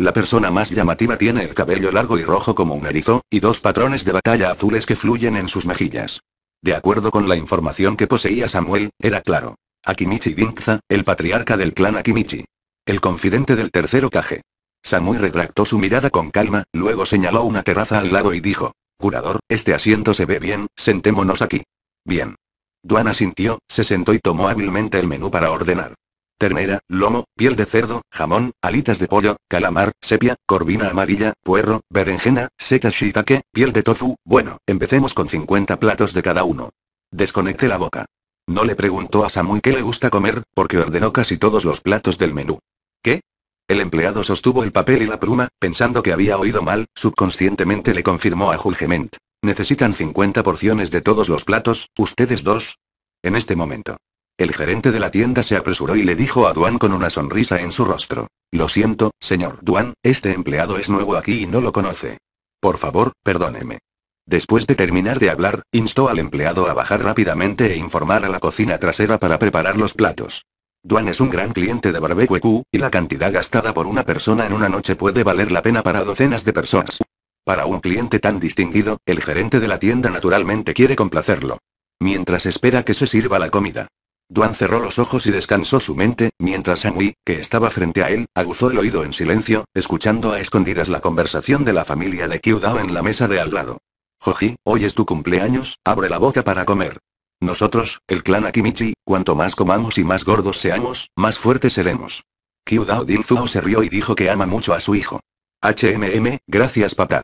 la persona más llamativa tiene el cabello largo y rojo como un erizo, y dos patrones de batalla azules que fluyen en sus mejillas. De acuerdo con la información que poseía Samuel, era claro. Akimichi Dinkza, el patriarca del clan Akimichi. El confidente del tercero caje. Samuel retractó su mirada con calma, luego señaló una terraza al lado y dijo. Curador, este asiento se ve bien, sentémonos aquí. Bien. Duana sintió, se sentó y tomó hábilmente el menú para ordenar ternera, lomo, piel de cerdo, jamón, alitas de pollo, calamar, sepia, corvina amarilla, puerro, berenjena, seca shiitake, piel de tofu. Bueno, empecemos con 50 platos de cada uno. Desconecté la boca. No le preguntó a Samui qué le gusta comer, porque ordenó casi todos los platos del menú. ¿Qué? El empleado sostuvo el papel y la pluma, pensando que había oído mal, subconscientemente le confirmó a Julgement. Necesitan 50 porciones de todos los platos, ustedes dos. En este momento. El gerente de la tienda se apresuró y le dijo a Duan con una sonrisa en su rostro. Lo siento, señor Duan, este empleado es nuevo aquí y no lo conoce. Por favor, perdóneme. Después de terminar de hablar, instó al empleado a bajar rápidamente e informar a la cocina trasera para preparar los platos. Duan es un gran cliente de Barbecue Q, y la cantidad gastada por una persona en una noche puede valer la pena para docenas de personas. Para un cliente tan distinguido, el gerente de la tienda naturalmente quiere complacerlo. Mientras espera que se sirva la comida. Duan cerró los ojos y descansó su mente, mientras Sangui, que estaba frente a él, aguzó el oído en silencio, escuchando a escondidas la conversación de la familia de Kyudao en la mesa de al lado. Joji, hoy es tu cumpleaños, abre la boca para comer. Nosotros, el clan Akimichi, cuanto más comamos y más gordos seamos, más fuertes seremos. Kyudao Dao se rió y dijo que ama mucho a su hijo. HMM, gracias papá.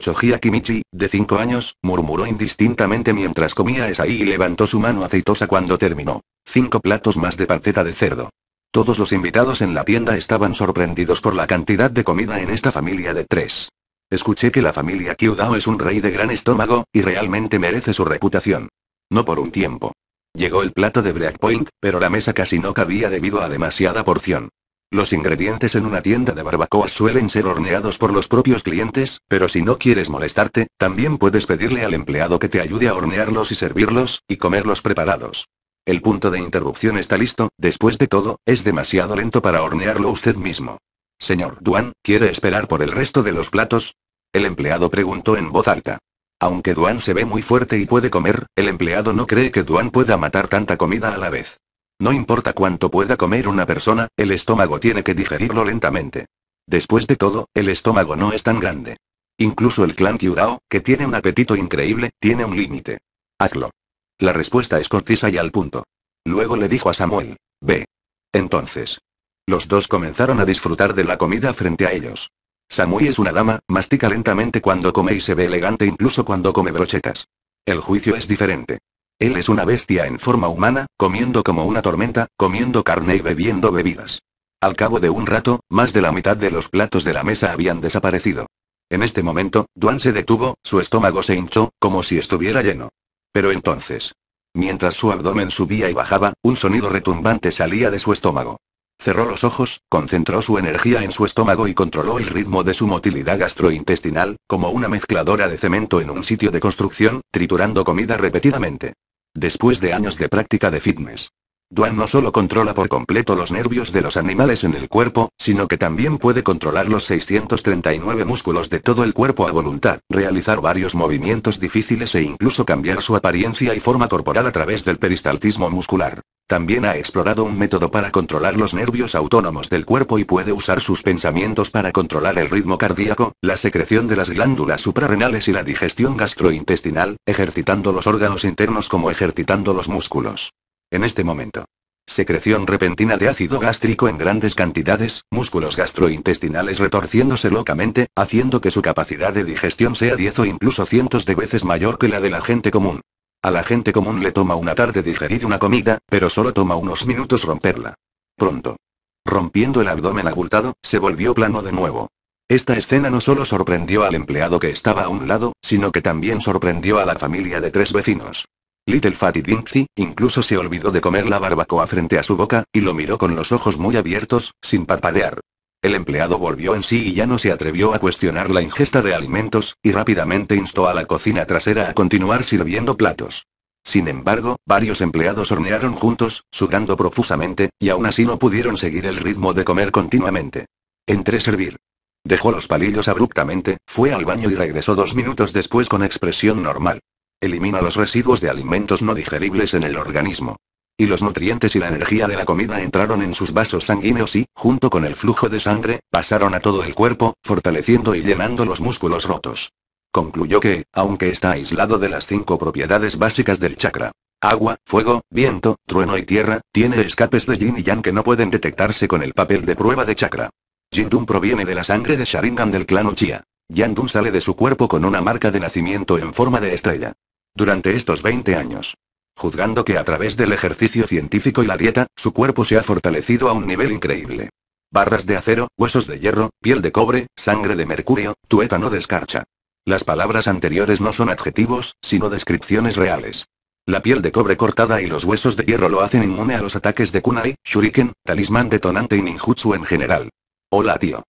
Choji Akimichi, de 5 años, murmuró indistintamente mientras comía esa y levantó su mano aceitosa cuando terminó. Cinco platos más de panceta de cerdo. Todos los invitados en la tienda estaban sorprendidos por la cantidad de comida en esta familia de tres. Escuché que la familia Kyudao es un rey de gran estómago, y realmente merece su reputación. No por un tiempo. Llegó el plato de Breakpoint, pero la mesa casi no cabía debido a demasiada porción. Los ingredientes en una tienda de barbacoa suelen ser horneados por los propios clientes, pero si no quieres molestarte, también puedes pedirle al empleado que te ayude a hornearlos y servirlos, y comerlos preparados. El punto de interrupción está listo, después de todo, es demasiado lento para hornearlo usted mismo. Señor Duan, ¿quiere esperar por el resto de los platos? El empleado preguntó en voz alta. Aunque Duan se ve muy fuerte y puede comer, el empleado no cree que Duan pueda matar tanta comida a la vez. No importa cuánto pueda comer una persona, el estómago tiene que digerirlo lentamente. Después de todo, el estómago no es tan grande. Incluso el clan Kyurao, que tiene un apetito increíble, tiene un límite. Hazlo. La respuesta es concisa y al punto. Luego le dijo a Samuel. Ve. Entonces. Los dos comenzaron a disfrutar de la comida frente a ellos. Samuel es una dama, mastica lentamente cuando come y se ve elegante incluso cuando come brochetas. El juicio es diferente. Él es una bestia en forma humana, comiendo como una tormenta, comiendo carne y bebiendo bebidas. Al cabo de un rato, más de la mitad de los platos de la mesa habían desaparecido. En este momento, Duan se detuvo, su estómago se hinchó, como si estuviera lleno. Pero entonces. Mientras su abdomen subía y bajaba, un sonido retumbante salía de su estómago. Cerró los ojos, concentró su energía en su estómago y controló el ritmo de su motilidad gastrointestinal, como una mezcladora de cemento en un sitio de construcción, triturando comida repetidamente. Después de años de práctica de fitness, Duan no solo controla por completo los nervios de los animales en el cuerpo, sino que también puede controlar los 639 músculos de todo el cuerpo a voluntad, realizar varios movimientos difíciles e incluso cambiar su apariencia y forma corporal a través del peristaltismo muscular. También ha explorado un método para controlar los nervios autónomos del cuerpo y puede usar sus pensamientos para controlar el ritmo cardíaco, la secreción de las glándulas suprarrenales y la digestión gastrointestinal, ejercitando los órganos internos como ejercitando los músculos. En este momento. Secreción repentina de ácido gástrico en grandes cantidades, músculos gastrointestinales retorciéndose locamente, haciendo que su capacidad de digestión sea 10 o incluso cientos de veces mayor que la de la gente común. A la gente común le toma una tarde digerir una comida, pero solo toma unos minutos romperla. Pronto. Rompiendo el abdomen abultado, se volvió plano de nuevo. Esta escena no solo sorprendió al empleado que estaba a un lado, sino que también sorprendió a la familia de tres vecinos. Little Fatty Dimpsy, incluso se olvidó de comer la barbacoa frente a su boca, y lo miró con los ojos muy abiertos, sin parpadear. El empleado volvió en sí y ya no se atrevió a cuestionar la ingesta de alimentos, y rápidamente instó a la cocina trasera a continuar sirviendo platos. Sin embargo, varios empleados hornearon juntos, sudando profusamente, y aún así no pudieron seguir el ritmo de comer continuamente. Entré servir. Dejó los palillos abruptamente, fue al baño y regresó dos minutos después con expresión normal. Elimina los residuos de alimentos no digeribles en el organismo. Y los nutrientes y la energía de la comida entraron en sus vasos sanguíneos y, junto con el flujo de sangre, pasaron a todo el cuerpo, fortaleciendo y llenando los músculos rotos. Concluyó que, aunque está aislado de las cinco propiedades básicas del chakra, agua, fuego, viento, trueno y tierra, tiene escapes de yin y yang que no pueden detectarse con el papel de prueba de chakra. Jindun proviene de la sangre de Sharingan del clan Uchiha. Yandun sale de su cuerpo con una marca de nacimiento en forma de estrella. Durante estos 20 años. Juzgando que a través del ejercicio científico y la dieta, su cuerpo se ha fortalecido a un nivel increíble. Barras de acero, huesos de hierro, piel de cobre, sangre de mercurio, tuétano de escarcha. Las palabras anteriores no son adjetivos, sino descripciones reales. La piel de cobre cortada y los huesos de hierro lo hacen inmune a los ataques de kunai, shuriken, talismán detonante y ninjutsu en general. Hola tío.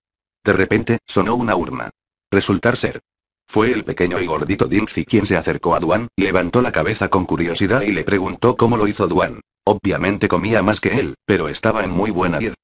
De repente, sonó una urna. Resultar ser. Fue el pequeño y gordito Jinxi quien se acercó a Duan, levantó la cabeza con curiosidad y le preguntó cómo lo hizo Duan. Obviamente comía más que él, pero estaba en muy buena dieta.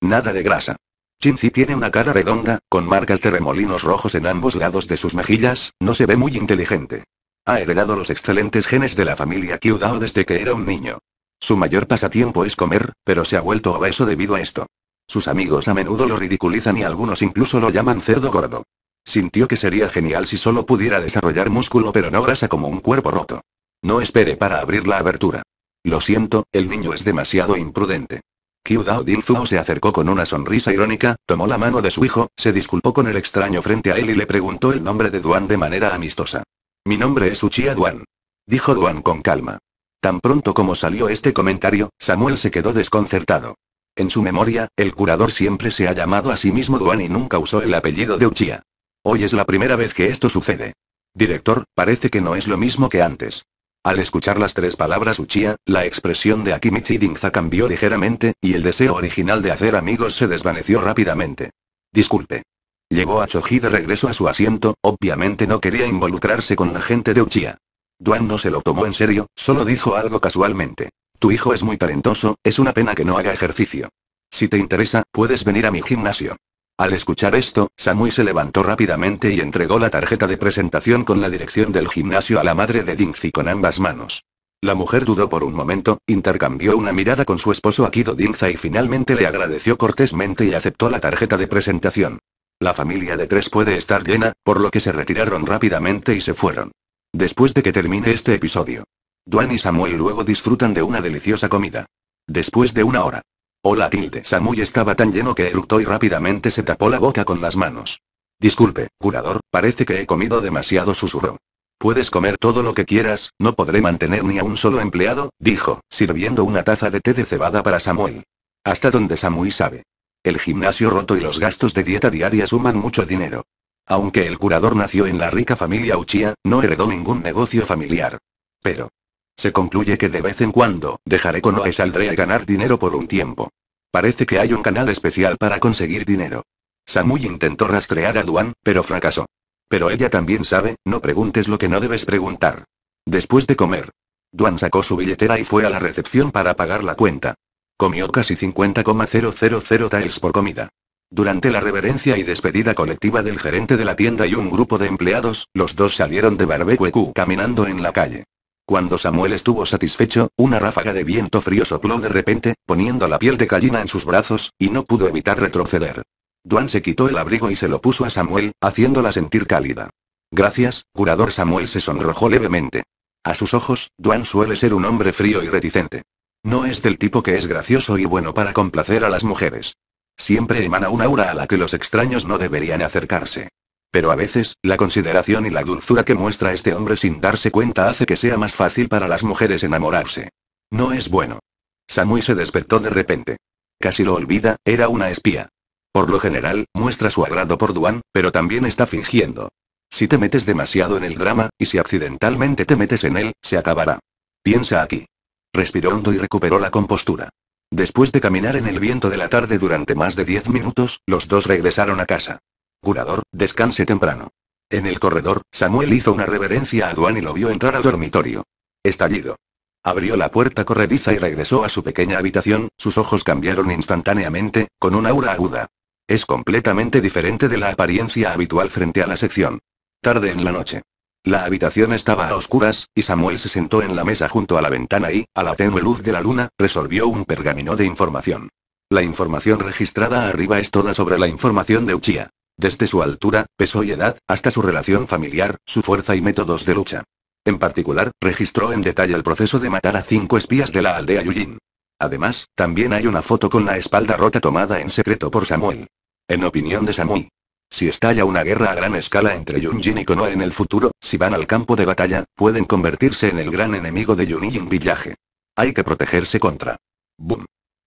Nada de grasa. Chinzi tiene una cara redonda, con marcas de remolinos rojos en ambos lados de sus mejillas, no se ve muy inteligente. Ha heredado los excelentes genes de la familia Kyudao desde que era un niño. Su mayor pasatiempo es comer, pero se ha vuelto obeso debido a esto. Sus amigos a menudo lo ridiculizan y algunos incluso lo llaman cerdo gordo. Sintió que sería genial si solo pudiera desarrollar músculo pero no grasa como un cuerpo roto. No espere para abrir la abertura. Lo siento, el niño es demasiado imprudente. Dao Dinzuo se acercó con una sonrisa irónica, tomó la mano de su hijo, se disculpó con el extraño frente a él y le preguntó el nombre de Duan de manera amistosa. Mi nombre es Uchiha Duan. Dijo Duan con calma. Tan pronto como salió este comentario, Samuel se quedó desconcertado. En su memoria, el curador siempre se ha llamado a sí mismo Duan y nunca usó el apellido de Uchia. Hoy es la primera vez que esto sucede. Director, parece que no es lo mismo que antes. Al escuchar las tres palabras Uchiha, la expresión de Akimichi Dingza cambió ligeramente, y el deseo original de hacer amigos se desvaneció rápidamente. Disculpe. Llegó a Choji de regreso a su asiento, obviamente no quería involucrarse con la gente de Uchia. Duan no se lo tomó en serio, solo dijo algo casualmente. Tu hijo es muy talentoso, es una pena que no haga ejercicio. Si te interesa, puedes venir a mi gimnasio. Al escuchar esto, Samui se levantó rápidamente y entregó la tarjeta de presentación con la dirección del gimnasio a la madre de Dingzi con ambas manos. La mujer dudó por un momento, intercambió una mirada con su esposo Akido Dinza y finalmente le agradeció cortésmente y aceptó la tarjeta de presentación. La familia de tres puede estar llena, por lo que se retiraron rápidamente y se fueron. Después de que termine este episodio, Duan y Samuel luego disfrutan de una deliciosa comida. Después de una hora, Hola tilde. Samui estaba tan lleno que eructó y rápidamente se tapó la boca con las manos. Disculpe, curador, parece que he comido demasiado susurro. Puedes comer todo lo que quieras, no podré mantener ni a un solo empleado, dijo, sirviendo una taza de té de cebada para Samuel. Hasta donde Samui sabe. El gimnasio roto y los gastos de dieta diaria suman mucho dinero. Aunque el curador nació en la rica familia Uchia, no heredó ningún negocio familiar. Pero, se concluye que de vez en cuando, dejaré con y saldré a ganar dinero por un tiempo. Parece que hay un canal especial para conseguir dinero. Samui intentó rastrear a Duan, pero fracasó. Pero ella también sabe, no preguntes lo que no debes preguntar. Después de comer, Duan sacó su billetera y fue a la recepción para pagar la cuenta. Comió casi 50,000 taels por comida. Durante la reverencia y despedida colectiva del gerente de la tienda y un grupo de empleados, los dos salieron de Barbecue Q caminando en la calle. Cuando Samuel estuvo satisfecho, una ráfaga de viento frío sopló de repente, poniendo la piel de gallina en sus brazos, y no pudo evitar retroceder. Duan se quitó el abrigo y se lo puso a Samuel, haciéndola sentir cálida. Gracias, curador Samuel se sonrojó levemente. A sus ojos, Duan suele ser un hombre frío y reticente. No es del tipo que es gracioso y bueno para complacer a las mujeres. Siempre emana una aura a la que los extraños no deberían acercarse. Pero a veces, la consideración y la dulzura que muestra este hombre sin darse cuenta hace que sea más fácil para las mujeres enamorarse. No es bueno. Samui se despertó de repente. Casi lo olvida, era una espía. Por lo general, muestra su agrado por Duan, pero también está fingiendo. Si te metes demasiado en el drama, y si accidentalmente te metes en él, se acabará. Piensa aquí. Respiró hondo y recuperó la compostura. Después de caminar en el viento de la tarde durante más de diez minutos, los dos regresaron a casa. Curador, descanse temprano. En el corredor, Samuel hizo una reverencia a Duan y lo vio entrar al dormitorio. Estallido. Abrió la puerta corrediza y regresó a su pequeña habitación, sus ojos cambiaron instantáneamente, con una aura aguda. Es completamente diferente de la apariencia habitual frente a la sección. Tarde en la noche. La habitación estaba a oscuras, y Samuel se sentó en la mesa junto a la ventana y, a la tenue luz de la luna, resolvió un pergamino de información. La información registrada arriba es toda sobre la información de Uchia desde su altura, peso y edad, hasta su relación familiar, su fuerza y métodos de lucha. En particular, registró en detalle el proceso de matar a cinco espías de la aldea Yujin. Además, también hay una foto con la espalda rota tomada en secreto por Samuel. En opinión de Samuel, si estalla una guerra a gran escala entre Yunjin y Konoha en el futuro, si van al campo de batalla, pueden convertirse en el gran enemigo de Yunjin Village. Hay que protegerse contra. Boom.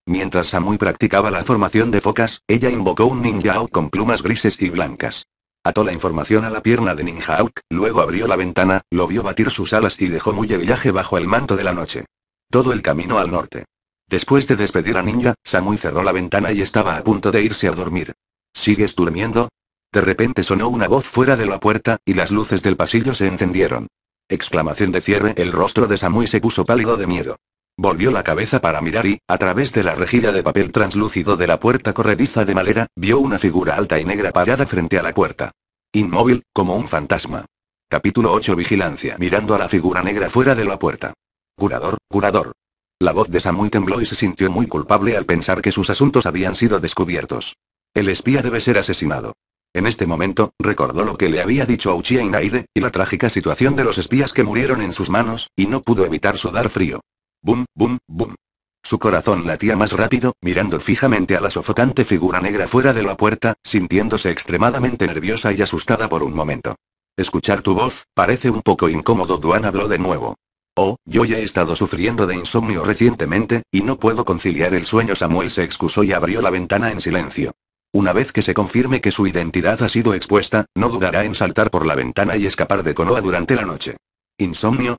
Mientras Samui practicaba la formación de focas, ella invocó un ninjao con plumas grises y blancas. Ató la información a la pierna de Ninja luego abrió la ventana, lo vio batir sus alas y dejó muy bajo el manto de la noche. Todo el camino al norte. Después de despedir a Ninja, Samui cerró la ventana y estaba a punto de irse a dormir. ¿Sigues durmiendo? De repente sonó una voz fuera de la puerta, y las luces del pasillo se encendieron. Exclamación de cierre, el rostro de Samui se puso pálido de miedo. Volvió la cabeza para mirar y, a través de la rejilla de papel translúcido de la puerta corrediza de madera, vio una figura alta y negra parada frente a la puerta. Inmóvil, como un fantasma. Capítulo 8 Vigilancia Mirando a la figura negra fuera de la puerta. Curador, curador. La voz de Samui tembló y se sintió muy culpable al pensar que sus asuntos habían sido descubiertos. El espía debe ser asesinado. En este momento, recordó lo que le había dicho y Naide, y la trágica situación de los espías que murieron en sus manos, y no pudo evitar sudar frío. Bum, bum, bum. Su corazón latía más rápido, mirando fijamente a la sofocante figura negra fuera de la puerta, sintiéndose extremadamente nerviosa y asustada por un momento. Escuchar tu voz, parece un poco incómodo. Duan habló de nuevo. Oh, yo ya he estado sufriendo de insomnio recientemente, y no puedo conciliar el sueño. Samuel se excusó y abrió la ventana en silencio. Una vez que se confirme que su identidad ha sido expuesta, no dudará en saltar por la ventana y escapar de Konoha durante la noche. ¿Insomnio?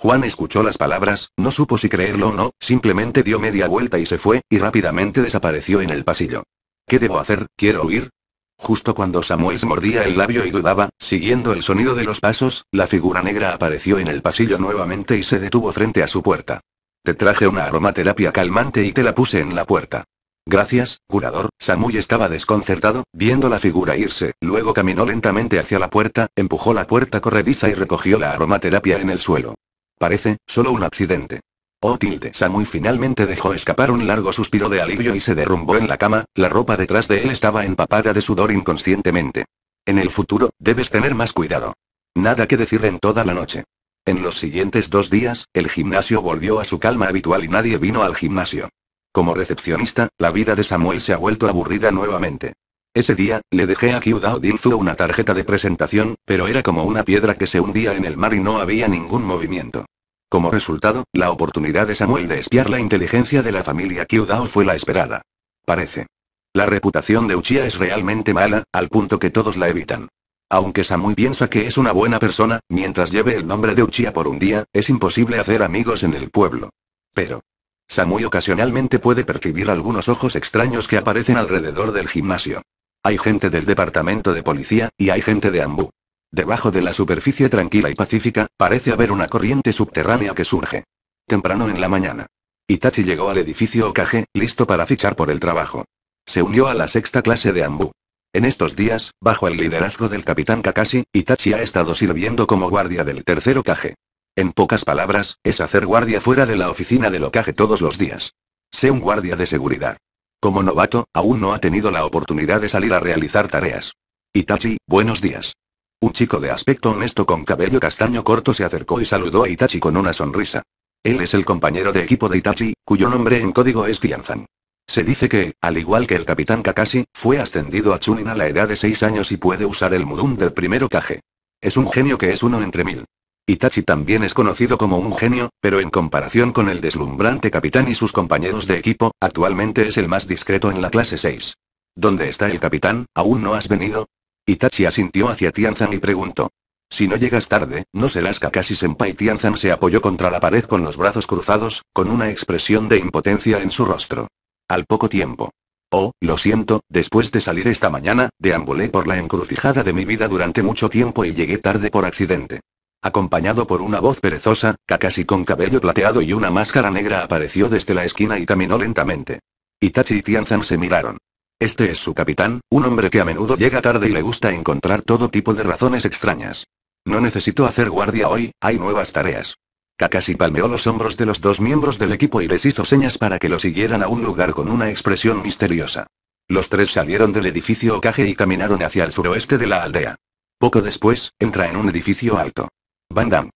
Juan escuchó las palabras, no supo si creerlo o no, simplemente dio media vuelta y se fue, y rápidamente desapareció en el pasillo. ¿Qué debo hacer? ¿Quiero huir? Justo cuando se mordía el labio y dudaba, siguiendo el sonido de los pasos, la figura negra apareció en el pasillo nuevamente y se detuvo frente a su puerta. Te traje una aromaterapia calmante y te la puse en la puerta. Gracias, curador. Samuel estaba desconcertado, viendo la figura irse, luego caminó lentamente hacia la puerta, empujó la puerta corrediza y recogió la aromaterapia en el suelo. Parece, solo un accidente. Oh tilde Samuy finalmente dejó escapar un largo suspiro de alivio y se derrumbó en la cama, la ropa detrás de él estaba empapada de sudor inconscientemente. En el futuro, debes tener más cuidado. Nada que decir en toda la noche. En los siguientes dos días, el gimnasio volvió a su calma habitual y nadie vino al gimnasio. Como recepcionista, la vida de Samuel se ha vuelto aburrida nuevamente. Ese día, le dejé a Kyudao Dilzu una tarjeta de presentación, pero era como una piedra que se hundía en el mar y no había ningún movimiento. Como resultado, la oportunidad de Samuel de espiar la inteligencia de la familia Kyudao fue la esperada. Parece. La reputación de Uchiha es realmente mala, al punto que todos la evitan. Aunque Samui piensa que es una buena persona, mientras lleve el nombre de Uchiha por un día, es imposible hacer amigos en el pueblo. Pero. Samui ocasionalmente puede percibir algunos ojos extraños que aparecen alrededor del gimnasio. Hay gente del departamento de policía, y hay gente de Ambú. Debajo de la superficie tranquila y pacífica, parece haber una corriente subterránea que surge. Temprano en la mañana. Itachi llegó al edificio Okage, listo para fichar por el trabajo. Se unió a la sexta clase de Ambu. En estos días, bajo el liderazgo del capitán Kakashi, Itachi ha estado sirviendo como guardia del tercer Okage. En pocas palabras, es hacer guardia fuera de la oficina del Okage todos los días. Sé un guardia de seguridad. Como novato, aún no ha tenido la oportunidad de salir a realizar tareas. Itachi, buenos días. Un chico de aspecto honesto con cabello castaño corto se acercó y saludó a Itachi con una sonrisa. Él es el compañero de equipo de Itachi, cuyo nombre en código es Tianzan. Se dice que, al igual que el capitán Kakashi, fue ascendido a Chunin a la edad de 6 años y puede usar el Mudum del primero Kage. Es un genio que es uno entre mil. Itachi también es conocido como un genio, pero en comparación con el deslumbrante capitán y sus compañeros de equipo, actualmente es el más discreto en la clase 6. ¿Dónde está el capitán? ¿Aún no has venido? Itachi asintió hacia Tianzan y preguntó. Si no llegas tarde, no serás casi Senpai. Tianzan se apoyó contra la pared con los brazos cruzados, con una expresión de impotencia en su rostro. Al poco tiempo. Oh, lo siento, después de salir esta mañana, deambulé por la encrucijada de mi vida durante mucho tiempo y llegué tarde por accidente. Acompañado por una voz perezosa, Kakashi con cabello plateado y una máscara negra apareció desde la esquina y caminó lentamente. Itachi y Tianzan se miraron. Este es su capitán, un hombre que a menudo llega tarde y le gusta encontrar todo tipo de razones extrañas. No necesito hacer guardia hoy, hay nuevas tareas. Kakashi palmeó los hombros de los dos miembros del equipo y les hizo señas para que lo siguieran a un lugar con una expresión misteriosa. Los tres salieron del edificio Okage y caminaron hacia el suroeste de la aldea. Poco después, entra en un edificio alto. Van Damme.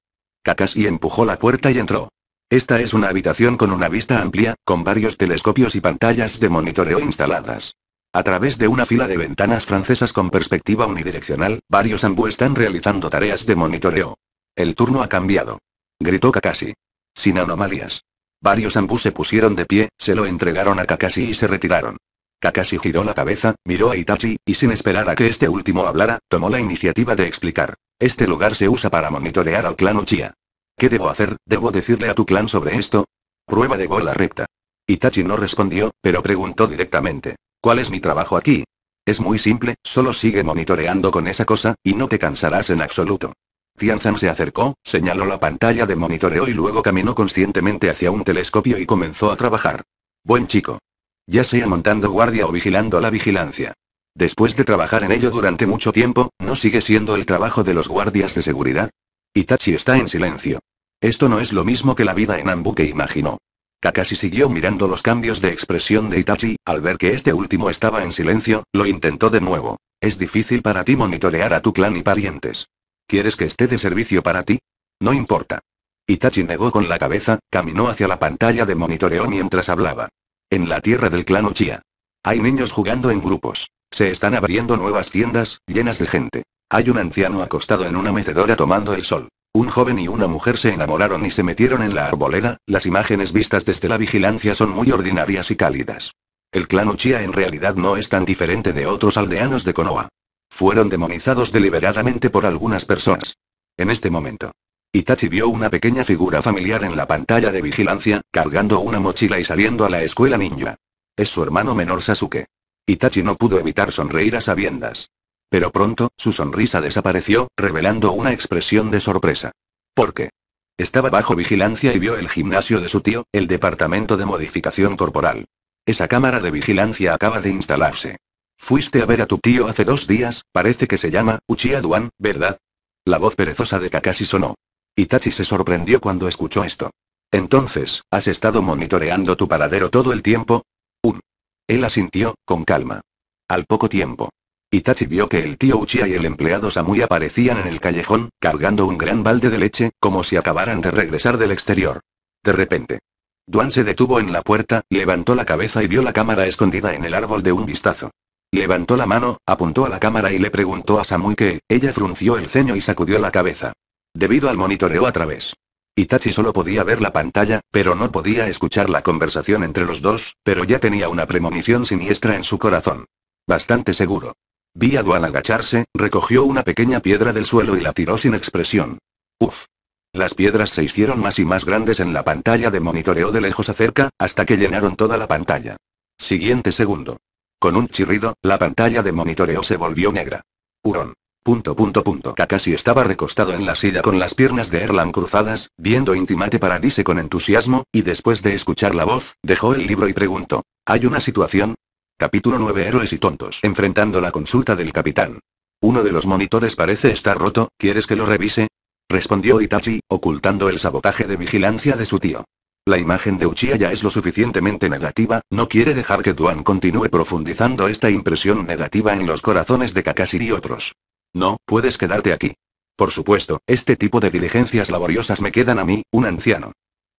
Kakashi empujó la puerta y entró. Esta es una habitación con una vista amplia, con varios telescopios y pantallas de monitoreo instaladas. A través de una fila de ventanas francesas con perspectiva unidireccional, varios ambú están realizando tareas de monitoreo. El turno ha cambiado. Gritó Kakashi. Sin anomalías. Varios ambú se pusieron de pie, se lo entregaron a Kakashi y se retiraron. Kakashi giró la cabeza, miró a Itachi, y sin esperar a que este último hablara, tomó la iniciativa de explicar. Este lugar se usa para monitorear al clan Uchiha. ¿Qué debo hacer? ¿Debo decirle a tu clan sobre esto? Prueba de bola recta. Itachi no respondió, pero preguntó directamente. ¿Cuál es mi trabajo aquí? Es muy simple, solo sigue monitoreando con esa cosa, y no te cansarás en absoluto. Tianzan se acercó, señaló la pantalla de monitoreo y luego caminó conscientemente hacia un telescopio y comenzó a trabajar. Buen chico ya sea montando guardia o vigilando la vigilancia. Después de trabajar en ello durante mucho tiempo, ¿no sigue siendo el trabajo de los guardias de seguridad? Itachi está en silencio. Esto no es lo mismo que la vida en Ambu que imaginó. Kakashi siguió mirando los cambios de expresión de Itachi, al ver que este último estaba en silencio, lo intentó de nuevo. Es difícil para ti monitorear a tu clan y parientes. ¿Quieres que esté de servicio para ti? No importa. Itachi negó con la cabeza, caminó hacia la pantalla de monitoreo mientras hablaba. En la tierra del clan Uchiha, Hay niños jugando en grupos. Se están abriendo nuevas tiendas, llenas de gente. Hay un anciano acostado en una mecedora tomando el sol. Un joven y una mujer se enamoraron y se metieron en la arboleda, las imágenes vistas desde la vigilancia son muy ordinarias y cálidas. El clan Uchiha en realidad no es tan diferente de otros aldeanos de Konoha. Fueron demonizados deliberadamente por algunas personas. En este momento. Itachi vio una pequeña figura familiar en la pantalla de vigilancia, cargando una mochila y saliendo a la escuela ninja. Es su hermano menor Sasuke. Itachi no pudo evitar sonreír a sabiendas. Pero pronto, su sonrisa desapareció, revelando una expresión de sorpresa. ¿Por qué? Estaba bajo vigilancia y vio el gimnasio de su tío, el departamento de modificación corporal. Esa cámara de vigilancia acaba de instalarse. Fuiste a ver a tu tío hace dos días, parece que se llama, Uchiha Duan, ¿verdad? La voz perezosa de Kakashi sonó. Itachi se sorprendió cuando escuchó esto. Entonces, ¿has estado monitoreando tu paradero todo el tiempo? Un. Él asintió, con calma. Al poco tiempo. Itachi vio que el tío Uchiha y el empleado Samui aparecían en el callejón, cargando un gran balde de leche, como si acabaran de regresar del exterior. De repente. Duan se detuvo en la puerta, levantó la cabeza y vio la cámara escondida en el árbol de un vistazo. Levantó la mano, apuntó a la cámara y le preguntó a Samui que, ella frunció el ceño y sacudió la cabeza debido al monitoreo a través. Itachi solo podía ver la pantalla, pero no podía escuchar la conversación entre los dos, pero ya tenía una premonición siniestra en su corazón. Bastante seguro. Vi a Duan agacharse, recogió una pequeña piedra del suelo y la tiró sin expresión. Uf. Las piedras se hicieron más y más grandes en la pantalla de monitoreo de lejos a cerca, hasta que llenaron toda la pantalla. Siguiente segundo. Con un chirrido, la pantalla de monitoreo se volvió negra. Hurón. Punto punto punto. Kakashi estaba recostado en la silla con las piernas de Erlan cruzadas, viendo Intimate Paradise con entusiasmo, y después de escuchar la voz, dejó el libro y preguntó. ¿Hay una situación? Capítulo 9 Héroes y tontos. Enfrentando la consulta del capitán. Uno de los monitores parece estar roto, ¿quieres que lo revise? Respondió Itachi, ocultando el sabotaje de vigilancia de su tío. La imagen de Uchiha ya es lo suficientemente negativa, no quiere dejar que Duan continúe profundizando esta impresión negativa en los corazones de Kakashi y otros. No, puedes quedarte aquí. Por supuesto, este tipo de diligencias laboriosas me quedan a mí, un anciano.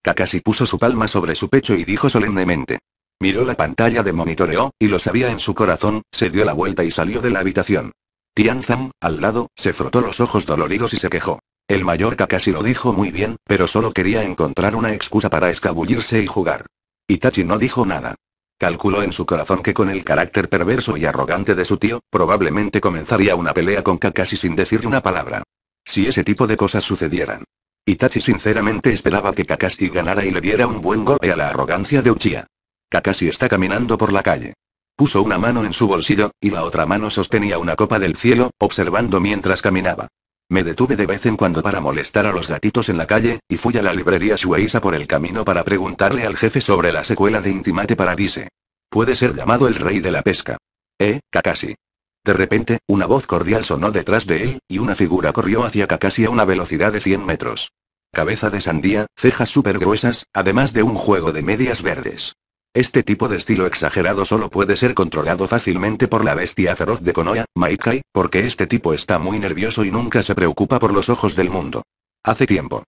Kakashi puso su palma sobre su pecho y dijo solemnemente. Miró la pantalla de monitoreo, y lo sabía en su corazón, se dio la vuelta y salió de la habitación. Tianzan, al lado, se frotó los ojos doloridos y se quejó. El mayor Kakashi lo dijo muy bien, pero solo quería encontrar una excusa para escabullirse y jugar. Itachi no dijo nada. Calculó en su corazón que con el carácter perverso y arrogante de su tío, probablemente comenzaría una pelea con Kakashi sin decir una palabra. Si ese tipo de cosas sucedieran. Itachi sinceramente esperaba que Kakashi ganara y le diera un buen golpe a la arrogancia de Uchiha. Kakashi está caminando por la calle. Puso una mano en su bolsillo, y la otra mano sostenía una copa del cielo, observando mientras caminaba. Me detuve de vez en cuando para molestar a los gatitos en la calle, y fui a la librería Shueisha por el camino para preguntarle al jefe sobre la secuela de Intimate Paradise. Puede ser llamado el rey de la pesca. Eh, Kakashi. De repente, una voz cordial sonó detrás de él, y una figura corrió hacia Kakashi a una velocidad de 100 metros. Cabeza de sandía, cejas súper gruesas, además de un juego de medias verdes. Este tipo de estilo exagerado solo puede ser controlado fácilmente por la bestia feroz de Konoha, Maikai, porque este tipo está muy nervioso y nunca se preocupa por los ojos del mundo. Hace tiempo.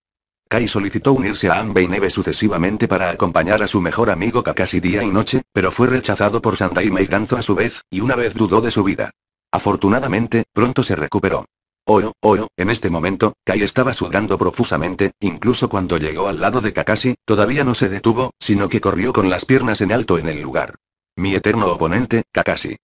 Kai solicitó unirse a Ambe y Neve sucesivamente para acompañar a su mejor amigo Kakashi día y noche, pero fue rechazado por Sandai Meiganzo a su vez, y una vez dudó de su vida. Afortunadamente, pronto se recuperó hoy oro, en este momento, Kai estaba sudando profusamente, incluso cuando llegó al lado de Kakashi, todavía no se detuvo, sino que corrió con las piernas en alto en el lugar. Mi eterno oponente, Kakashi.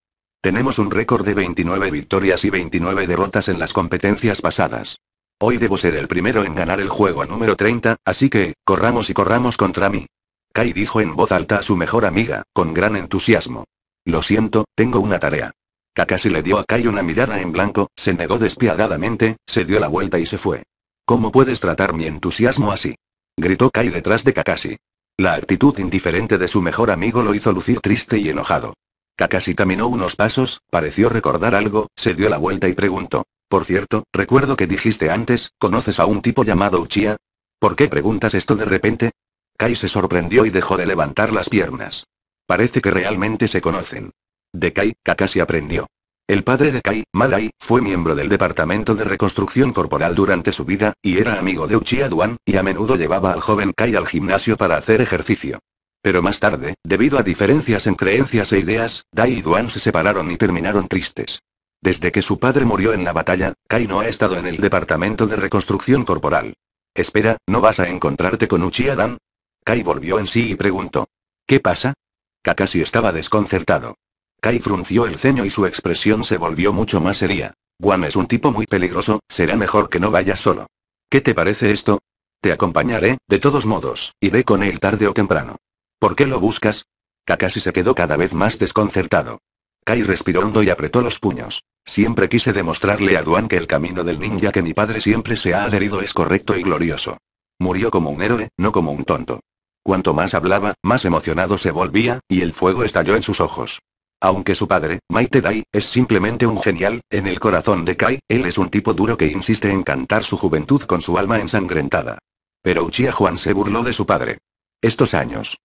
Tenemos un récord de 29 victorias y 29 derrotas en las competencias pasadas. Hoy debo ser el primero en ganar el juego número 30, así que, corramos y corramos contra mí. Kai dijo en voz alta a su mejor amiga, con gran entusiasmo. Lo siento, tengo una tarea. Kakashi le dio a Kai una mirada en blanco, se negó despiadadamente, se dio la vuelta y se fue. ¿Cómo puedes tratar mi entusiasmo así? Gritó Kai detrás de Kakashi. La actitud indiferente de su mejor amigo lo hizo lucir triste y enojado. Kakashi caminó unos pasos, pareció recordar algo, se dio la vuelta y preguntó. Por cierto, recuerdo que dijiste antes, ¿conoces a un tipo llamado Uchiha? ¿Por qué preguntas esto de repente? Kai se sorprendió y dejó de levantar las piernas. Parece que realmente se conocen. De Kai, Kakashi aprendió. El padre de Kai, Malai, fue miembro del Departamento de Reconstrucción Corporal durante su vida, y era amigo de Uchiha Duan, y a menudo llevaba al joven Kai al gimnasio para hacer ejercicio. Pero más tarde, debido a diferencias en creencias e ideas, Dai y Duan se separaron y terminaron tristes. Desde que su padre murió en la batalla, Kai no ha estado en el departamento de reconstrucción corporal. Espera, ¿no vas a encontrarte con Uchiha Dan? Kai volvió en sí y preguntó. ¿Qué pasa? Kakashi estaba desconcertado. Kai frunció el ceño y su expresión se volvió mucho más seria. Guan es un tipo muy peligroso, será mejor que no vayas solo. ¿Qué te parece esto? Te acompañaré, de todos modos, iré con él tarde o temprano. ¿Por qué lo buscas? Kakashi se quedó cada vez más desconcertado. Kai respiró hondo y apretó los puños. Siempre quise demostrarle a Duan que el camino del ninja que mi padre siempre se ha adherido es correcto y glorioso. Murió como un héroe, no como un tonto. Cuanto más hablaba, más emocionado se volvía, y el fuego estalló en sus ojos. Aunque su padre, Maite Dai, es simplemente un genial, en el corazón de Kai, él es un tipo duro que insiste en cantar su juventud con su alma ensangrentada. Pero Uchiha Juan se burló de su padre. Estos años.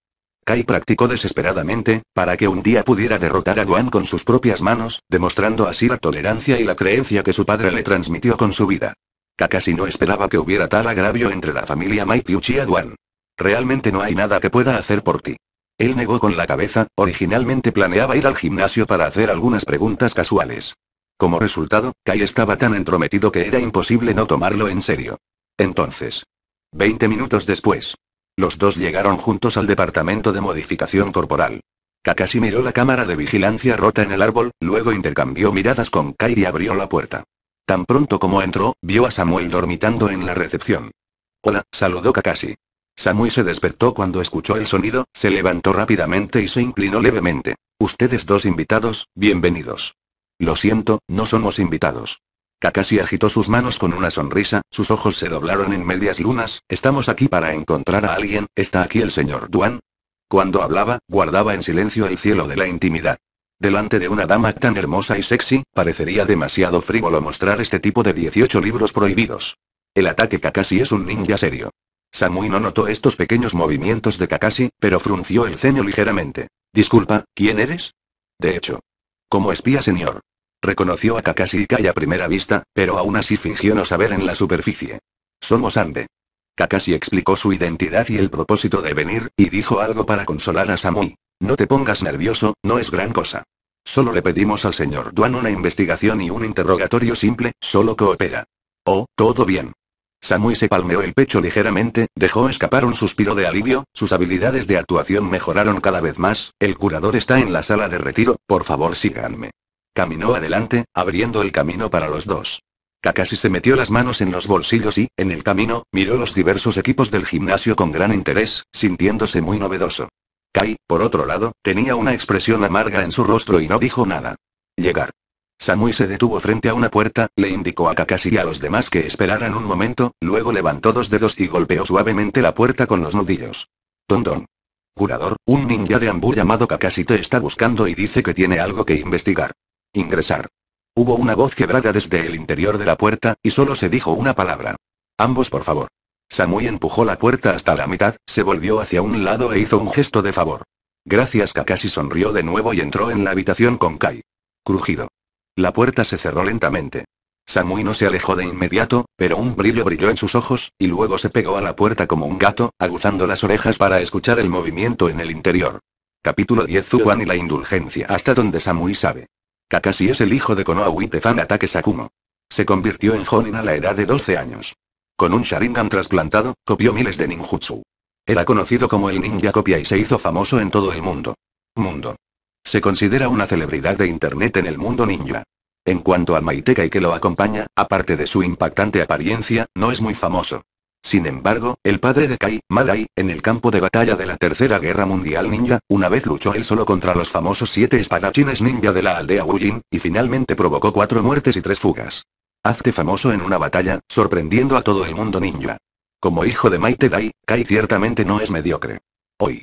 Kai practicó desesperadamente, para que un día pudiera derrotar a Duan con sus propias manos, demostrando así la tolerancia y la creencia que su padre le transmitió con su vida. Kakashi no esperaba que hubiera tal agravio entre la familia Maite y Uchiha Juan. Realmente no hay nada que pueda hacer por ti. Él negó con la cabeza, originalmente planeaba ir al gimnasio para hacer algunas preguntas casuales. Como resultado, Kai estaba tan entrometido que era imposible no tomarlo en serio. Entonces. 20 minutos después. Los dos llegaron juntos al departamento de modificación corporal. Kakashi miró la cámara de vigilancia rota en el árbol, luego intercambió miradas con Kai y abrió la puerta. Tan pronto como entró, vio a Samuel dormitando en la recepción. Hola, saludó Kakashi. Samui se despertó cuando escuchó el sonido, se levantó rápidamente y se inclinó levemente. Ustedes dos invitados, bienvenidos. Lo siento, no somos invitados. Kakashi agitó sus manos con una sonrisa, sus ojos se doblaron en medias lunas, estamos aquí para encontrar a alguien, ¿está aquí el señor Duan? Cuando hablaba, guardaba en silencio el cielo de la intimidad. Delante de una dama tan hermosa y sexy, parecería demasiado frívolo mostrar este tipo de 18 libros prohibidos. El ataque Kakashi es un ninja serio. Samui no notó estos pequeños movimientos de Kakashi, pero frunció el ceño ligeramente. Disculpa, ¿quién eres? De hecho. Como espía señor. Reconoció a Kakashi y Kai a primera vista, pero aún así fingió no saber en la superficie. Somos Ande. Kakashi explicó su identidad y el propósito de venir, y dijo algo para consolar a Samui. No te pongas nervioso, no es gran cosa. Solo le pedimos al señor Duan una investigación y un interrogatorio simple, solo coopera. Oh, todo bien. Samui se palmeó el pecho ligeramente, dejó escapar un suspiro de alivio, sus habilidades de actuación mejoraron cada vez más, el curador está en la sala de retiro, por favor síganme. Caminó adelante, abriendo el camino para los dos. Kakashi se metió las manos en los bolsillos y, en el camino, miró los diversos equipos del gimnasio con gran interés, sintiéndose muy novedoso. Kai, por otro lado, tenía una expresión amarga en su rostro y no dijo nada. Llegar. Samui se detuvo frente a una puerta, le indicó a Kakashi y a los demás que esperaran un momento, luego levantó dos dedos y golpeó suavemente la puerta con los nudillos. Tondón. Curador, un ninja de Ambu llamado Kakashi te está buscando y dice que tiene algo que investigar. Ingresar. Hubo una voz quebrada desde el interior de la puerta, y solo se dijo una palabra. Ambos por favor. Samui empujó la puerta hasta la mitad, se volvió hacia un lado e hizo un gesto de favor. Gracias Kakashi sonrió de nuevo y entró en la habitación con Kai. Crujido. La puerta se cerró lentamente. Samui no se alejó de inmediato, pero un brillo brilló en sus ojos, y luego se pegó a la puerta como un gato, aguzando las orejas para escuchar el movimiento en el interior. Capítulo 10 Zuan y la indulgencia Hasta donde Samui sabe. Kakashi es el hijo de Konoha Witefan Ataque Sakumo. Se convirtió en Jonin a la edad de 12 años. Con un Sharingan trasplantado, copió miles de ninjutsu. Era conocido como el ninja copia y se hizo famoso en todo el mundo. Mundo. Se considera una celebridad de Internet en el mundo ninja. En cuanto a Maitekai que lo acompaña, aparte de su impactante apariencia, no es muy famoso. Sin embargo, el padre de Kai, Madai, en el campo de batalla de la Tercera Guerra Mundial Ninja, una vez luchó él solo contra los famosos siete espadachines ninja de la aldea Wujin, y finalmente provocó cuatro muertes y tres fugas. Hazte famoso en una batalla, sorprendiendo a todo el mundo ninja. Como hijo de Maite Dai, Kai ciertamente no es mediocre. Hoy,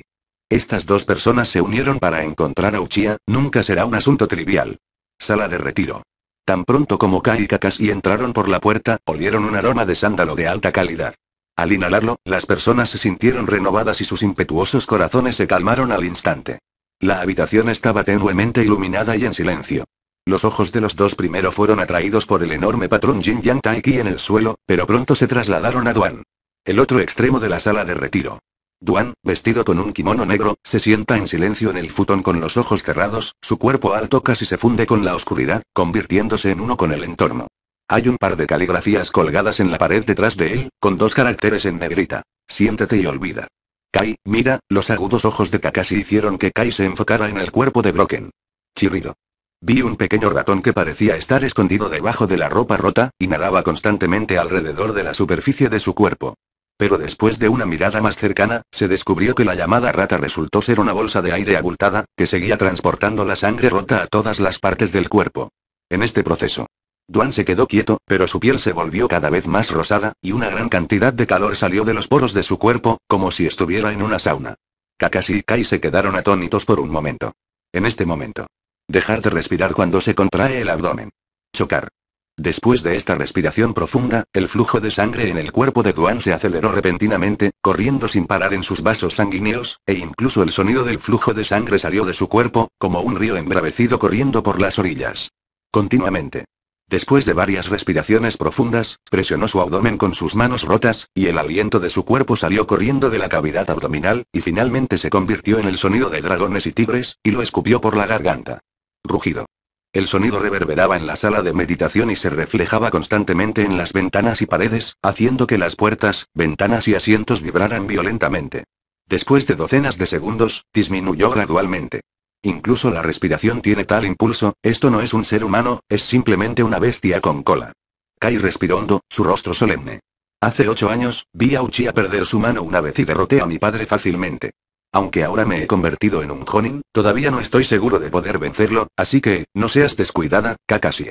estas dos personas se unieron para encontrar a Uchiha, nunca será un asunto trivial. Sala de retiro. Tan pronto como Kai y Kakashi entraron por la puerta, olieron un aroma de sándalo de alta calidad. Al inhalarlo, las personas se sintieron renovadas y sus impetuosos corazones se calmaron al instante. La habitación estaba tenuemente iluminada y en silencio. Los ojos de los dos primero fueron atraídos por el enorme patrón Jin Yang Taiki en el suelo, pero pronto se trasladaron a Duan. El otro extremo de la sala de retiro. Duan, vestido con un kimono negro, se sienta en silencio en el futón con los ojos cerrados, su cuerpo alto casi se funde con la oscuridad, convirtiéndose en uno con el entorno. Hay un par de caligrafías colgadas en la pared detrás de él, con dos caracteres en negrita. Siéntete y olvida. Kai, mira, los agudos ojos de Kakashi hicieron que Kai se enfocara en el cuerpo de Broken. Chirrido. Vi un pequeño ratón que parecía estar escondido debajo de la ropa rota, y nadaba constantemente alrededor de la superficie de su cuerpo. Pero después de una mirada más cercana, se descubrió que la llamada rata resultó ser una bolsa de aire abultada, que seguía transportando la sangre rota a todas las partes del cuerpo. En este proceso, Duan se quedó quieto, pero su piel se volvió cada vez más rosada, y una gran cantidad de calor salió de los poros de su cuerpo, como si estuviera en una sauna. Kakashi y Kai se quedaron atónitos por un momento. En este momento. Dejar de respirar cuando se contrae el abdomen. Chocar. Después de esta respiración profunda, el flujo de sangre en el cuerpo de Duan se aceleró repentinamente, corriendo sin parar en sus vasos sanguíneos, e incluso el sonido del flujo de sangre salió de su cuerpo, como un río embravecido corriendo por las orillas. Continuamente. Después de varias respiraciones profundas, presionó su abdomen con sus manos rotas, y el aliento de su cuerpo salió corriendo de la cavidad abdominal, y finalmente se convirtió en el sonido de dragones y tigres, y lo escupió por la garganta. Rugido. El sonido reverberaba en la sala de meditación y se reflejaba constantemente en las ventanas y paredes, haciendo que las puertas, ventanas y asientos vibraran violentamente. Después de docenas de segundos, disminuyó gradualmente. Incluso la respiración tiene tal impulso, esto no es un ser humano, es simplemente una bestia con cola. Kai respiró hondo, su rostro solemne. Hace ocho años, vi a Uchi a perder su mano una vez y derroté a mi padre fácilmente. Aunque ahora me he convertido en un Jonin, todavía no estoy seguro de poder vencerlo, así que, no seas descuidada, Kakashi.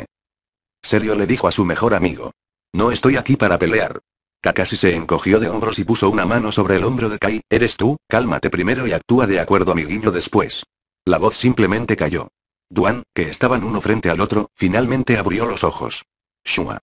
Serio le dijo a su mejor amigo. No estoy aquí para pelear. Kakashi se encogió de hombros y puso una mano sobre el hombro de Kai, eres tú, cálmate primero y actúa de acuerdo a mi guiño después. La voz simplemente cayó. Duan, que estaban uno frente al otro, finalmente abrió los ojos. Shuma.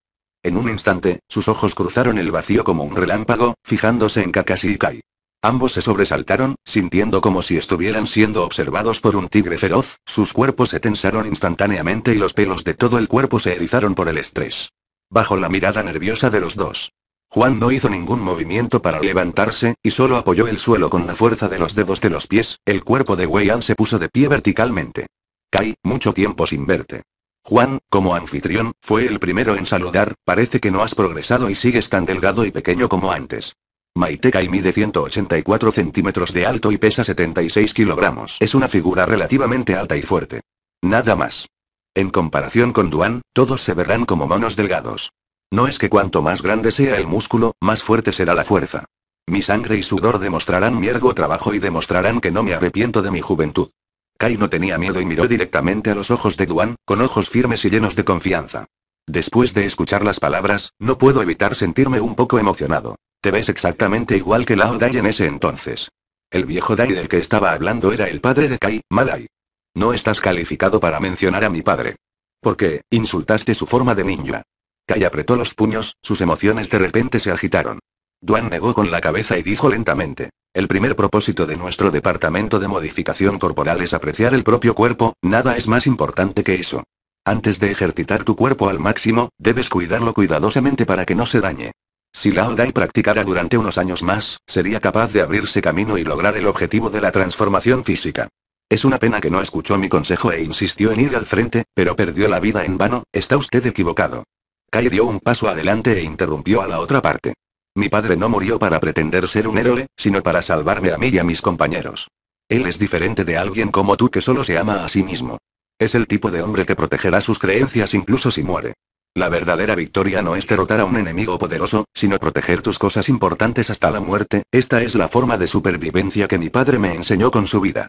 En un instante, sus ojos cruzaron el vacío como un relámpago, fijándose en Kakashi y Kai. Ambos se sobresaltaron, sintiendo como si estuvieran siendo observados por un tigre feroz, sus cuerpos se tensaron instantáneamente y los pelos de todo el cuerpo se erizaron por el estrés. Bajo la mirada nerviosa de los dos. Juan no hizo ningún movimiento para levantarse, y solo apoyó el suelo con la fuerza de los dedos de los pies, el cuerpo de Wei se puso de pie verticalmente. Kai, mucho tiempo sin verte. Juan, como anfitrión, fue el primero en saludar, parece que no has progresado y sigues tan delgado y pequeño como antes. Maite y mide 184 centímetros de alto y pesa 76 kilogramos. Es una figura relativamente alta y fuerte. Nada más. En comparación con Duan, todos se verán como monos delgados. No es que cuanto más grande sea el músculo, más fuerte será la fuerza. Mi sangre y sudor demostrarán mi ergo trabajo y demostrarán que no me arrepiento de mi juventud. Kai no tenía miedo y miró directamente a los ojos de Duan, con ojos firmes y llenos de confianza. Después de escuchar las palabras, no puedo evitar sentirme un poco emocionado. Te ves exactamente igual que Lao Dai en ese entonces. El viejo Dai del que estaba hablando era el padre de Kai, Madai. No estás calificado para mencionar a mi padre. Porque, insultaste su forma de ninja. Kai apretó los puños, sus emociones de repente se agitaron. Duan negó con la cabeza y dijo lentamente. El primer propósito de nuestro departamento de modificación corporal es apreciar el propio cuerpo, nada es más importante que eso. Antes de ejercitar tu cuerpo al máximo, debes cuidarlo cuidadosamente para que no se dañe. Si Lao Dai practicara durante unos años más, sería capaz de abrirse camino y lograr el objetivo de la transformación física. Es una pena que no escuchó mi consejo e insistió en ir al frente, pero perdió la vida en vano, está usted equivocado. Kai dio un paso adelante e interrumpió a la otra parte. Mi padre no murió para pretender ser un héroe, sino para salvarme a mí y a mis compañeros. Él es diferente de alguien como tú que solo se ama a sí mismo. Es el tipo de hombre que protegerá sus creencias incluso si muere. La verdadera victoria no es derrotar a un enemigo poderoso, sino proteger tus cosas importantes hasta la muerte, esta es la forma de supervivencia que mi padre me enseñó con su vida.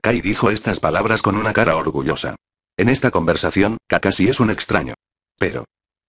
Kai dijo estas palabras con una cara orgullosa. En esta conversación, Kakashi es un extraño. Pero.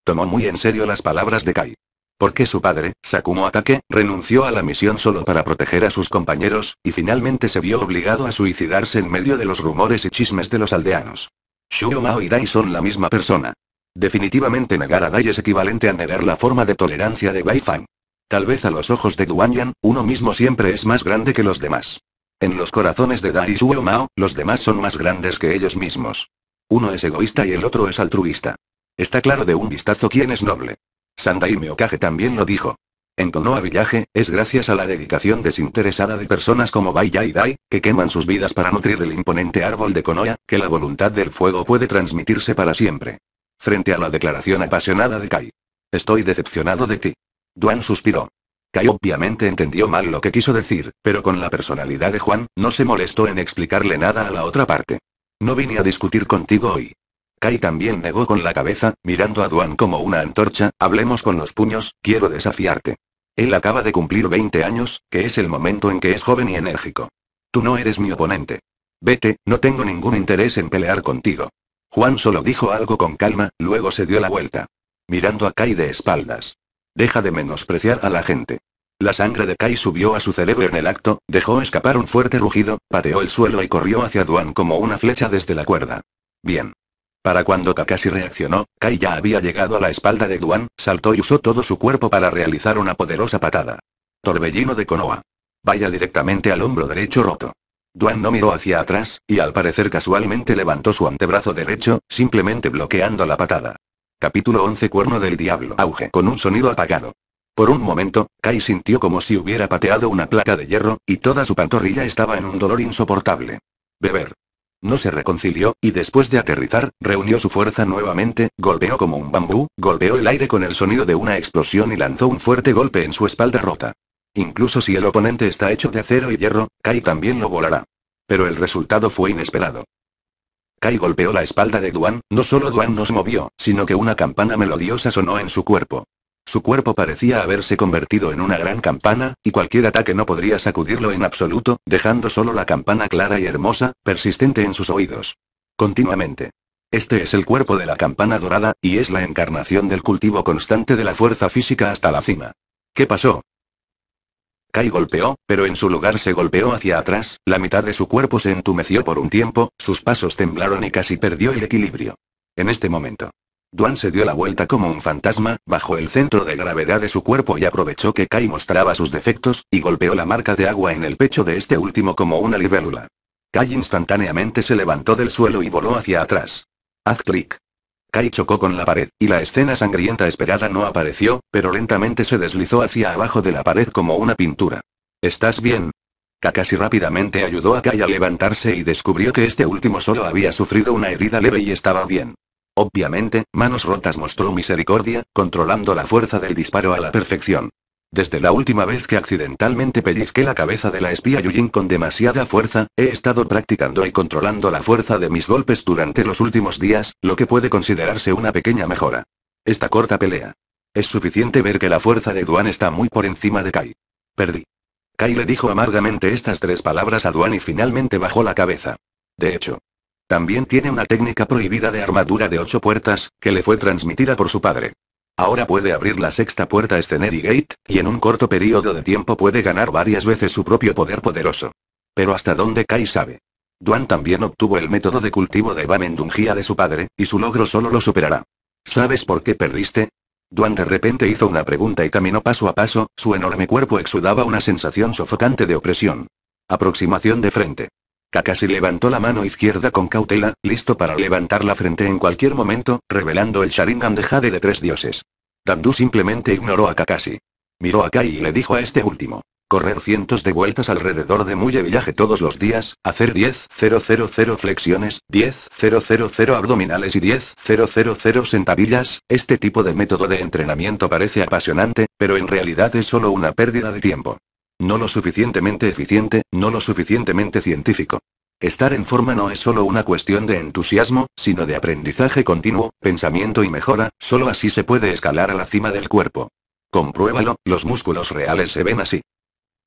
Tomó muy en serio las palabras de Kai. Porque su padre, Sakumo Atake, renunció a la misión solo para proteger a sus compañeros, y finalmente se vio obligado a suicidarse en medio de los rumores y chismes de los aldeanos. Shuyo y Dai son la misma persona. Definitivamente negar a Dai es equivalente a negar la forma de tolerancia de Bai Fan. Tal vez a los ojos de Duanyan, uno mismo siempre es más grande que los demás. En los corazones de Dai y Suo Mao, los demás son más grandes que ellos mismos. Uno es egoísta y el otro es altruista. Está claro de un vistazo quién es noble. Sandai Meokage también lo dijo. En Konoa Villaje, es gracias a la dedicación desinteresada de personas como Bai y Dai, que queman sus vidas para nutrir el imponente árbol de Konoha, que la voluntad del fuego puede transmitirse para siempre. Frente a la declaración apasionada de Kai. Estoy decepcionado de ti. Duan suspiró. Kai obviamente entendió mal lo que quiso decir, pero con la personalidad de Juan, no se molestó en explicarle nada a la otra parte. No vine a discutir contigo hoy. Kai también negó con la cabeza, mirando a Duan como una antorcha, hablemos con los puños, quiero desafiarte. Él acaba de cumplir 20 años, que es el momento en que es joven y enérgico. Tú no eres mi oponente. Vete, no tengo ningún interés en pelear contigo. Juan solo dijo algo con calma, luego se dio la vuelta. Mirando a Kai de espaldas. Deja de menospreciar a la gente. La sangre de Kai subió a su cerebro en el acto, dejó escapar un fuerte rugido, pateó el suelo y corrió hacia Duan como una flecha desde la cuerda. Bien. Para cuando Kakashi reaccionó, Kai ya había llegado a la espalda de Duan, saltó y usó todo su cuerpo para realizar una poderosa patada. Torbellino de Konoha. Vaya directamente al hombro derecho roto. Duan no miró hacia atrás, y al parecer casualmente levantó su antebrazo derecho, simplemente bloqueando la patada. Capítulo 11 Cuerno del Diablo Auge Con un sonido apagado. Por un momento, Kai sintió como si hubiera pateado una placa de hierro, y toda su pantorrilla estaba en un dolor insoportable. Beber. No se reconcilió, y después de aterrizar, reunió su fuerza nuevamente, golpeó como un bambú, golpeó el aire con el sonido de una explosión y lanzó un fuerte golpe en su espalda rota. Incluso si el oponente está hecho de acero y hierro, Kai también lo volará. Pero el resultado fue inesperado. Kai golpeó la espalda de Duan, no solo Duan nos movió, sino que una campana melodiosa sonó en su cuerpo. Su cuerpo parecía haberse convertido en una gran campana, y cualquier ataque no podría sacudirlo en absoluto, dejando solo la campana clara y hermosa, persistente en sus oídos. Continuamente. Este es el cuerpo de la campana dorada, y es la encarnación del cultivo constante de la fuerza física hasta la cima. ¿Qué pasó? Kai golpeó, pero en su lugar se golpeó hacia atrás, la mitad de su cuerpo se entumeció por un tiempo, sus pasos temblaron y casi perdió el equilibrio. En este momento. Duan se dio la vuelta como un fantasma, bajo el centro de gravedad de su cuerpo y aprovechó que Kai mostraba sus defectos, y golpeó la marca de agua en el pecho de este último como una libélula. Kai instantáneamente se levantó del suelo y voló hacia atrás. Haz clic. Kai chocó con la pared, y la escena sangrienta esperada no apareció, pero lentamente se deslizó hacia abajo de la pared como una pintura. ¿Estás bien? Kakashi rápidamente ayudó a Kai a levantarse y descubrió que este último solo había sufrido una herida leve y estaba bien. Obviamente, Manos Rotas mostró misericordia, controlando la fuerza del disparo a la perfección. Desde la última vez que accidentalmente pellizqué la cabeza de la espía Yujin con demasiada fuerza, he estado practicando y controlando la fuerza de mis golpes durante los últimos días, lo que puede considerarse una pequeña mejora. Esta corta pelea. Es suficiente ver que la fuerza de Duan está muy por encima de Kai. Perdí. Kai le dijo amargamente estas tres palabras a Duan y finalmente bajó la cabeza. De hecho, también tiene una técnica prohibida de armadura de ocho puertas, que le fue transmitida por su padre. Ahora puede abrir la sexta puerta Scenery Gate, y en un corto periodo de tiempo puede ganar varias veces su propio poder poderoso. Pero hasta dónde Kai sabe. Duan también obtuvo el método de cultivo de Bamendungia de su padre, y su logro solo lo superará. ¿Sabes por qué perdiste? Duan de repente hizo una pregunta y caminó paso a paso, su enorme cuerpo exudaba una sensación sofocante de opresión. Aproximación de frente. Kakashi levantó la mano izquierda con cautela, listo para levantar la frente en cualquier momento, revelando el Sharingan de Jade de tres dioses. Dandu simplemente ignoró a Kakashi. Miró a Kai y le dijo a este último. Correr cientos de vueltas alrededor de Muye Villaje todos los días, hacer 10.000 flexiones, 10.000 abdominales y 10.000 sentadillas, este tipo de método de entrenamiento parece apasionante, pero en realidad es solo una pérdida de tiempo. No lo suficientemente eficiente, no lo suficientemente científico. Estar en forma no es solo una cuestión de entusiasmo, sino de aprendizaje continuo, pensamiento y mejora, solo así se puede escalar a la cima del cuerpo. Compruébalo, los músculos reales se ven así.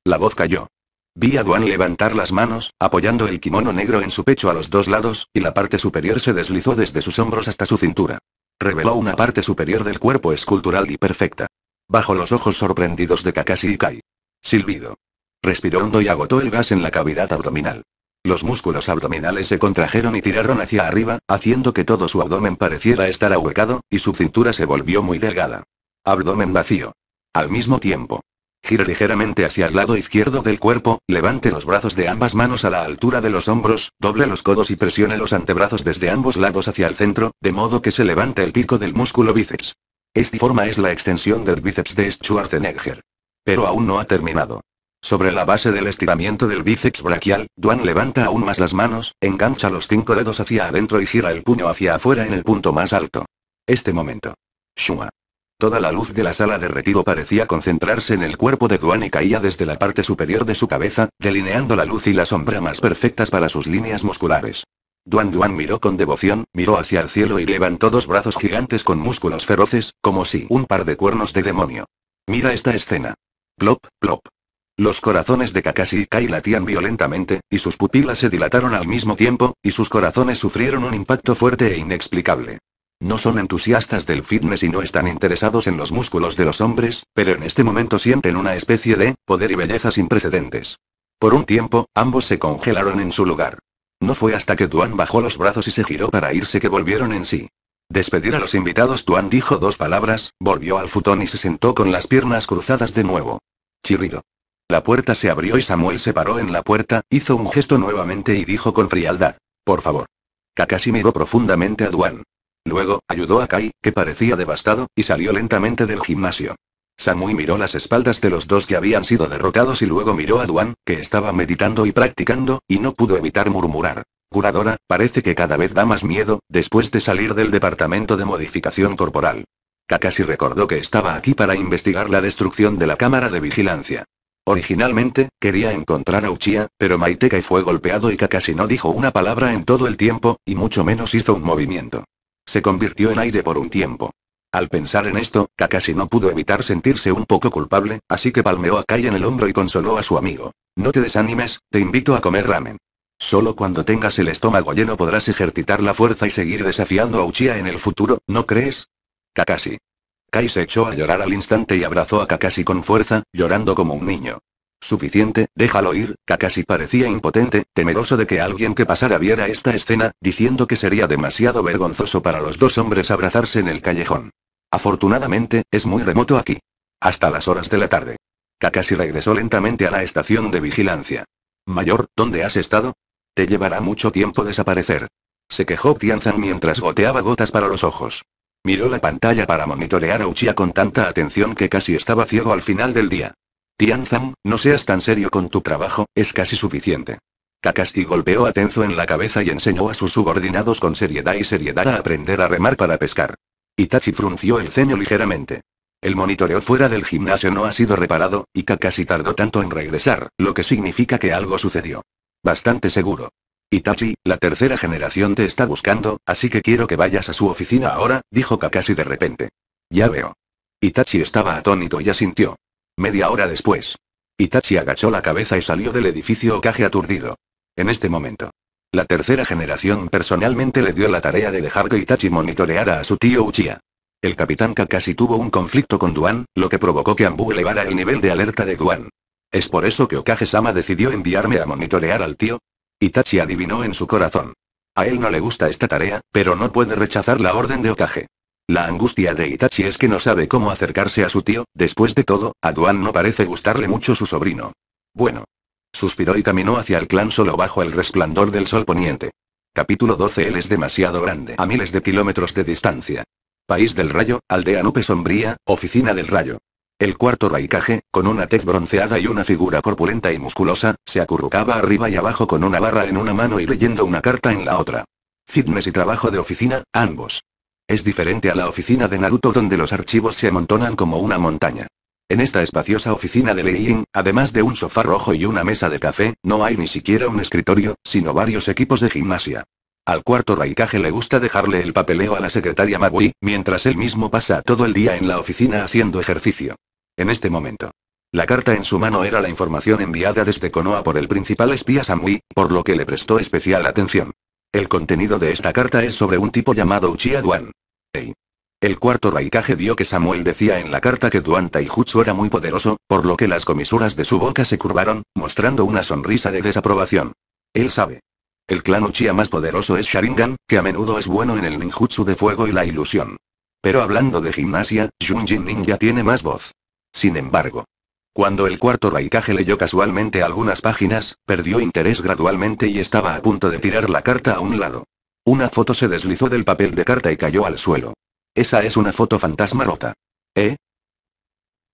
La voz cayó. Vi a Duan levantar las manos, apoyando el kimono negro en su pecho a los dos lados, y la parte superior se deslizó desde sus hombros hasta su cintura. Reveló una parte superior del cuerpo escultural y perfecta. Bajo los ojos sorprendidos de Kakashi y Kai. Silbido. Respiró hondo y agotó el gas en la cavidad abdominal. Los músculos abdominales se contrajeron y tiraron hacia arriba, haciendo que todo su abdomen pareciera estar ahuecado, y su cintura se volvió muy delgada. Abdomen vacío. Al mismo tiempo. Gire ligeramente hacia el lado izquierdo del cuerpo, levante los brazos de ambas manos a la altura de los hombros, doble los codos y presione los antebrazos desde ambos lados hacia el centro, de modo que se levante el pico del músculo bíceps. Esta forma es la extensión del bíceps de Schwarzenegger. Pero aún no ha terminado. Sobre la base del estiramiento del bíceps braquial, Duan levanta aún más las manos, engancha los cinco dedos hacia adentro y gira el puño hacia afuera en el punto más alto. Este momento. Shuma. Toda la luz de la sala de retiro parecía concentrarse en el cuerpo de Duan y caía desde la parte superior de su cabeza, delineando la luz y la sombra más perfectas para sus líneas musculares. Duan Duan miró con devoción, miró hacia el cielo y levantó dos brazos gigantes con músculos feroces, como si un par de cuernos de demonio. Mira esta escena. Plop, plop. Los corazones de Kakashi y Kai latían violentamente, y sus pupilas se dilataron al mismo tiempo, y sus corazones sufrieron un impacto fuerte e inexplicable. No son entusiastas del fitness y no están interesados en los músculos de los hombres, pero en este momento sienten una especie de poder y belleza sin precedentes. Por un tiempo, ambos se congelaron en su lugar. No fue hasta que Duan bajó los brazos y se giró para irse que volvieron en sí. Despedir a los invitados, Tuan dijo dos palabras, volvió al futón y se sentó con las piernas cruzadas de nuevo. Chirrido. La puerta se abrió y Samuel se paró en la puerta, hizo un gesto nuevamente y dijo con frialdad. Por favor. Kakashi miró profundamente a Duan. Luego, ayudó a Kai, que parecía devastado, y salió lentamente del gimnasio. Samui miró las espaldas de los dos que habían sido derrotados y luego miró a Duan, que estaba meditando y practicando, y no pudo evitar murmurar. Curadora, parece que cada vez da más miedo, después de salir del departamento de modificación corporal. Kakashi recordó que estaba aquí para investigar la destrucción de la cámara de vigilancia. Originalmente, quería encontrar a Uchiha, pero Maiteke fue golpeado y Kakashi no dijo una palabra en todo el tiempo, y mucho menos hizo un movimiento. Se convirtió en aire por un tiempo. Al pensar en esto, Kakashi no pudo evitar sentirse un poco culpable, así que palmeó a Kai en el hombro y consoló a su amigo. No te desanimes, te invito a comer ramen. Solo cuando tengas el estómago lleno podrás ejercitar la fuerza y seguir desafiando a Uchiha en el futuro, ¿no crees? Kakashi. Kai se echó a llorar al instante y abrazó a Kakashi con fuerza, llorando como un niño. Suficiente, déjalo ir, Kakashi parecía impotente, temeroso de que alguien que pasara viera esta escena, diciendo que sería demasiado vergonzoso para los dos hombres abrazarse en el callejón. Afortunadamente, es muy remoto aquí. Hasta las horas de la tarde. Kakashi regresó lentamente a la estación de vigilancia. Mayor, ¿dónde has estado? Te llevará mucho tiempo desaparecer. Se quejó Tianzan mientras goteaba gotas para los ojos. Miró la pantalla para monitorear a Uchiha con tanta atención que casi estaba ciego al final del día. Tianzan, no seas tan serio con tu trabajo, es casi suficiente. Kakashi golpeó a Tenzo en la cabeza y enseñó a sus subordinados con seriedad y seriedad a aprender a remar para pescar. Itachi frunció el ceño ligeramente. El monitoreo fuera del gimnasio no ha sido reparado, y Kakashi tardó tanto en regresar, lo que significa que algo sucedió. Bastante seguro. Itachi, la tercera generación te está buscando, así que quiero que vayas a su oficina ahora, dijo Kakashi de repente. Ya veo. Itachi estaba atónito y asintió. Media hora después. Itachi agachó la cabeza y salió del edificio Okage aturdido. En este momento. La tercera generación personalmente le dio la tarea de dejar que Itachi monitoreara a su tío Uchiha. El capitán Kakashi tuvo un conflicto con Duan, lo que provocó que Ambu elevara el nivel de alerta de Duan. Es por eso que Okage-sama decidió enviarme a monitorear al tío, Itachi adivinó en su corazón. A él no le gusta esta tarea, pero no puede rechazar la orden de Okage. La angustia de Itachi es que no sabe cómo acercarse a su tío, después de todo, a Duan no parece gustarle mucho su sobrino. Bueno. Suspiró y caminó hacia el clan solo bajo el resplandor del sol poniente. Capítulo 12 Él es demasiado grande, a miles de kilómetros de distancia. País del Rayo, aldea Nupe Sombría, oficina del Rayo. El cuarto raicaje, con una tez bronceada y una figura corpulenta y musculosa, se acurrucaba arriba y abajo con una barra en una mano y leyendo una carta en la otra. Fitness y trabajo de oficina, ambos. Es diferente a la oficina de Naruto donde los archivos se amontonan como una montaña. En esta espaciosa oficina de Ying, además de un sofá rojo y una mesa de café, no hay ni siquiera un escritorio, sino varios equipos de gimnasia. Al cuarto raikage le gusta dejarle el papeleo a la secretaria Mabui, mientras él mismo pasa todo el día en la oficina haciendo ejercicio. En este momento. La carta en su mano era la información enviada desde Konoha por el principal espía Samui, por lo que le prestó especial atención. El contenido de esta carta es sobre un tipo llamado Uchiha Duan. El cuarto Raikage vio que Samuel decía en la carta que Duan Taijutsu era muy poderoso, por lo que las comisuras de su boca se curvaron, mostrando una sonrisa de desaprobación. Él sabe. El clan Uchiha más poderoso es Sharingan, que a menudo es bueno en el ninjutsu de fuego y la ilusión. Pero hablando de gimnasia, Junjin Ninja tiene más voz. Sin embargo, cuando el cuarto Raikage leyó casualmente algunas páginas, perdió interés gradualmente y estaba a punto de tirar la carta a un lado. Una foto se deslizó del papel de carta y cayó al suelo. Esa es una foto fantasma rota. ¿Eh?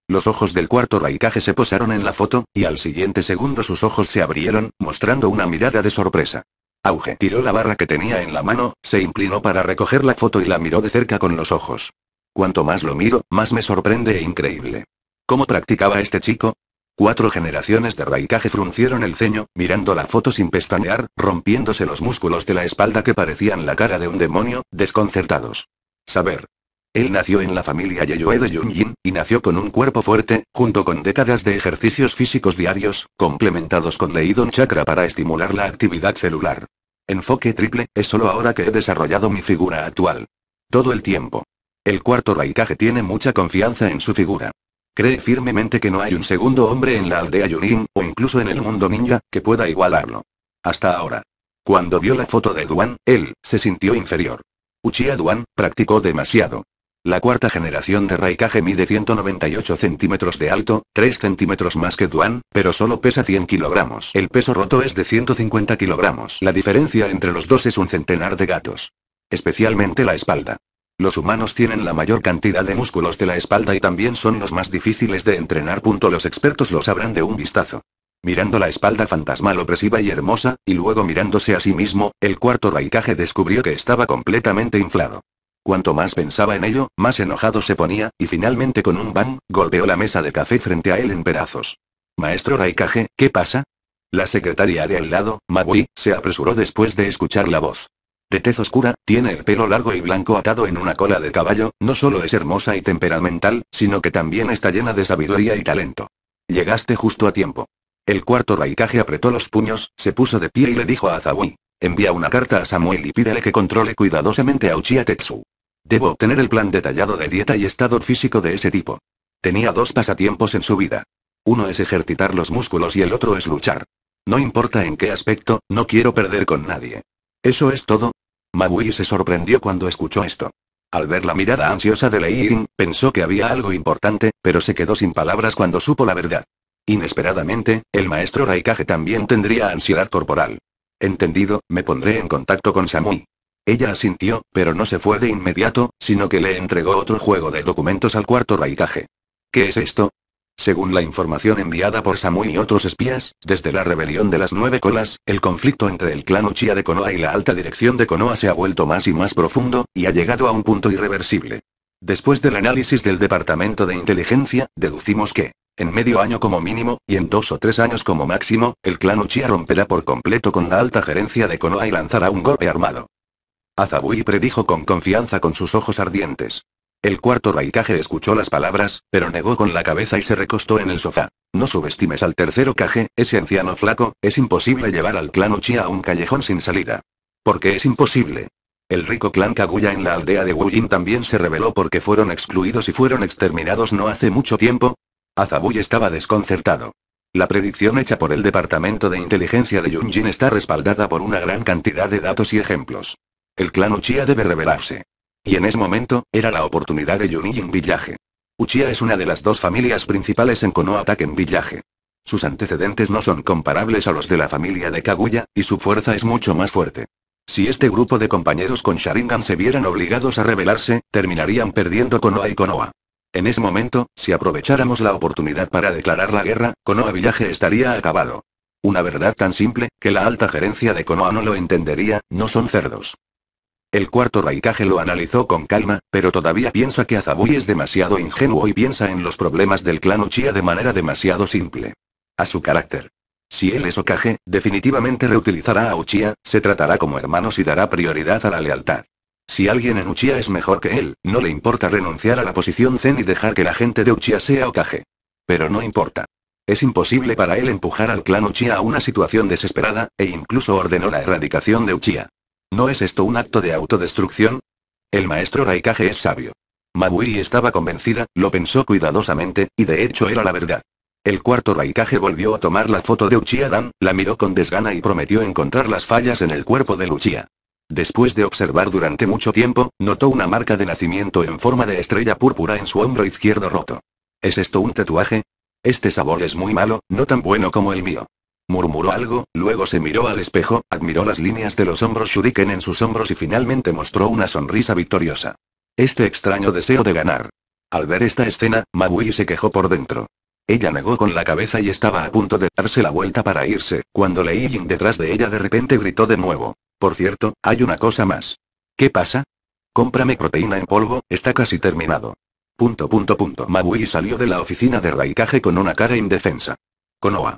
Los ojos del cuarto Raikage se posaron en la foto, y al siguiente segundo sus ojos se abrieron, mostrando una mirada de sorpresa. Auge tiró la barra que tenía en la mano, se inclinó para recoger la foto y la miró de cerca con los ojos. Cuanto más lo miro, más me sorprende e increíble. ¿Cómo practicaba este chico? Cuatro generaciones de raicaje fruncieron el ceño, mirando la foto sin pestañear, rompiéndose los músculos de la espalda que parecían la cara de un demonio, desconcertados. Saber, él nació en la familia Yeyue de Yunjin, y nació con un cuerpo fuerte, junto con décadas de ejercicios físicos diarios, complementados con Leidon Chakra para estimular la actividad celular. Enfoque triple, es solo ahora que he desarrollado mi figura actual. Todo el tiempo. El cuarto Raikage tiene mucha confianza en su figura. Cree firmemente que no hay un segundo hombre en la aldea Yunin, o incluso en el mundo ninja, que pueda igualarlo. Hasta ahora. Cuando vio la foto de Duan, él, se sintió inferior. Uchiha Duan, practicó demasiado. La cuarta generación de Raikage mide 198 centímetros de alto, 3 centímetros más que Duan, pero solo pesa 100 kilogramos. El peso roto es de 150 kilogramos. La diferencia entre los dos es un centenar de gatos. Especialmente la espalda. Los humanos tienen la mayor cantidad de músculos de la espalda y también son los más difíciles de entrenar. Los expertos lo sabrán de un vistazo. Mirando la espalda fantasmal opresiva y hermosa, y luego mirándose a sí mismo, el cuarto Raikage descubrió que estaba completamente inflado. Cuanto más pensaba en ello, más enojado se ponía, y finalmente con un bang, golpeó la mesa de café frente a él en pedazos. Maestro Raikage, ¿qué pasa? La secretaria de al lado, Mabui, se apresuró después de escuchar la voz. De tez oscura, tiene el pelo largo y blanco atado en una cola de caballo, no solo es hermosa y temperamental, sino que también está llena de sabiduría y talento. Llegaste justo a tiempo. El cuarto Raikage apretó los puños, se puso de pie y le dijo a Zabui. Envía una carta a Samuel y pídele que controle cuidadosamente a Uchiha Tetsu. Debo obtener el plan detallado de dieta y estado físico de ese tipo. Tenía dos pasatiempos en su vida. Uno es ejercitar los músculos y el otro es luchar. No importa en qué aspecto, no quiero perder con nadie. ¿Eso es todo? Mabui se sorprendió cuando escuchó esto. Al ver la mirada ansiosa de Leirin, pensó que había algo importante, pero se quedó sin palabras cuando supo la verdad. Inesperadamente, el maestro Raikage también tendría ansiedad corporal. Entendido, me pondré en contacto con Samui. Ella asintió, pero no se fue de inmediato, sino que le entregó otro juego de documentos al cuarto raikaje. ¿Qué es esto? Según la información enviada por Samui y otros espías, desde la rebelión de las nueve colas, el conflicto entre el clan Uchiha de Konoha y la alta dirección de Konoha se ha vuelto más y más profundo, y ha llegado a un punto irreversible. Después del análisis del Departamento de Inteligencia, deducimos que, en medio año como mínimo, y en dos o tres años como máximo, el clan Uchiha romperá por completo con la alta gerencia de Konoha y lanzará un golpe armado. Azabui predijo con confianza con sus ojos ardientes. El cuarto Raikage escuchó las palabras, pero negó con la cabeza y se recostó en el sofá. No subestimes al tercero Kage, ese anciano flaco, es imposible llevar al clan Uchi a un callejón sin salida. Porque es imposible. El rico clan Kaguya en la aldea de Wujin también se reveló porque fueron excluidos y fueron exterminados no hace mucho tiempo. Azabui estaba desconcertado. La predicción hecha por el Departamento de Inteligencia de Yunjin está respaldada por una gran cantidad de datos y ejemplos. El clan Uchiha debe rebelarse. Y en ese momento, era la oportunidad de en villaje. Uchiha es una de las dos familias principales en Konoha Taken villaje. Sus antecedentes no son comparables a los de la familia de Kaguya, y su fuerza es mucho más fuerte. Si este grupo de compañeros con Sharingan se vieran obligados a rebelarse, terminarían perdiendo Konoha y Konoha. En ese momento, si aprovecháramos la oportunidad para declarar la guerra, Konoha villaje estaría acabado. Una verdad tan simple, que la alta gerencia de Konoha no lo entendería, no son cerdos. El cuarto Raikage lo analizó con calma, pero todavía piensa que Azabui es demasiado ingenuo y piensa en los problemas del clan Uchiha de manera demasiado simple. A su carácter. Si él es Okage, definitivamente reutilizará a Uchiha, se tratará como hermanos y dará prioridad a la lealtad. Si alguien en Uchiha es mejor que él, no le importa renunciar a la posición Zen y dejar que la gente de Uchiha sea Okage. Pero no importa. Es imposible para él empujar al clan Uchiha a una situación desesperada, e incluso ordenó la erradicación de Uchiha. ¿No es esto un acto de autodestrucción? El maestro Raikage es sabio. mabui estaba convencida, lo pensó cuidadosamente, y de hecho era la verdad. El cuarto Raikage volvió a tomar la foto de Uchiha Dan, la miró con desgana y prometió encontrar las fallas en el cuerpo de Uchiha. Después de observar durante mucho tiempo, notó una marca de nacimiento en forma de estrella púrpura en su hombro izquierdo roto. ¿Es esto un tatuaje? Este sabor es muy malo, no tan bueno como el mío. Murmuró algo, luego se miró al espejo, admiró las líneas de los hombros shuriken en sus hombros y finalmente mostró una sonrisa victoriosa. Este extraño deseo de ganar. Al ver esta escena, Mabui se quejó por dentro. Ella negó con la cabeza y estaba a punto de darse la vuelta para irse, cuando Lei detrás de ella de repente gritó de nuevo. Por cierto, hay una cosa más. ¿Qué pasa? Cómprame proteína en polvo, está casi terminado. Punto punto punto. Mabui salió de la oficina de Raikage con una cara indefensa. Konoha.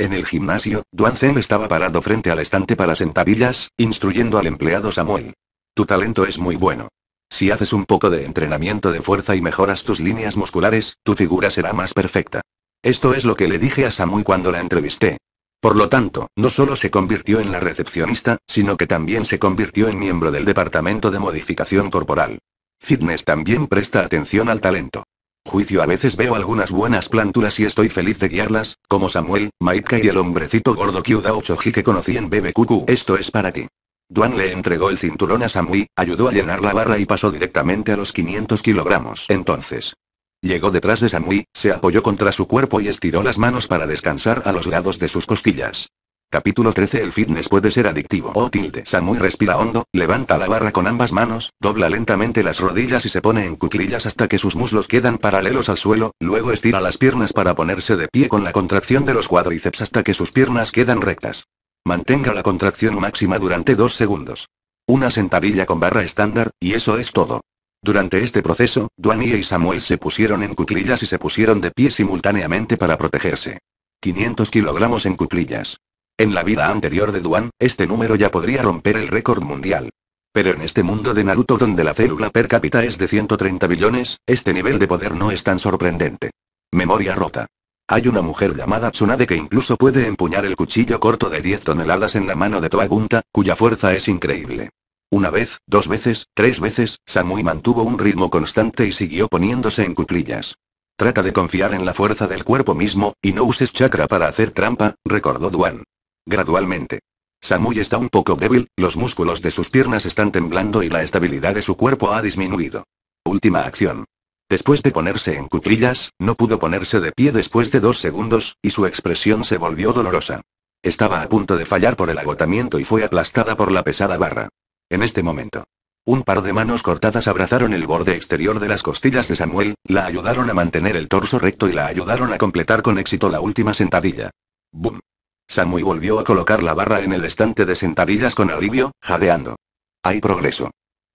En el gimnasio, Duan Zen estaba parado frente al estante para sentadillas, instruyendo al empleado Samuel. Tu talento es muy bueno. Si haces un poco de entrenamiento de fuerza y mejoras tus líneas musculares, tu figura será más perfecta. Esto es lo que le dije a Samuel cuando la entrevisté. Por lo tanto, no solo se convirtió en la recepcionista, sino que también se convirtió en miembro del departamento de modificación corporal. Fitness también presta atención al talento juicio a veces veo algunas buenas planturas y estoy feliz de guiarlas, como Samuel, Maika y el hombrecito gordo Kyuda Ochoji que conocí en BBQQ. Esto es para ti. Duan le entregó el cinturón a Samui, ayudó a llenar la barra y pasó directamente a los 500 kilogramos. Entonces. Llegó detrás de Samui, se apoyó contra su cuerpo y estiró las manos para descansar a los lados de sus costillas. Capítulo 13 El fitness puede ser adictivo. O oh, tilde. Samuel respira hondo, levanta la barra con ambas manos, dobla lentamente las rodillas y se pone en cuclillas hasta que sus muslos quedan paralelos al suelo, luego estira las piernas para ponerse de pie con la contracción de los cuádriceps hasta que sus piernas quedan rectas. Mantenga la contracción máxima durante 2 segundos. Una sentadilla con barra estándar, y eso es todo. Durante este proceso, Duanie y Samuel se pusieron en cuclillas y se pusieron de pie simultáneamente para protegerse. 500 kilogramos en cuclillas. En la vida anterior de Duan, este número ya podría romper el récord mundial. Pero en este mundo de Naruto donde la célula per cápita es de 130 billones, este nivel de poder no es tan sorprendente. Memoria rota. Hay una mujer llamada Tsunade que incluso puede empuñar el cuchillo corto de 10 toneladas en la mano de Gunta, cuya fuerza es increíble. Una vez, dos veces, tres veces, Samui mantuvo un ritmo constante y siguió poniéndose en cuclillas. Trata de confiar en la fuerza del cuerpo mismo, y no uses chakra para hacer trampa, recordó Duan. Gradualmente. Samuel está un poco débil, los músculos de sus piernas están temblando y la estabilidad de su cuerpo ha disminuido. Última acción. Después de ponerse en cuclillas, no pudo ponerse de pie después de dos segundos, y su expresión se volvió dolorosa. Estaba a punto de fallar por el agotamiento y fue aplastada por la pesada barra. En este momento. Un par de manos cortadas abrazaron el borde exterior de las costillas de Samuel, la ayudaron a mantener el torso recto y la ayudaron a completar con éxito la última sentadilla. ¡Bum! Samuel volvió a colocar la barra en el estante de sentadillas con alivio, jadeando. Hay progreso.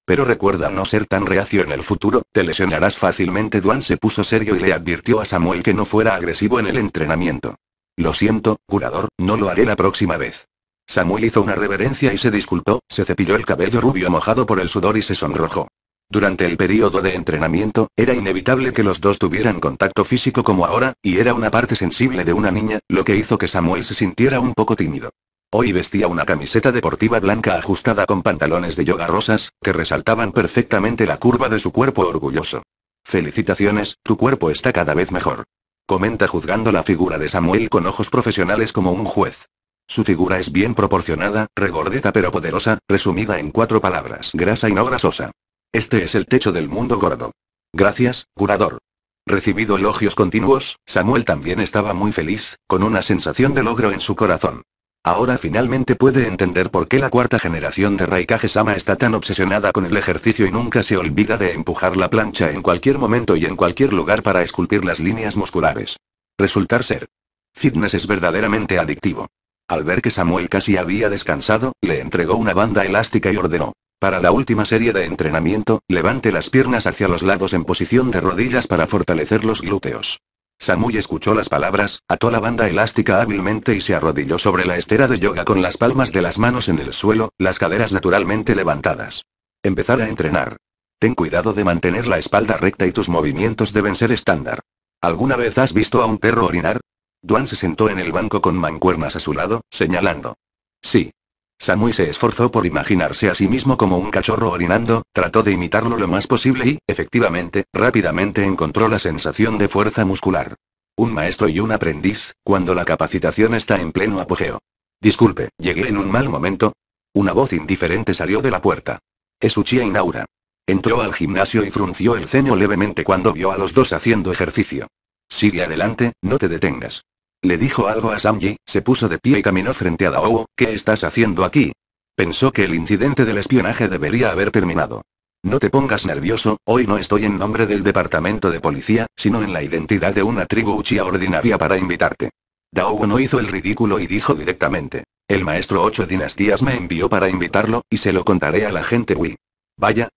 Pero recuerda no ser tan reacio en el futuro, te lesionarás fácilmente. Duan se puso serio y le advirtió a Samuel que no fuera agresivo en el entrenamiento. Lo siento, curador, no lo haré la próxima vez. Samuel hizo una reverencia y se disculpó, se cepilló el cabello rubio mojado por el sudor y se sonrojó. Durante el periodo de entrenamiento, era inevitable que los dos tuvieran contacto físico como ahora, y era una parte sensible de una niña, lo que hizo que Samuel se sintiera un poco tímido. Hoy vestía una camiseta deportiva blanca ajustada con pantalones de yoga rosas, que resaltaban perfectamente la curva de su cuerpo orgulloso. Felicitaciones, tu cuerpo está cada vez mejor. Comenta juzgando la figura de Samuel con ojos profesionales como un juez. Su figura es bien proporcionada, regordeta pero poderosa, resumida en cuatro palabras, grasa y no grasosa. Este es el techo del mundo gordo. Gracias, curador. Recibido elogios continuos, Samuel también estaba muy feliz, con una sensación de logro en su corazón. Ahora finalmente puede entender por qué la cuarta generación de Raikage Sama está tan obsesionada con el ejercicio y nunca se olvida de empujar la plancha en cualquier momento y en cualquier lugar para esculpir las líneas musculares. Resultar ser. Fitness es verdaderamente adictivo. Al ver que Samuel casi había descansado, le entregó una banda elástica y ordenó. Para la última serie de entrenamiento, levante las piernas hacia los lados en posición de rodillas para fortalecer los glúteos. Samui escuchó las palabras, ató la banda elástica hábilmente y se arrodilló sobre la estera de yoga con las palmas de las manos en el suelo, las caderas naturalmente levantadas. Empezar a entrenar. Ten cuidado de mantener la espalda recta y tus movimientos deben ser estándar. ¿Alguna vez has visto a un perro orinar? Duan se sentó en el banco con mancuernas a su lado, señalando. Sí. Samui se esforzó por imaginarse a sí mismo como un cachorro orinando, trató de imitarlo lo más posible y, efectivamente, rápidamente encontró la sensación de fuerza muscular. Un maestro y un aprendiz, cuando la capacitación está en pleno apogeo. Disculpe, llegué en un mal momento. Una voz indiferente salió de la puerta. Es Uchiha Inaura. Entró al gimnasio y frunció el ceño levemente cuando vio a los dos haciendo ejercicio. Sigue adelante, no te detengas. Le dijo algo a Samji, se puso de pie y caminó frente a Daou. ¿qué estás haciendo aquí? Pensó que el incidente del espionaje debería haber terminado. No te pongas nervioso, hoy no estoy en nombre del departamento de policía, sino en la identidad de una tribu Uchiha ordinaria para invitarte. Daou no hizo el ridículo y dijo directamente. El maestro ocho dinastías me envió para invitarlo, y se lo contaré a la gente Wii. Vaya.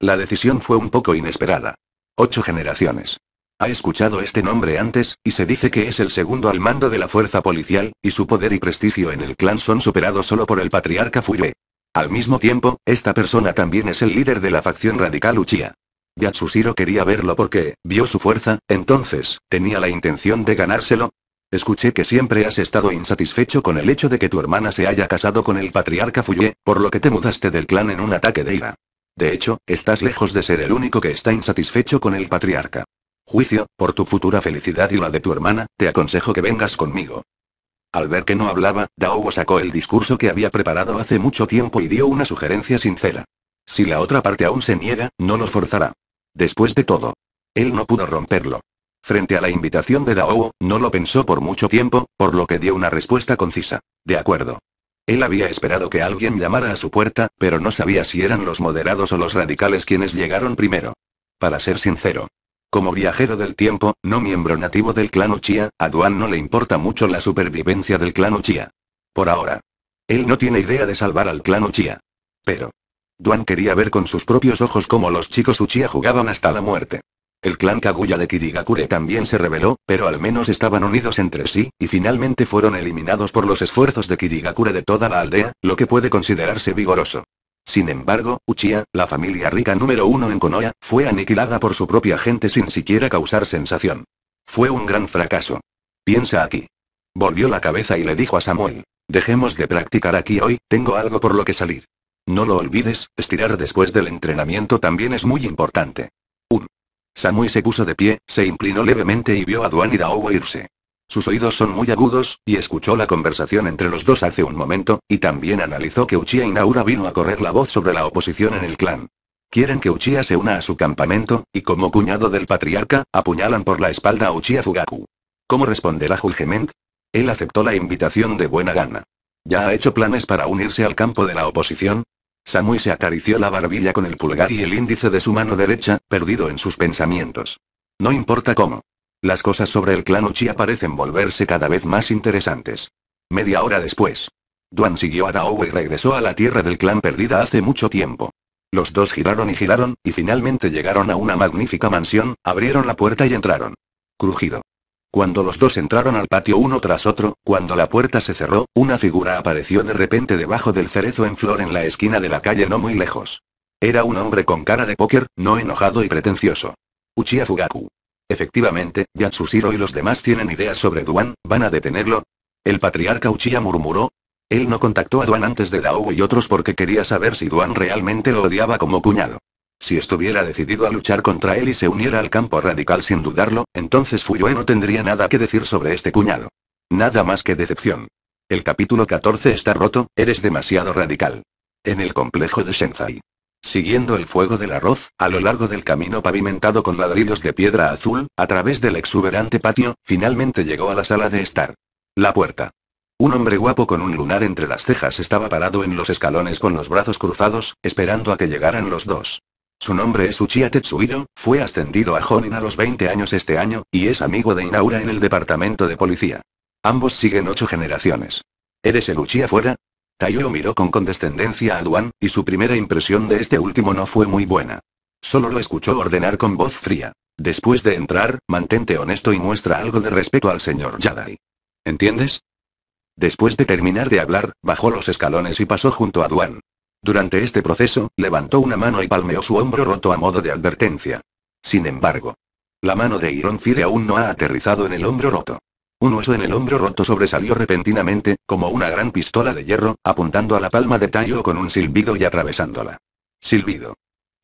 La decisión fue un poco inesperada. Ocho generaciones. Ha escuchado este nombre antes, y se dice que es el segundo al mando de la fuerza policial, y su poder y prestigio en el clan son superados solo por el patriarca Fuyue. Al mismo tiempo, esta persona también es el líder de la facción radical Uchia. Yatsushiro quería verlo porque, vio su fuerza, entonces, ¿tenía la intención de ganárselo? Escuché que siempre has estado insatisfecho con el hecho de que tu hermana se haya casado con el patriarca Fuyue, por lo que te mudaste del clan en un ataque de ira. De hecho, estás lejos de ser el único que está insatisfecho con el patriarca. Juicio, por tu futura felicidad y la de tu hermana, te aconsejo que vengas conmigo. Al ver que no hablaba, Daou sacó el discurso que había preparado hace mucho tiempo y dio una sugerencia sincera. Si la otra parte aún se niega, no lo forzará. Después de todo. Él no pudo romperlo. Frente a la invitación de Daobo, no lo pensó por mucho tiempo, por lo que dio una respuesta concisa. De acuerdo. Él había esperado que alguien llamara a su puerta, pero no sabía si eran los moderados o los radicales quienes llegaron primero. Para ser sincero, como viajero del tiempo, no miembro nativo del clan Uchiha, a Duan no le importa mucho la supervivencia del clan Uchiha. Por ahora. Él no tiene idea de salvar al clan Uchiha. Pero. Duan quería ver con sus propios ojos cómo los chicos Uchiha jugaban hasta la muerte. El clan Kaguya de Kirigakure también se rebeló, pero al menos estaban unidos entre sí, y finalmente fueron eliminados por los esfuerzos de Kirigakure de toda la aldea, lo que puede considerarse vigoroso. Sin embargo, Uchiha, la familia rica número uno en Konoya, fue aniquilada por su propia gente sin siquiera causar sensación. Fue un gran fracaso. Piensa aquí. Volvió la cabeza y le dijo a Samuel. Dejemos de practicar aquí hoy, tengo algo por lo que salir. No lo olvides, estirar después del entrenamiento también es muy importante. Un. Samui se puso de pie, se inclinó levemente y vio a Duan y irse. Sus oídos son muy agudos, y escuchó la conversación entre los dos hace un momento, y también analizó que Uchiha Naura vino a correr la voz sobre la oposición en el clan. Quieren que Uchiha se una a su campamento, y como cuñado del patriarca, apuñalan por la espalda a Uchiha Fugaku. ¿Cómo responderá Julgement? Él aceptó la invitación de buena gana. ¿Ya ha hecho planes para unirse al campo de la oposición? Samui se acarició la barbilla con el pulgar y el índice de su mano derecha, perdido en sus pensamientos. No importa cómo. Las cosas sobre el clan Uchiha parecen volverse cada vez más interesantes. Media hora después. Duan siguió a Dao y regresó a la tierra del clan perdida hace mucho tiempo. Los dos giraron y giraron, y finalmente llegaron a una magnífica mansión, abrieron la puerta y entraron. Crujido. Cuando los dos entraron al patio uno tras otro, cuando la puerta se cerró, una figura apareció de repente debajo del cerezo en flor en la esquina de la calle no muy lejos. Era un hombre con cara de póker, no enojado y pretencioso. Uchiha Fugaku. Efectivamente, Yatsushiro y los demás tienen ideas sobre Duan, ¿van a detenerlo? El patriarca Uchiha murmuró. Él no contactó a Duan antes de Dao y otros porque quería saber si Duan realmente lo odiaba como cuñado. Si estuviera decidido a luchar contra él y se uniera al campo radical sin dudarlo, entonces Fuyue no tendría nada que decir sobre este cuñado. Nada más que decepción. El capítulo 14 está roto, eres demasiado radical. En el complejo de Shenzai. Siguiendo el fuego del arroz, a lo largo del camino pavimentado con ladrillos de piedra azul, a través del exuberante patio, finalmente llegó a la sala de estar. La puerta. Un hombre guapo con un lunar entre las cejas estaba parado en los escalones con los brazos cruzados, esperando a que llegaran los dos. Su nombre es Uchiha Tetsuhiro, fue ascendido a Jonin a los 20 años este año, y es amigo de Inaura en el departamento de policía. Ambos siguen ocho generaciones. ¿Eres el Uchiha fuera? Tayo miró con condescendencia a Duan, y su primera impresión de este último no fue muy buena. Solo lo escuchó ordenar con voz fría. Después de entrar, mantente honesto y muestra algo de respeto al señor Yadai. ¿Entiendes? Después de terminar de hablar, bajó los escalones y pasó junto a Duan. Durante este proceso, levantó una mano y palmeó su hombro roto a modo de advertencia. Sin embargo, la mano de Iron Fire aún no ha aterrizado en el hombro roto. Un hueso en el hombro roto sobresalió repentinamente, como una gran pistola de hierro, apuntando a la palma de Tayo con un silbido y atravesándola. Silbido.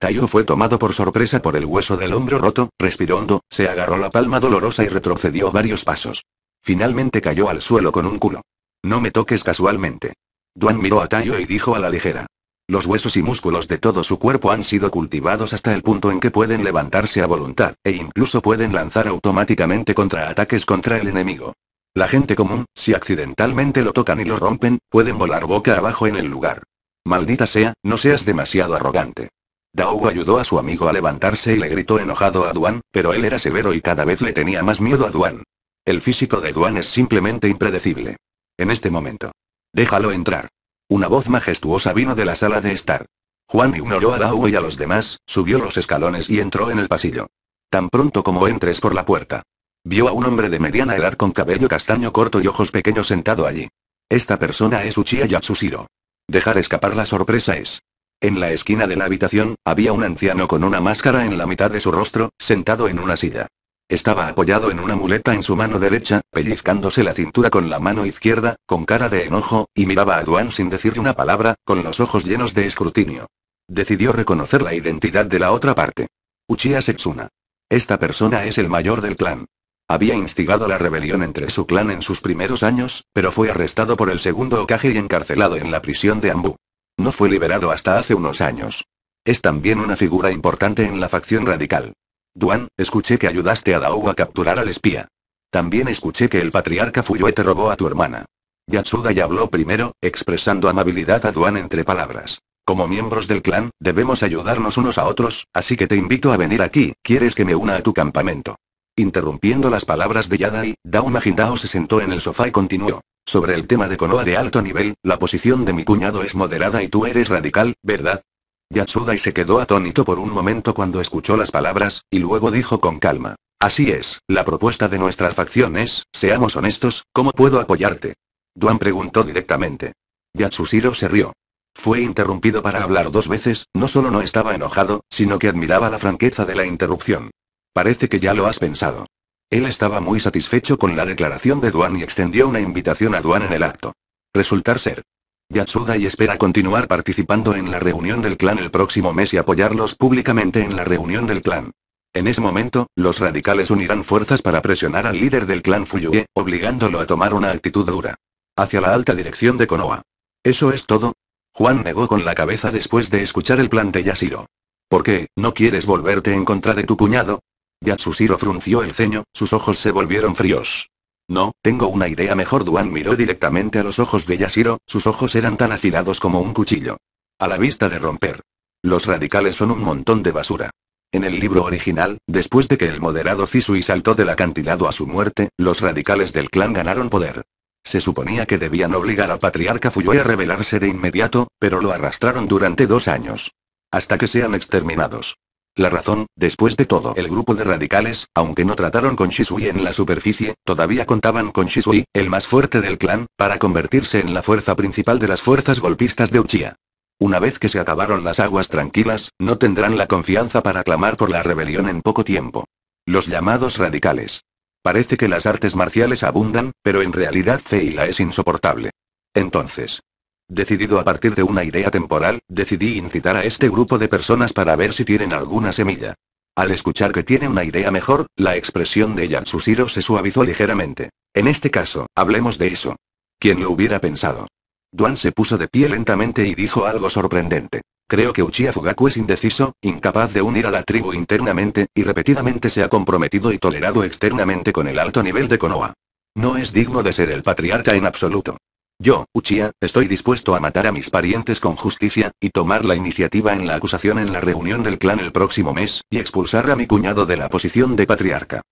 Tayo fue tomado por sorpresa por el hueso del hombro roto, respiró hondo, se agarró la palma dolorosa y retrocedió varios pasos. Finalmente cayó al suelo con un culo. No me toques casualmente. Duan miró a Tayo y dijo a la ligera. Los huesos y músculos de todo su cuerpo han sido cultivados hasta el punto en que pueden levantarse a voluntad, e incluso pueden lanzar automáticamente contraataques contra el enemigo. La gente común, si accidentalmente lo tocan y lo rompen, pueden volar boca abajo en el lugar. Maldita sea, no seas demasiado arrogante. Dao ayudó a su amigo a levantarse y le gritó enojado a Duan, pero él era severo y cada vez le tenía más miedo a Duan. El físico de Duan es simplemente impredecible. En este momento. Déjalo entrar. Una voz majestuosa vino de la sala de estar. Juan ignoró a Dao y a los demás, subió los escalones y entró en el pasillo. Tan pronto como entres por la puerta. Vio a un hombre de mediana edad con cabello castaño corto y ojos pequeños sentado allí. Esta persona es Uchiha Yatsushiro. Dejar escapar la sorpresa es. En la esquina de la habitación, había un anciano con una máscara en la mitad de su rostro, sentado en una silla. Estaba apoyado en una muleta en su mano derecha, pellizcándose la cintura con la mano izquierda, con cara de enojo, y miraba a Duan sin decirle una palabra, con los ojos llenos de escrutinio. Decidió reconocer la identidad de la otra parte. Uchiha Setsuna. Esta persona es el mayor del clan. Había instigado la rebelión entre su clan en sus primeros años, pero fue arrestado por el segundo Okage y encarcelado en la prisión de Ambu. No fue liberado hasta hace unos años. Es también una figura importante en la facción radical. Duan, escuché que ayudaste a Dao a capturar al espía. También escuché que el patriarca Fuyue te robó a tu hermana. Yatsuda ya habló primero, expresando amabilidad a Duan entre palabras. Como miembros del clan, debemos ayudarnos unos a otros, así que te invito a venir aquí, ¿quieres que me una a tu campamento? Interrumpiendo las palabras de Yadai, Dao Majindao se sentó en el sofá y continuó. Sobre el tema de Konoha de alto nivel, la posición de mi cuñado es moderada y tú eres radical, ¿verdad? Yatsuda se quedó atónito por un momento cuando escuchó las palabras, y luego dijo con calma. Así es, la propuesta de nuestra facción es, seamos honestos, ¿cómo puedo apoyarte? Duan preguntó directamente. Yatsushiro se rió. Fue interrumpido para hablar dos veces, no solo no estaba enojado, sino que admiraba la franqueza de la interrupción. Parece que ya lo has pensado. Él estaba muy satisfecho con la declaración de Duan y extendió una invitación a Duan en el acto. Resultar ser Yatsuda y espera continuar participando en la reunión del clan el próximo mes y apoyarlos públicamente en la reunión del clan. En ese momento, los radicales unirán fuerzas para presionar al líder del clan Fuyue, obligándolo a tomar una actitud dura. Hacia la alta dirección de Konoha. ¿Eso es todo? Juan negó con la cabeza después de escuchar el plan de Yashiro. ¿Por qué, no quieres volverte en contra de tu cuñado? Yatsushiro frunció el ceño, sus ojos se volvieron fríos. No, tengo una idea mejor. Duan miró directamente a los ojos de Yashiro, sus ojos eran tan afilados como un cuchillo. A la vista de romper. Los radicales son un montón de basura. En el libro original, después de que el moderado Cisui saltó del acantilado a su muerte, los radicales del clan ganaron poder. Se suponía que debían obligar al patriarca Fuyue a rebelarse de inmediato, pero lo arrastraron durante dos años. Hasta que sean exterminados. La razón, después de todo, el grupo de radicales, aunque no trataron con Shisui en la superficie, todavía contaban con Shisui, el más fuerte del clan, para convertirse en la fuerza principal de las fuerzas golpistas de Uchiha. Una vez que se acabaron las aguas tranquilas, no tendrán la confianza para clamar por la rebelión en poco tiempo. Los llamados radicales. Parece que las artes marciales abundan, pero en realidad Zeila es insoportable. Entonces, Decidido a partir de una idea temporal, decidí incitar a este grupo de personas para ver si tienen alguna semilla. Al escuchar que tiene una idea mejor, la expresión de Yatsushiro se suavizó ligeramente. En este caso, hablemos de eso. ¿Quién lo hubiera pensado? Duan se puso de pie lentamente y dijo algo sorprendente. Creo que Uchiha Fugaku es indeciso, incapaz de unir a la tribu internamente, y repetidamente se ha comprometido y tolerado externamente con el alto nivel de Konoha. No es digno de ser el patriarca en absoluto. Yo, Uchia, estoy dispuesto a matar a mis parientes con justicia, y tomar la iniciativa en la acusación en la reunión del clan el próximo mes, y expulsar a mi cuñado de la posición de patriarca.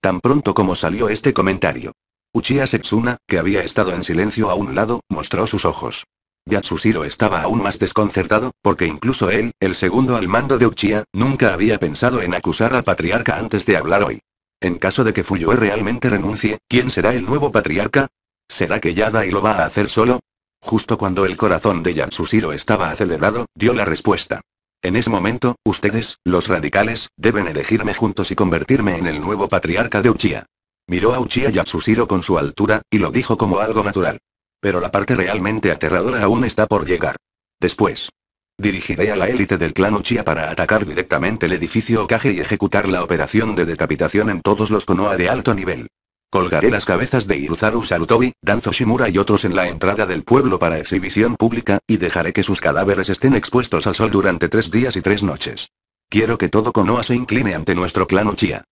Tan pronto como salió este comentario. Uchia Setsuna, que había estado en silencio a un lado, mostró sus ojos. Yatsushiro estaba aún más desconcertado, porque incluso él, el segundo al mando de Uchia, nunca había pensado en acusar al patriarca antes de hablar hoy. En caso de que Fuyue realmente renuncie, ¿quién será el nuevo patriarca? ¿Será que y lo va a hacer solo? Justo cuando el corazón de Yatsushiro estaba acelerado, dio la respuesta. En ese momento, ustedes, los radicales, deben elegirme juntos y convertirme en el nuevo patriarca de Uchiha. Miró a Uchiha Yatsushiro con su altura, y lo dijo como algo natural. Pero la parte realmente aterradora aún está por llegar. Después. Dirigiré a la élite del clan Uchiha para atacar directamente el edificio Okage y ejecutar la operación de decapitación en todos los Konoha de alto nivel. Colgaré las cabezas de Iruzaru Sarutobi, Danzo Shimura y otros en la entrada del pueblo para exhibición pública, y dejaré que sus cadáveres estén expuestos al sol durante tres días y tres noches. Quiero que todo Konoha se incline ante nuestro clan Uchiha.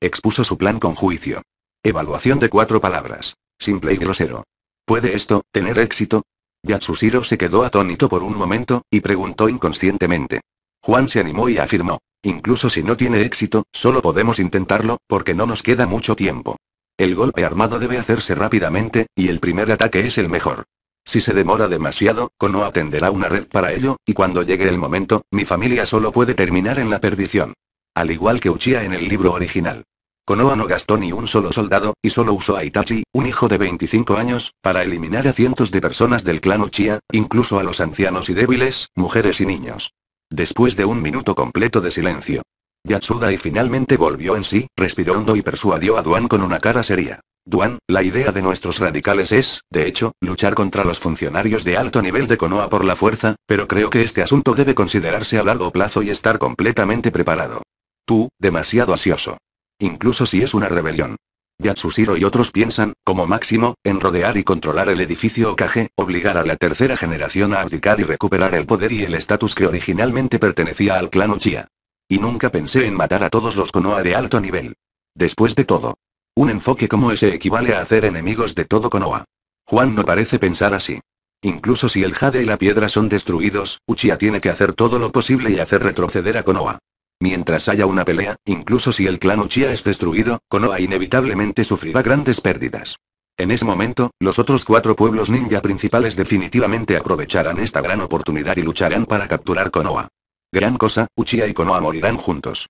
Expuso su plan con juicio. Evaluación de cuatro palabras. Simple y grosero. ¿Puede esto, tener éxito? Yatsushiro se quedó atónito por un momento, y preguntó inconscientemente. Juan se animó y afirmó. Incluso si no tiene éxito, solo podemos intentarlo, porque no nos queda mucho tiempo. El golpe armado debe hacerse rápidamente, y el primer ataque es el mejor. Si se demora demasiado, Kono atenderá una red para ello, y cuando llegue el momento, mi familia solo puede terminar en la perdición. Al igual que Uchiha en el libro original. Konoha no gastó ni un solo soldado, y solo usó a Itachi, un hijo de 25 años, para eliminar a cientos de personas del clan Uchiha, incluso a los ancianos y débiles, mujeres y niños. Después de un minuto completo de silencio, Yatsuda y finalmente volvió en sí, respiró hondo y persuadió a Duan con una cara seria. Duan, la idea de nuestros radicales es, de hecho, luchar contra los funcionarios de alto nivel de Konoha por la fuerza, pero creo que este asunto debe considerarse a largo plazo y estar completamente preparado. Tú, demasiado ansioso. Incluso si es una rebelión. Yatsushiro y otros piensan, como máximo, en rodear y controlar el edificio Okage, obligar a la tercera generación a abdicar y recuperar el poder y el estatus que originalmente pertenecía al clan Uchiha. Y nunca pensé en matar a todos los Konoha de alto nivel. Después de todo. Un enfoque como ese equivale a hacer enemigos de todo Konoha. Juan no parece pensar así. Incluso si el jade y la piedra son destruidos, Uchiha tiene que hacer todo lo posible y hacer retroceder a Konoha. Mientras haya una pelea, incluso si el clan Uchiha es destruido, Konoha inevitablemente sufrirá grandes pérdidas. En ese momento, los otros cuatro pueblos ninja principales definitivamente aprovecharán esta gran oportunidad y lucharán para capturar Konoha. Gran cosa, Uchiha y Konoha morirán juntos.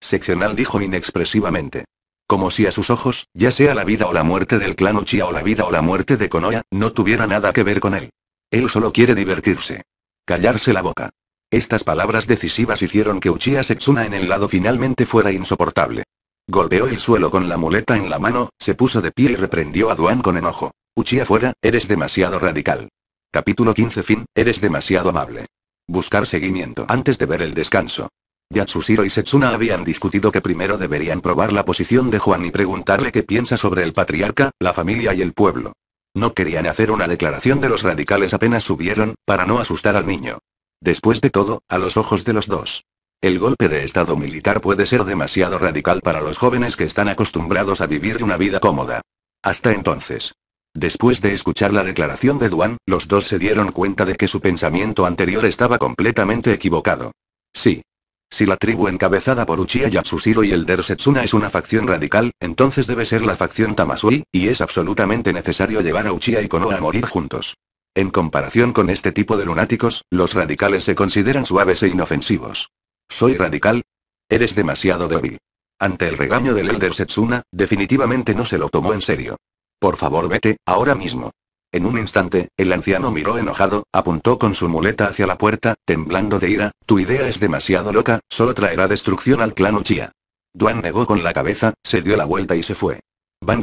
Seccional dijo inexpresivamente. Como si a sus ojos, ya sea la vida o la muerte del clan Uchiha o la vida o la muerte de Konoha, no tuviera nada que ver con él. Él solo quiere divertirse. Callarse la boca. Estas palabras decisivas hicieron que Uchiha Setsuna en el lado finalmente fuera insoportable. Golpeó el suelo con la muleta en la mano, se puso de pie y reprendió a Duan con enojo. Uchiha fuera, eres demasiado radical. Capítulo 15 Fin, eres demasiado amable. Buscar seguimiento antes de ver el descanso. Yatsushiro y Setsuna habían discutido que primero deberían probar la posición de Juan y preguntarle qué piensa sobre el patriarca, la familia y el pueblo. No querían hacer una declaración de los radicales apenas subieron, para no asustar al niño. Después de todo, a los ojos de los dos. El golpe de estado militar puede ser demasiado radical para los jóvenes que están acostumbrados a vivir una vida cómoda. Hasta entonces. Después de escuchar la declaración de Duan, los dos se dieron cuenta de que su pensamiento anterior estaba completamente equivocado. Sí. Si la tribu encabezada por Uchiha Yatsushiro y el Setsuna es una facción radical, entonces debe ser la facción Tamasui, y es absolutamente necesario llevar a Uchiha y Konoha a morir juntos. En comparación con este tipo de lunáticos, los radicales se consideran suaves e inofensivos. ¿Soy radical? Eres demasiado débil. Ante el regaño del Elder Setsuna, definitivamente no se lo tomó en serio. Por favor, vete, ahora mismo. En un instante, el anciano miró enojado, apuntó con su muleta hacia la puerta, temblando de ira, tu idea es demasiado loca, solo traerá destrucción al clan Uchiha. Duan negó con la cabeza, se dio la vuelta y se fue. Van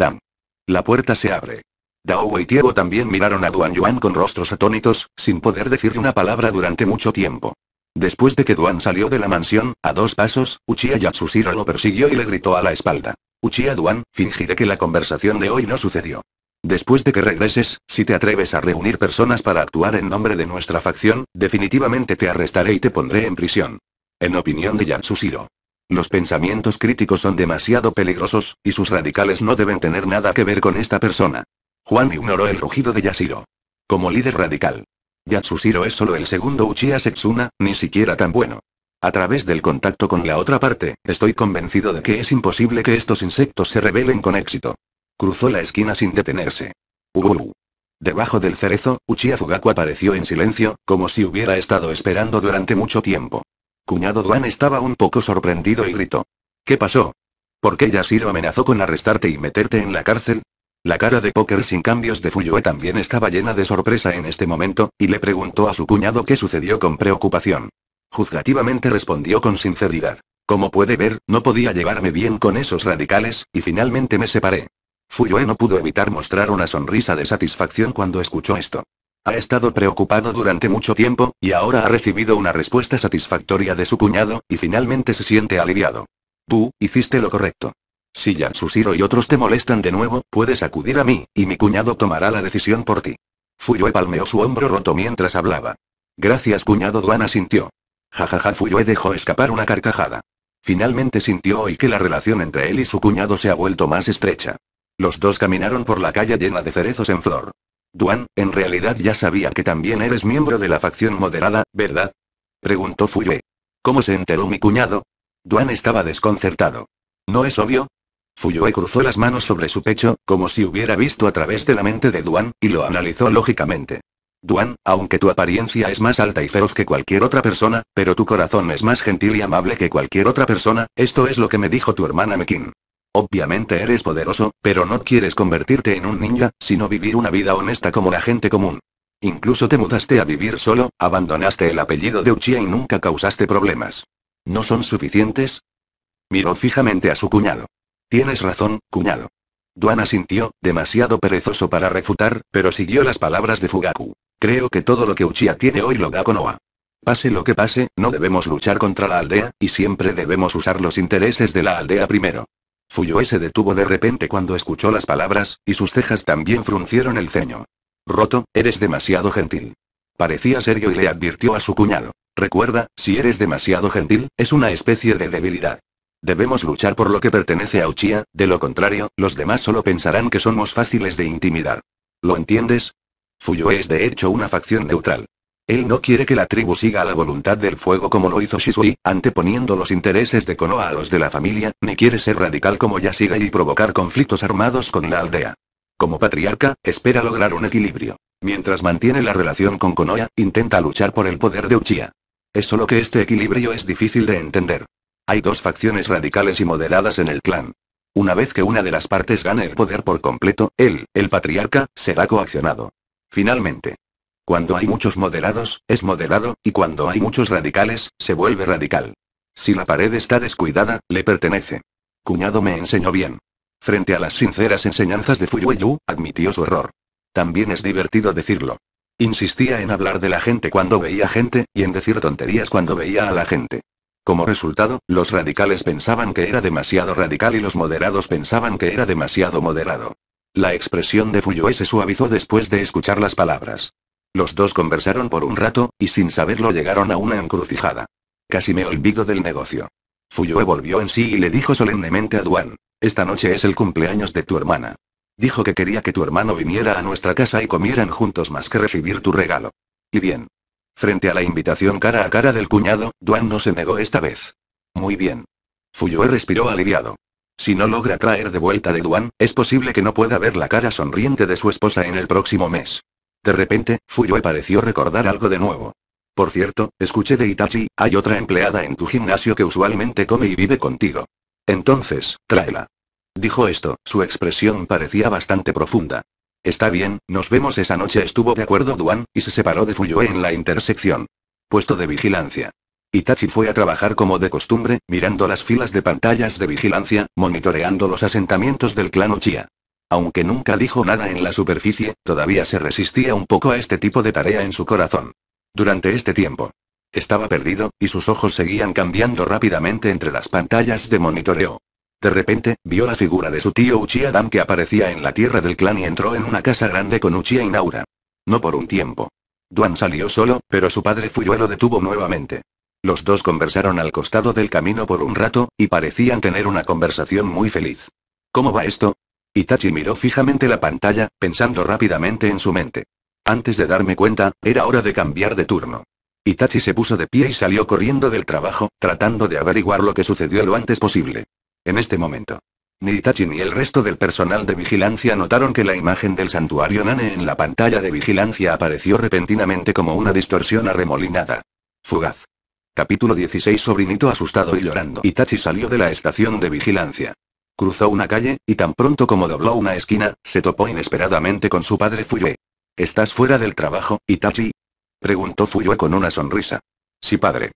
La puerta se abre. Dao y Tiego también miraron a Duan Yuan con rostros atónitos, sin poder decir una palabra durante mucho tiempo. Después de que Duan salió de la mansión, a dos pasos, Uchiha Yatsushiro lo persiguió y le gritó a la espalda. Uchiha Duan, fingiré que la conversación de hoy no sucedió. Después de que regreses, si te atreves a reunir personas para actuar en nombre de nuestra facción, definitivamente te arrestaré y te pondré en prisión. En opinión de Yatsushiro. Los pensamientos críticos son demasiado peligrosos, y sus radicales no deben tener nada que ver con esta persona. Juan ignoró el rugido de Yashiro. Como líder radical. Yatsushiro es solo el segundo Uchiha Setsuna, ni siquiera tan bueno. A través del contacto con la otra parte, estoy convencido de que es imposible que estos insectos se rebelen con éxito. Cruzó la esquina sin detenerse. ¡Uuuh! Debajo del cerezo, Uchiha Fugaku apareció en silencio, como si hubiera estado esperando durante mucho tiempo. Cuñado Duan estaba un poco sorprendido y gritó. ¿Qué pasó? ¿Por qué Yashiro amenazó con arrestarte y meterte en la cárcel? La cara de Poker sin cambios de Fuyue también estaba llena de sorpresa en este momento, y le preguntó a su cuñado qué sucedió con preocupación. Juzgativamente respondió con sinceridad. Como puede ver, no podía llevarme bien con esos radicales, y finalmente me separé. Fuyue no pudo evitar mostrar una sonrisa de satisfacción cuando escuchó esto. Ha estado preocupado durante mucho tiempo, y ahora ha recibido una respuesta satisfactoria de su cuñado, y finalmente se siente aliviado. Tú, hiciste lo correcto. Si Yatsushiro y otros te molestan de nuevo, puedes acudir a mí, y mi cuñado tomará la decisión por ti. Fuyue palmeó su hombro roto mientras hablaba. Gracias cuñado Duana sintió. Jajaja Fuyue dejó escapar una carcajada. Finalmente sintió hoy que la relación entre él y su cuñado se ha vuelto más estrecha. Los dos caminaron por la calle llena de cerezos en flor. Duan, en realidad ya sabía que también eres miembro de la facción moderada, ¿verdad? Preguntó Fuyue. ¿Cómo se enteró mi cuñado? Duan estaba desconcertado. ¿No es obvio? Fuyue cruzó las manos sobre su pecho, como si hubiera visto a través de la mente de Duan, y lo analizó lógicamente. Duan, aunque tu apariencia es más alta y feroz que cualquier otra persona, pero tu corazón es más gentil y amable que cualquier otra persona, esto es lo que me dijo tu hermana Mekin. Obviamente eres poderoso, pero no quieres convertirte en un ninja, sino vivir una vida honesta como la gente común. Incluso te mudaste a vivir solo, abandonaste el apellido de Uchiha y nunca causaste problemas. ¿No son suficientes? Miró fijamente a su cuñado. Tienes razón, cuñado. Duana sintió, demasiado perezoso para refutar, pero siguió las palabras de Fugaku. Creo que todo lo que Uchiha tiene hoy lo da Konoha. Pase lo que pase, no debemos luchar contra la aldea, y siempre debemos usar los intereses de la aldea primero. Fuyoe se detuvo de repente cuando escuchó las palabras, y sus cejas también fruncieron el ceño. Roto, eres demasiado gentil. Parecía serio y le advirtió a su cuñado. Recuerda, si eres demasiado gentil, es una especie de debilidad. Debemos luchar por lo que pertenece a Uchiha, de lo contrario, los demás solo pensarán que somos fáciles de intimidar. ¿Lo entiendes? Fuyo es de hecho una facción neutral. Él no quiere que la tribu siga la voluntad del fuego como lo hizo Shisui, anteponiendo los intereses de Konoha a los de la familia, ni quiere ser radical como Yasiga y provocar conflictos armados con la aldea. Como patriarca, espera lograr un equilibrio. Mientras mantiene la relación con Konoha, intenta luchar por el poder de Uchiha. Es solo que este equilibrio es difícil de entender. Hay dos facciones radicales y moderadas en el clan. Una vez que una de las partes gane el poder por completo, él, el patriarca, será coaccionado. Finalmente. Cuando hay muchos moderados, es moderado, y cuando hay muchos radicales, se vuelve radical. Si la pared está descuidada, le pertenece. Cuñado me enseñó bien. Frente a las sinceras enseñanzas de Fuyueyu, admitió su error. También es divertido decirlo. Insistía en hablar de la gente cuando veía gente, y en decir tonterías cuando veía a la gente. Como resultado, los radicales pensaban que era demasiado radical y los moderados pensaban que era demasiado moderado. La expresión de Fuyue se suavizó después de escuchar las palabras. Los dos conversaron por un rato, y sin saberlo llegaron a una encrucijada. Casi me olvido del negocio. Fuyue volvió en sí y le dijo solemnemente a Duan. Esta noche es el cumpleaños de tu hermana. Dijo que quería que tu hermano viniera a nuestra casa y comieran juntos más que recibir tu regalo. Y bien. Frente a la invitación cara a cara del cuñado, Duan no se negó esta vez. Muy bien. Fuyue respiró aliviado. Si no logra traer de vuelta de Duan, es posible que no pueda ver la cara sonriente de su esposa en el próximo mes. De repente, Fuyue pareció recordar algo de nuevo. Por cierto, escuché de Itachi, hay otra empleada en tu gimnasio que usualmente come y vive contigo. Entonces, tráela. Dijo esto, su expresión parecía bastante profunda. Está bien, nos vemos esa noche estuvo de acuerdo Duan, y se separó de Fuyue en la intersección. Puesto de vigilancia. Itachi fue a trabajar como de costumbre, mirando las filas de pantallas de vigilancia, monitoreando los asentamientos del clan Uchiha. Aunque nunca dijo nada en la superficie, todavía se resistía un poco a este tipo de tarea en su corazón. Durante este tiempo, estaba perdido, y sus ojos seguían cambiando rápidamente entre las pantallas de monitoreo. De repente, vio la figura de su tío Uchiha Dan que aparecía en la tierra del clan y entró en una casa grande con Uchiha y Naura. No por un tiempo. Duan salió solo, pero su padre y lo detuvo nuevamente. Los dos conversaron al costado del camino por un rato, y parecían tener una conversación muy feliz. ¿Cómo va esto? Itachi miró fijamente la pantalla, pensando rápidamente en su mente. Antes de darme cuenta, era hora de cambiar de turno. Itachi se puso de pie y salió corriendo del trabajo, tratando de averiguar lo que sucedió lo antes posible. En este momento. Ni Itachi ni el resto del personal de vigilancia notaron que la imagen del santuario Nane en la pantalla de vigilancia apareció repentinamente como una distorsión arremolinada. Fugaz. Capítulo 16 Sobrinito asustado y llorando. Itachi salió de la estación de vigilancia. Cruzó una calle, y tan pronto como dobló una esquina, se topó inesperadamente con su padre Fuyue. ¿Estás fuera del trabajo, Itachi? Preguntó Fuyue con una sonrisa. Sí padre.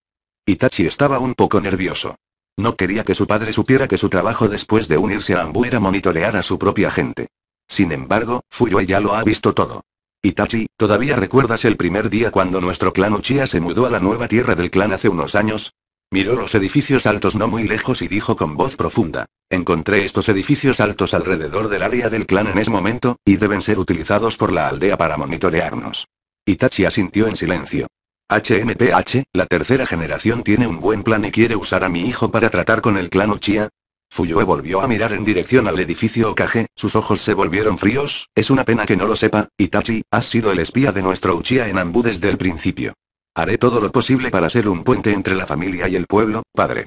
Itachi estaba un poco nervioso. No quería que su padre supiera que su trabajo después de unirse a Ambu era monitorear a su propia gente. Sin embargo, Fuyue ya lo ha visto todo. Itachi, ¿todavía recuerdas el primer día cuando nuestro clan Uchiha se mudó a la nueva tierra del clan hace unos años? Miró los edificios altos no muy lejos y dijo con voz profunda. Encontré estos edificios altos alrededor del área del clan en ese momento, y deben ser utilizados por la aldea para monitorearnos. Itachi asintió en silencio. HMPH, la tercera generación tiene un buen plan y quiere usar a mi hijo para tratar con el clan Uchiha, Fuyue volvió a mirar en dirección al edificio Okage, sus ojos se volvieron fríos, es una pena que no lo sepa, Itachi, has sido el espía de nuestro Uchiha en Ambu desde el principio. Haré todo lo posible para ser un puente entre la familia y el pueblo, padre.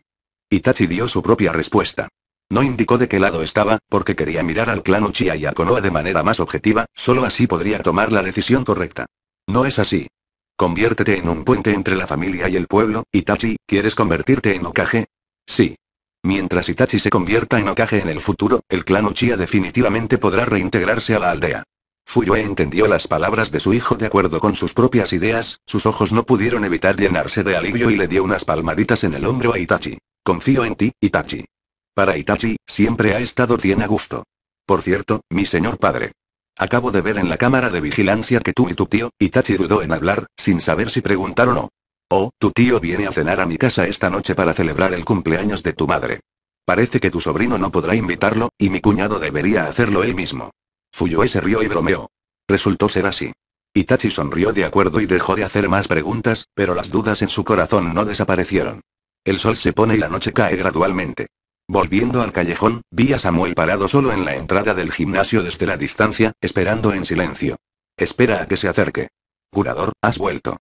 Itachi dio su propia respuesta. No indicó de qué lado estaba, porque quería mirar al clan Uchiha y a Konoha de manera más objetiva, solo así podría tomar la decisión correcta. No es así. Conviértete en un puente entre la familia y el pueblo, Itachi, ¿quieres convertirte en Okage? Sí. Mientras Itachi se convierta en Okage en el futuro, el clan Uchiha definitivamente podrá reintegrarse a la aldea. Fuyue entendió las palabras de su hijo de acuerdo con sus propias ideas, sus ojos no pudieron evitar llenarse de alivio y le dio unas palmaditas en el hombro a Itachi. Confío en ti, Itachi. Para Itachi, siempre ha estado bien a gusto. Por cierto, mi señor padre. Acabo de ver en la cámara de vigilancia que tú y tu tío, Itachi dudó en hablar, sin saber si preguntar o no. Oh, tu tío viene a cenar a mi casa esta noche para celebrar el cumpleaños de tu madre. Parece que tu sobrino no podrá invitarlo, y mi cuñado debería hacerlo él mismo. Fuyue se rió y bromeó. Resultó ser así. Itachi sonrió de acuerdo y dejó de hacer más preguntas, pero las dudas en su corazón no desaparecieron. El sol se pone y la noche cae gradualmente. Volviendo al callejón, vi a Samuel parado solo en la entrada del gimnasio desde la distancia, esperando en silencio. Espera a que se acerque. Curador, has vuelto.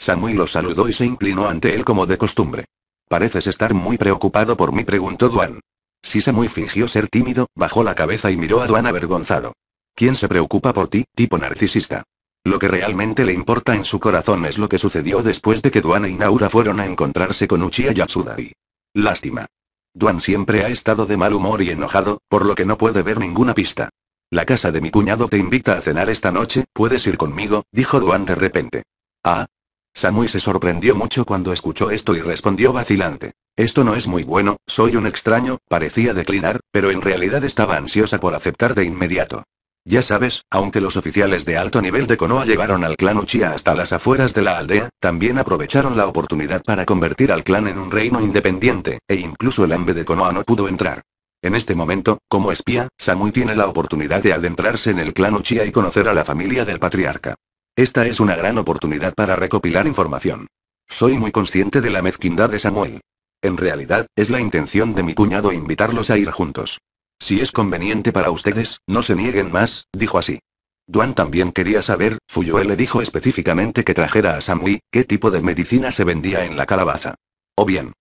Samui lo saludó y se inclinó ante él como de costumbre. Pareces estar muy preocupado por mí, preguntó Duan. Si Samui fingió ser tímido, bajó la cabeza y miró a Duan avergonzado. ¿Quién se preocupa por ti, tipo narcisista? Lo que realmente le importa en su corazón es lo que sucedió después de que Duan y e Inaura fueron a encontrarse con Uchiha Yatsudai. Lástima. Duan siempre ha estado de mal humor y enojado, por lo que no puede ver ninguna pista. La casa de mi cuñado te invita a cenar esta noche, ¿puedes ir conmigo? dijo Duan de repente. Ah, Samui se sorprendió mucho cuando escuchó esto y respondió vacilante. Esto no es muy bueno, soy un extraño, parecía declinar, pero en realidad estaba ansiosa por aceptar de inmediato. Ya sabes, aunque los oficiales de alto nivel de Konoha llevaron al clan Uchiha hasta las afueras de la aldea, también aprovecharon la oportunidad para convertir al clan en un reino independiente, e incluso el hambre de Konoha no pudo entrar. En este momento, como espía, Samui tiene la oportunidad de adentrarse en el clan Uchiha y conocer a la familia del patriarca. Esta es una gran oportunidad para recopilar información. Soy muy consciente de la mezquindad de Samuel. En realidad, es la intención de mi cuñado invitarlos a ir juntos. Si es conveniente para ustedes, no se nieguen más, dijo así. Duan también quería saber, Fuyue le dijo específicamente que trajera a Samui, qué tipo de medicina se vendía en la calabaza. O bien.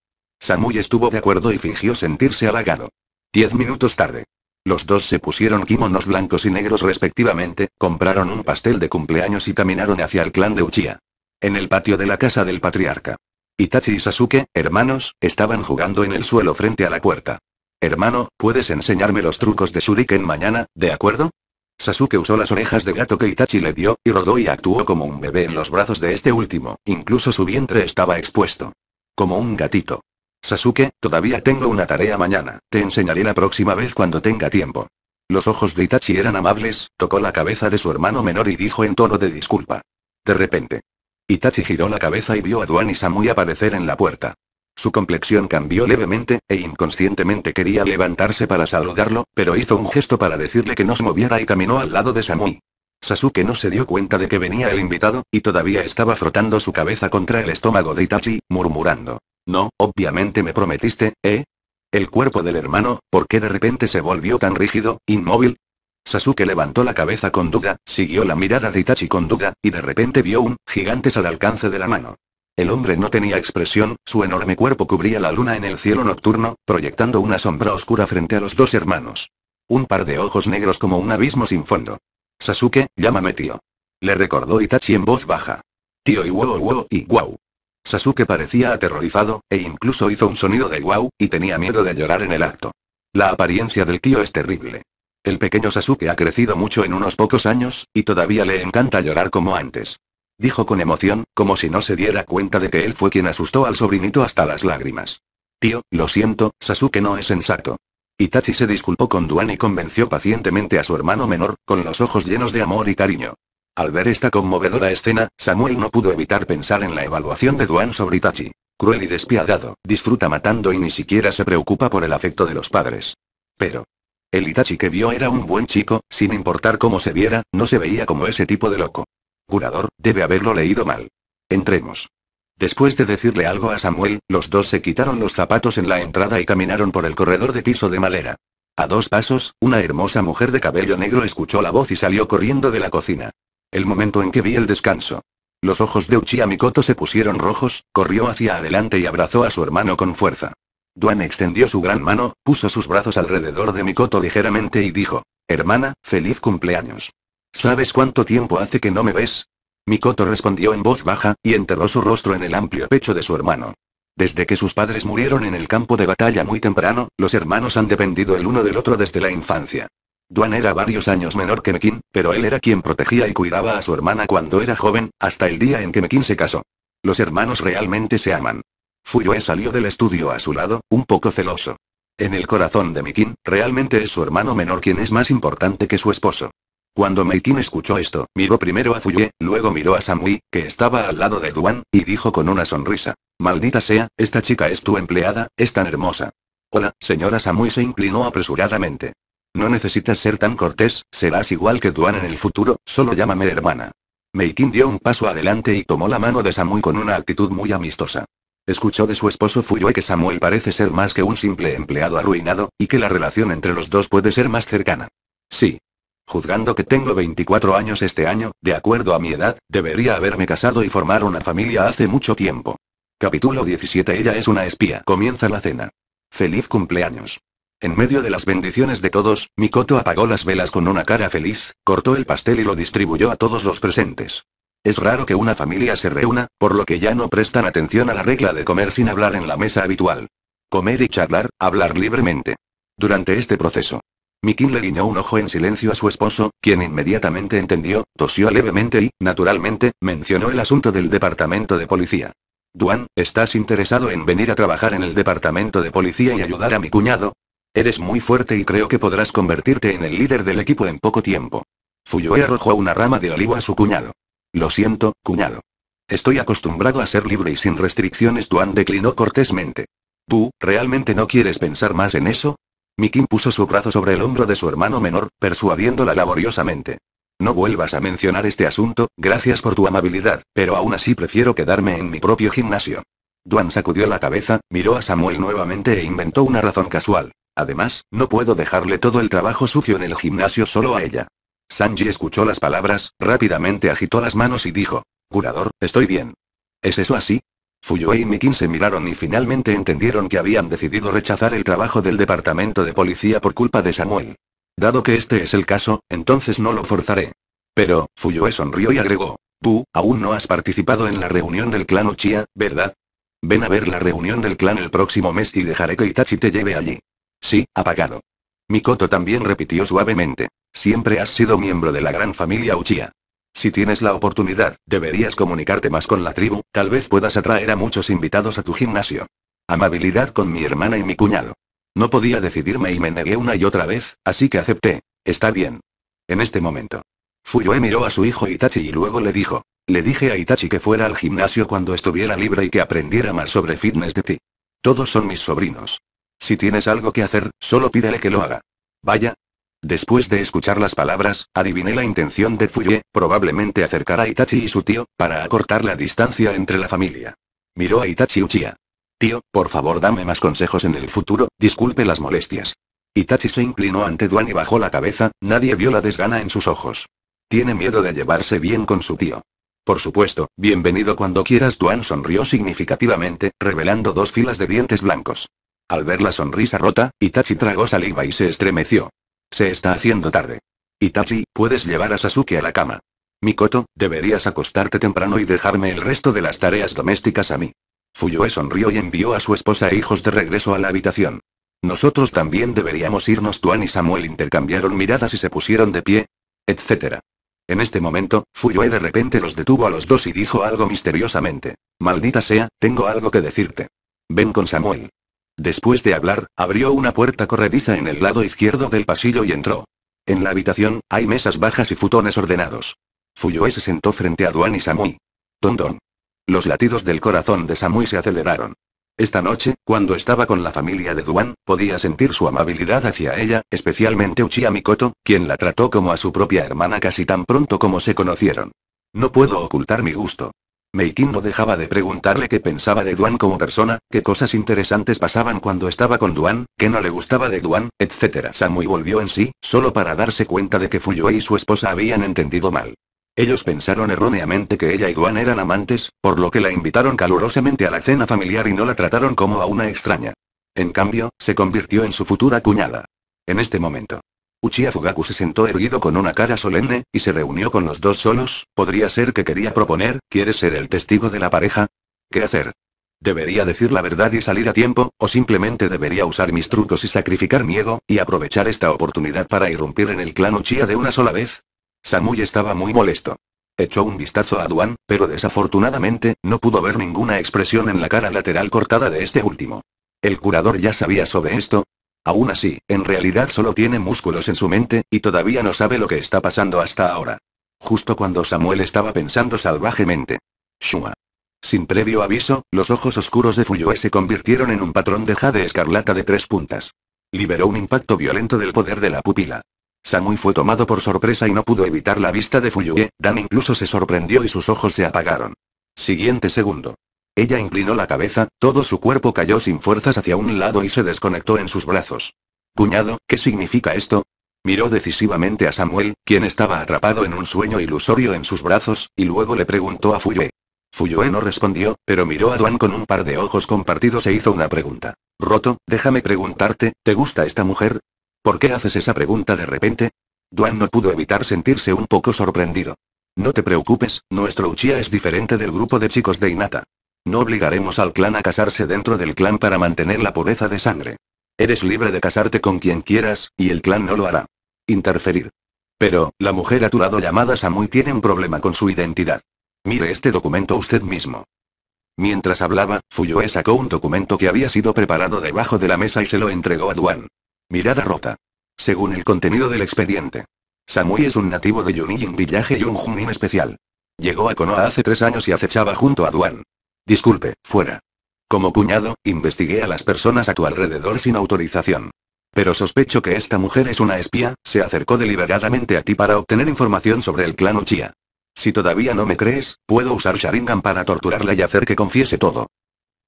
Samui estuvo de acuerdo y fingió sentirse halagado. Diez minutos tarde. Los dos se pusieron kimonos blancos y negros respectivamente, compraron un pastel de cumpleaños y caminaron hacia el clan de Uchiha. En el patio de la casa del patriarca. Itachi y Sasuke, hermanos, estaban jugando en el suelo frente a la puerta. Hermano, ¿puedes enseñarme los trucos de Shuriken mañana, de acuerdo? Sasuke usó las orejas de gato que Itachi le dio, y rodó y actuó como un bebé en los brazos de este último, incluso su vientre estaba expuesto. Como un gatito. Sasuke, todavía tengo una tarea mañana, te enseñaré la próxima vez cuando tenga tiempo. Los ojos de Itachi eran amables, tocó la cabeza de su hermano menor y dijo en tono de disculpa. De repente. Itachi giró la cabeza y vio a Duan y Samui aparecer en la puerta. Su complexión cambió levemente, e inconscientemente quería levantarse para saludarlo, pero hizo un gesto para decirle que no se moviera y caminó al lado de Samui. Sasuke no se dio cuenta de que venía el invitado, y todavía estaba frotando su cabeza contra el estómago de Itachi, murmurando. No, obviamente me prometiste, ¿eh? El cuerpo del hermano, ¿por qué de repente se volvió tan rígido, inmóvil? Sasuke levantó la cabeza con duda, siguió la mirada de Itachi con duda, y de repente vio un gigantes al alcance de la mano. El hombre no tenía expresión, su enorme cuerpo cubría la luna en el cielo nocturno, proyectando una sombra oscura frente a los dos hermanos. Un par de ojos negros como un abismo sin fondo. Sasuke, llámame tío. Le recordó Itachi en voz baja. Tío y wow wow y wow. Sasuke parecía aterrorizado, e incluso hizo un sonido de wow, y tenía miedo de llorar en el acto. La apariencia del tío es terrible. El pequeño Sasuke ha crecido mucho en unos pocos años, y todavía le encanta llorar como antes. Dijo con emoción, como si no se diera cuenta de que él fue quien asustó al sobrinito hasta las lágrimas. Tío, lo siento, Sasuke no es sensato. Itachi se disculpó con Duan y convenció pacientemente a su hermano menor, con los ojos llenos de amor y cariño. Al ver esta conmovedora escena, Samuel no pudo evitar pensar en la evaluación de Duan sobre Itachi. Cruel y despiadado, disfruta matando y ni siquiera se preocupa por el afecto de los padres. Pero. El Itachi que vio era un buen chico, sin importar cómo se viera, no se veía como ese tipo de loco. Curador, debe haberlo leído mal. Entremos. Después de decirle algo a Samuel, los dos se quitaron los zapatos en la entrada y caminaron por el corredor de piso de madera. A dos pasos, una hermosa mujer de cabello negro escuchó la voz y salió corriendo de la cocina. El momento en que vi el descanso. Los ojos de Uchiha Mikoto se pusieron rojos, corrió hacia adelante y abrazó a su hermano con fuerza. Duan extendió su gran mano, puso sus brazos alrededor de Mikoto ligeramente y dijo, Hermana, feliz cumpleaños. ¿Sabes cuánto tiempo hace que no me ves? Mikoto respondió en voz baja, y enterró su rostro en el amplio pecho de su hermano. Desde que sus padres murieron en el campo de batalla muy temprano, los hermanos han dependido el uno del otro desde la infancia. Duan era varios años menor que Mekin, pero él era quien protegía y cuidaba a su hermana cuando era joven, hasta el día en que Mekin se casó. Los hermanos realmente se aman. Fuyue salió del estudio a su lado, un poco celoso. En el corazón de Mekin, realmente es su hermano menor quien es más importante que su esposo. Cuando Mekin escuchó esto, miró primero a Fuye, luego miró a Samui, que estaba al lado de Duan, y dijo con una sonrisa. Maldita sea, esta chica es tu empleada, es tan hermosa. Hola, señora Samui se inclinó apresuradamente. No necesitas ser tan cortés, serás igual que Duan en el futuro, solo llámame hermana. Meikin dio un paso adelante y tomó la mano de Samuel con una actitud muy amistosa. Escuchó de su esposo Fuyue que Samuel parece ser más que un simple empleado arruinado, y que la relación entre los dos puede ser más cercana. Sí. Juzgando que tengo 24 años este año, de acuerdo a mi edad, debería haberme casado y formar una familia hace mucho tiempo. Capítulo 17 Ella es una espía. Comienza la cena. Feliz cumpleaños. En medio de las bendiciones de todos, Mikoto apagó las velas con una cara feliz, cortó el pastel y lo distribuyó a todos los presentes. Es raro que una familia se reúna, por lo que ya no prestan atención a la regla de comer sin hablar en la mesa habitual. Comer y charlar, hablar libremente. Durante este proceso, Mikin le guiñó un ojo en silencio a su esposo, quien inmediatamente entendió, tosió levemente y, naturalmente, mencionó el asunto del departamento de policía. Duan, ¿estás interesado en venir a trabajar en el departamento de policía y ayudar a mi cuñado? Eres muy fuerte y creo que podrás convertirte en el líder del equipo en poco tiempo. Fuyue arrojó una rama de olivo a su cuñado. Lo siento, cuñado. Estoy acostumbrado a ser libre y sin restricciones. Duan declinó cortésmente. ¿Tú, realmente no quieres pensar más en eso? Mikin puso su brazo sobre el hombro de su hermano menor, persuadiéndola laboriosamente. No vuelvas a mencionar este asunto, gracias por tu amabilidad, pero aún así prefiero quedarme en mi propio gimnasio. Duan sacudió la cabeza, miró a Samuel nuevamente e inventó una razón casual. Además, no puedo dejarle todo el trabajo sucio en el gimnasio solo a ella. Sanji escuchó las palabras, rápidamente agitó las manos y dijo, Curador, estoy bien. ¿Es eso así? Fuyue y Mikin se miraron y finalmente entendieron que habían decidido rechazar el trabajo del departamento de policía por culpa de Samuel. Dado que este es el caso, entonces no lo forzaré. Pero, Fuyue sonrió y agregó, tú, aún no has participado en la reunión del clan Uchiha, ¿verdad? Ven a ver la reunión del clan el próximo mes y dejaré que Itachi te lleve allí. Sí, apagado. Mikoto también repitió suavemente. Siempre has sido miembro de la gran familia Uchiha. Si tienes la oportunidad, deberías comunicarte más con la tribu, tal vez puedas atraer a muchos invitados a tu gimnasio. Amabilidad con mi hermana y mi cuñado. No podía decidirme y me negué una y otra vez, así que acepté. Está bien. En este momento. Fuyue miró a su hijo Itachi y luego le dijo. Le dije a Itachi que fuera al gimnasio cuando estuviera libre y que aprendiera más sobre fitness de ti. Todos son mis sobrinos. Si tienes algo que hacer, solo pídele que lo haga. Vaya. Después de escuchar las palabras, adiviné la intención de Fuye, probablemente acercar a Itachi y su tío, para acortar la distancia entre la familia. Miró a Itachi Uchiha. Tío, por favor dame más consejos en el futuro, disculpe las molestias. Itachi se inclinó ante Duan y bajó la cabeza, nadie vio la desgana en sus ojos. Tiene miedo de llevarse bien con su tío. Por supuesto, bienvenido cuando quieras. Duan sonrió significativamente, revelando dos filas de dientes blancos. Al ver la sonrisa rota, Itachi tragó saliva y se estremeció. Se está haciendo tarde. Itachi, puedes llevar a Sasuke a la cama. Mikoto, deberías acostarte temprano y dejarme el resto de las tareas domésticas a mí. Fuyue sonrió y envió a su esposa e hijos de regreso a la habitación. Nosotros también deberíamos irnos. Tuan y Samuel intercambiaron miradas y se pusieron de pie. Etcétera. En este momento, Fuyue de repente los detuvo a los dos y dijo algo misteriosamente. Maldita sea, tengo algo que decirte. Ven con Samuel. Después de hablar, abrió una puerta corrediza en el lado izquierdo del pasillo y entró. En la habitación, hay mesas bajas y futones ordenados. Fuyue se sentó frente a Duan y Samui. Don Los latidos del corazón de Samui se aceleraron. Esta noche, cuando estaba con la familia de Duan, podía sentir su amabilidad hacia ella, especialmente Uchiha Mikoto, quien la trató como a su propia hermana casi tan pronto como se conocieron. No puedo ocultar mi gusto. Meikin no dejaba de preguntarle qué pensaba de Duan como persona, qué cosas interesantes pasaban cuando estaba con Duan, qué no le gustaba de Duan, etc. Samui volvió en sí, solo para darse cuenta de que Fuyue y su esposa habían entendido mal. Ellos pensaron erróneamente que ella y Duan eran amantes, por lo que la invitaron calurosamente a la cena familiar y no la trataron como a una extraña. En cambio, se convirtió en su futura cuñada. En este momento. Uchiha Fugaku se sentó erguido con una cara solemne, y se reunió con los dos solos, podría ser que quería proponer, ¿quieres ser el testigo de la pareja? ¿Qué hacer? ¿Debería decir la verdad y salir a tiempo, o simplemente debería usar mis trucos y sacrificar miedo, y aprovechar esta oportunidad para irrumpir en el clan Uchiha de una sola vez? Samui estaba muy molesto. Echó un vistazo a Duan, pero desafortunadamente, no pudo ver ninguna expresión en la cara lateral cortada de este último. El curador ya sabía sobre esto, Aún así, en realidad solo tiene músculos en su mente, y todavía no sabe lo que está pasando hasta ahora. Justo cuando Samuel estaba pensando salvajemente. Shua. Sin previo aviso, los ojos oscuros de Fuyue se convirtieron en un patrón de jade escarlata de tres puntas. Liberó un impacto violento del poder de la pupila. Samui fue tomado por sorpresa y no pudo evitar la vista de Fuyue, Dan incluso se sorprendió y sus ojos se apagaron. Siguiente segundo. Ella inclinó la cabeza, todo su cuerpo cayó sin fuerzas hacia un lado y se desconectó en sus brazos. Cuñado, ¿qué significa esto? Miró decisivamente a Samuel, quien estaba atrapado en un sueño ilusorio en sus brazos, y luego le preguntó a Fuyue. Fuyue no respondió, pero miró a Duan con un par de ojos compartidos e hizo una pregunta. Roto, déjame preguntarte, ¿te gusta esta mujer? ¿Por qué haces esa pregunta de repente? Duan no pudo evitar sentirse un poco sorprendido. No te preocupes, nuestro Uchiha es diferente del grupo de chicos de Inata. No obligaremos al clan a casarse dentro del clan para mantener la pureza de sangre. Eres libre de casarte con quien quieras, y el clan no lo hará. Interferir. Pero, la mujer a tu lado llamada Samui tiene un problema con su identidad. Mire este documento usted mismo. Mientras hablaba, Fuyue sacó un documento que había sido preparado debajo de la mesa y se lo entregó a Duan. Mirada rota. Según el contenido del expediente. Samui es un nativo de Yunin Villaje y un Junin especial. Llegó a Konoha hace tres años y acechaba junto a Duan. Disculpe, fuera. Como cuñado, investigué a las personas a tu alrededor sin autorización. Pero sospecho que esta mujer es una espía, se acercó deliberadamente a ti para obtener información sobre el clan Uchiha. Si todavía no me crees, puedo usar Sharingan para torturarla y hacer que confiese todo.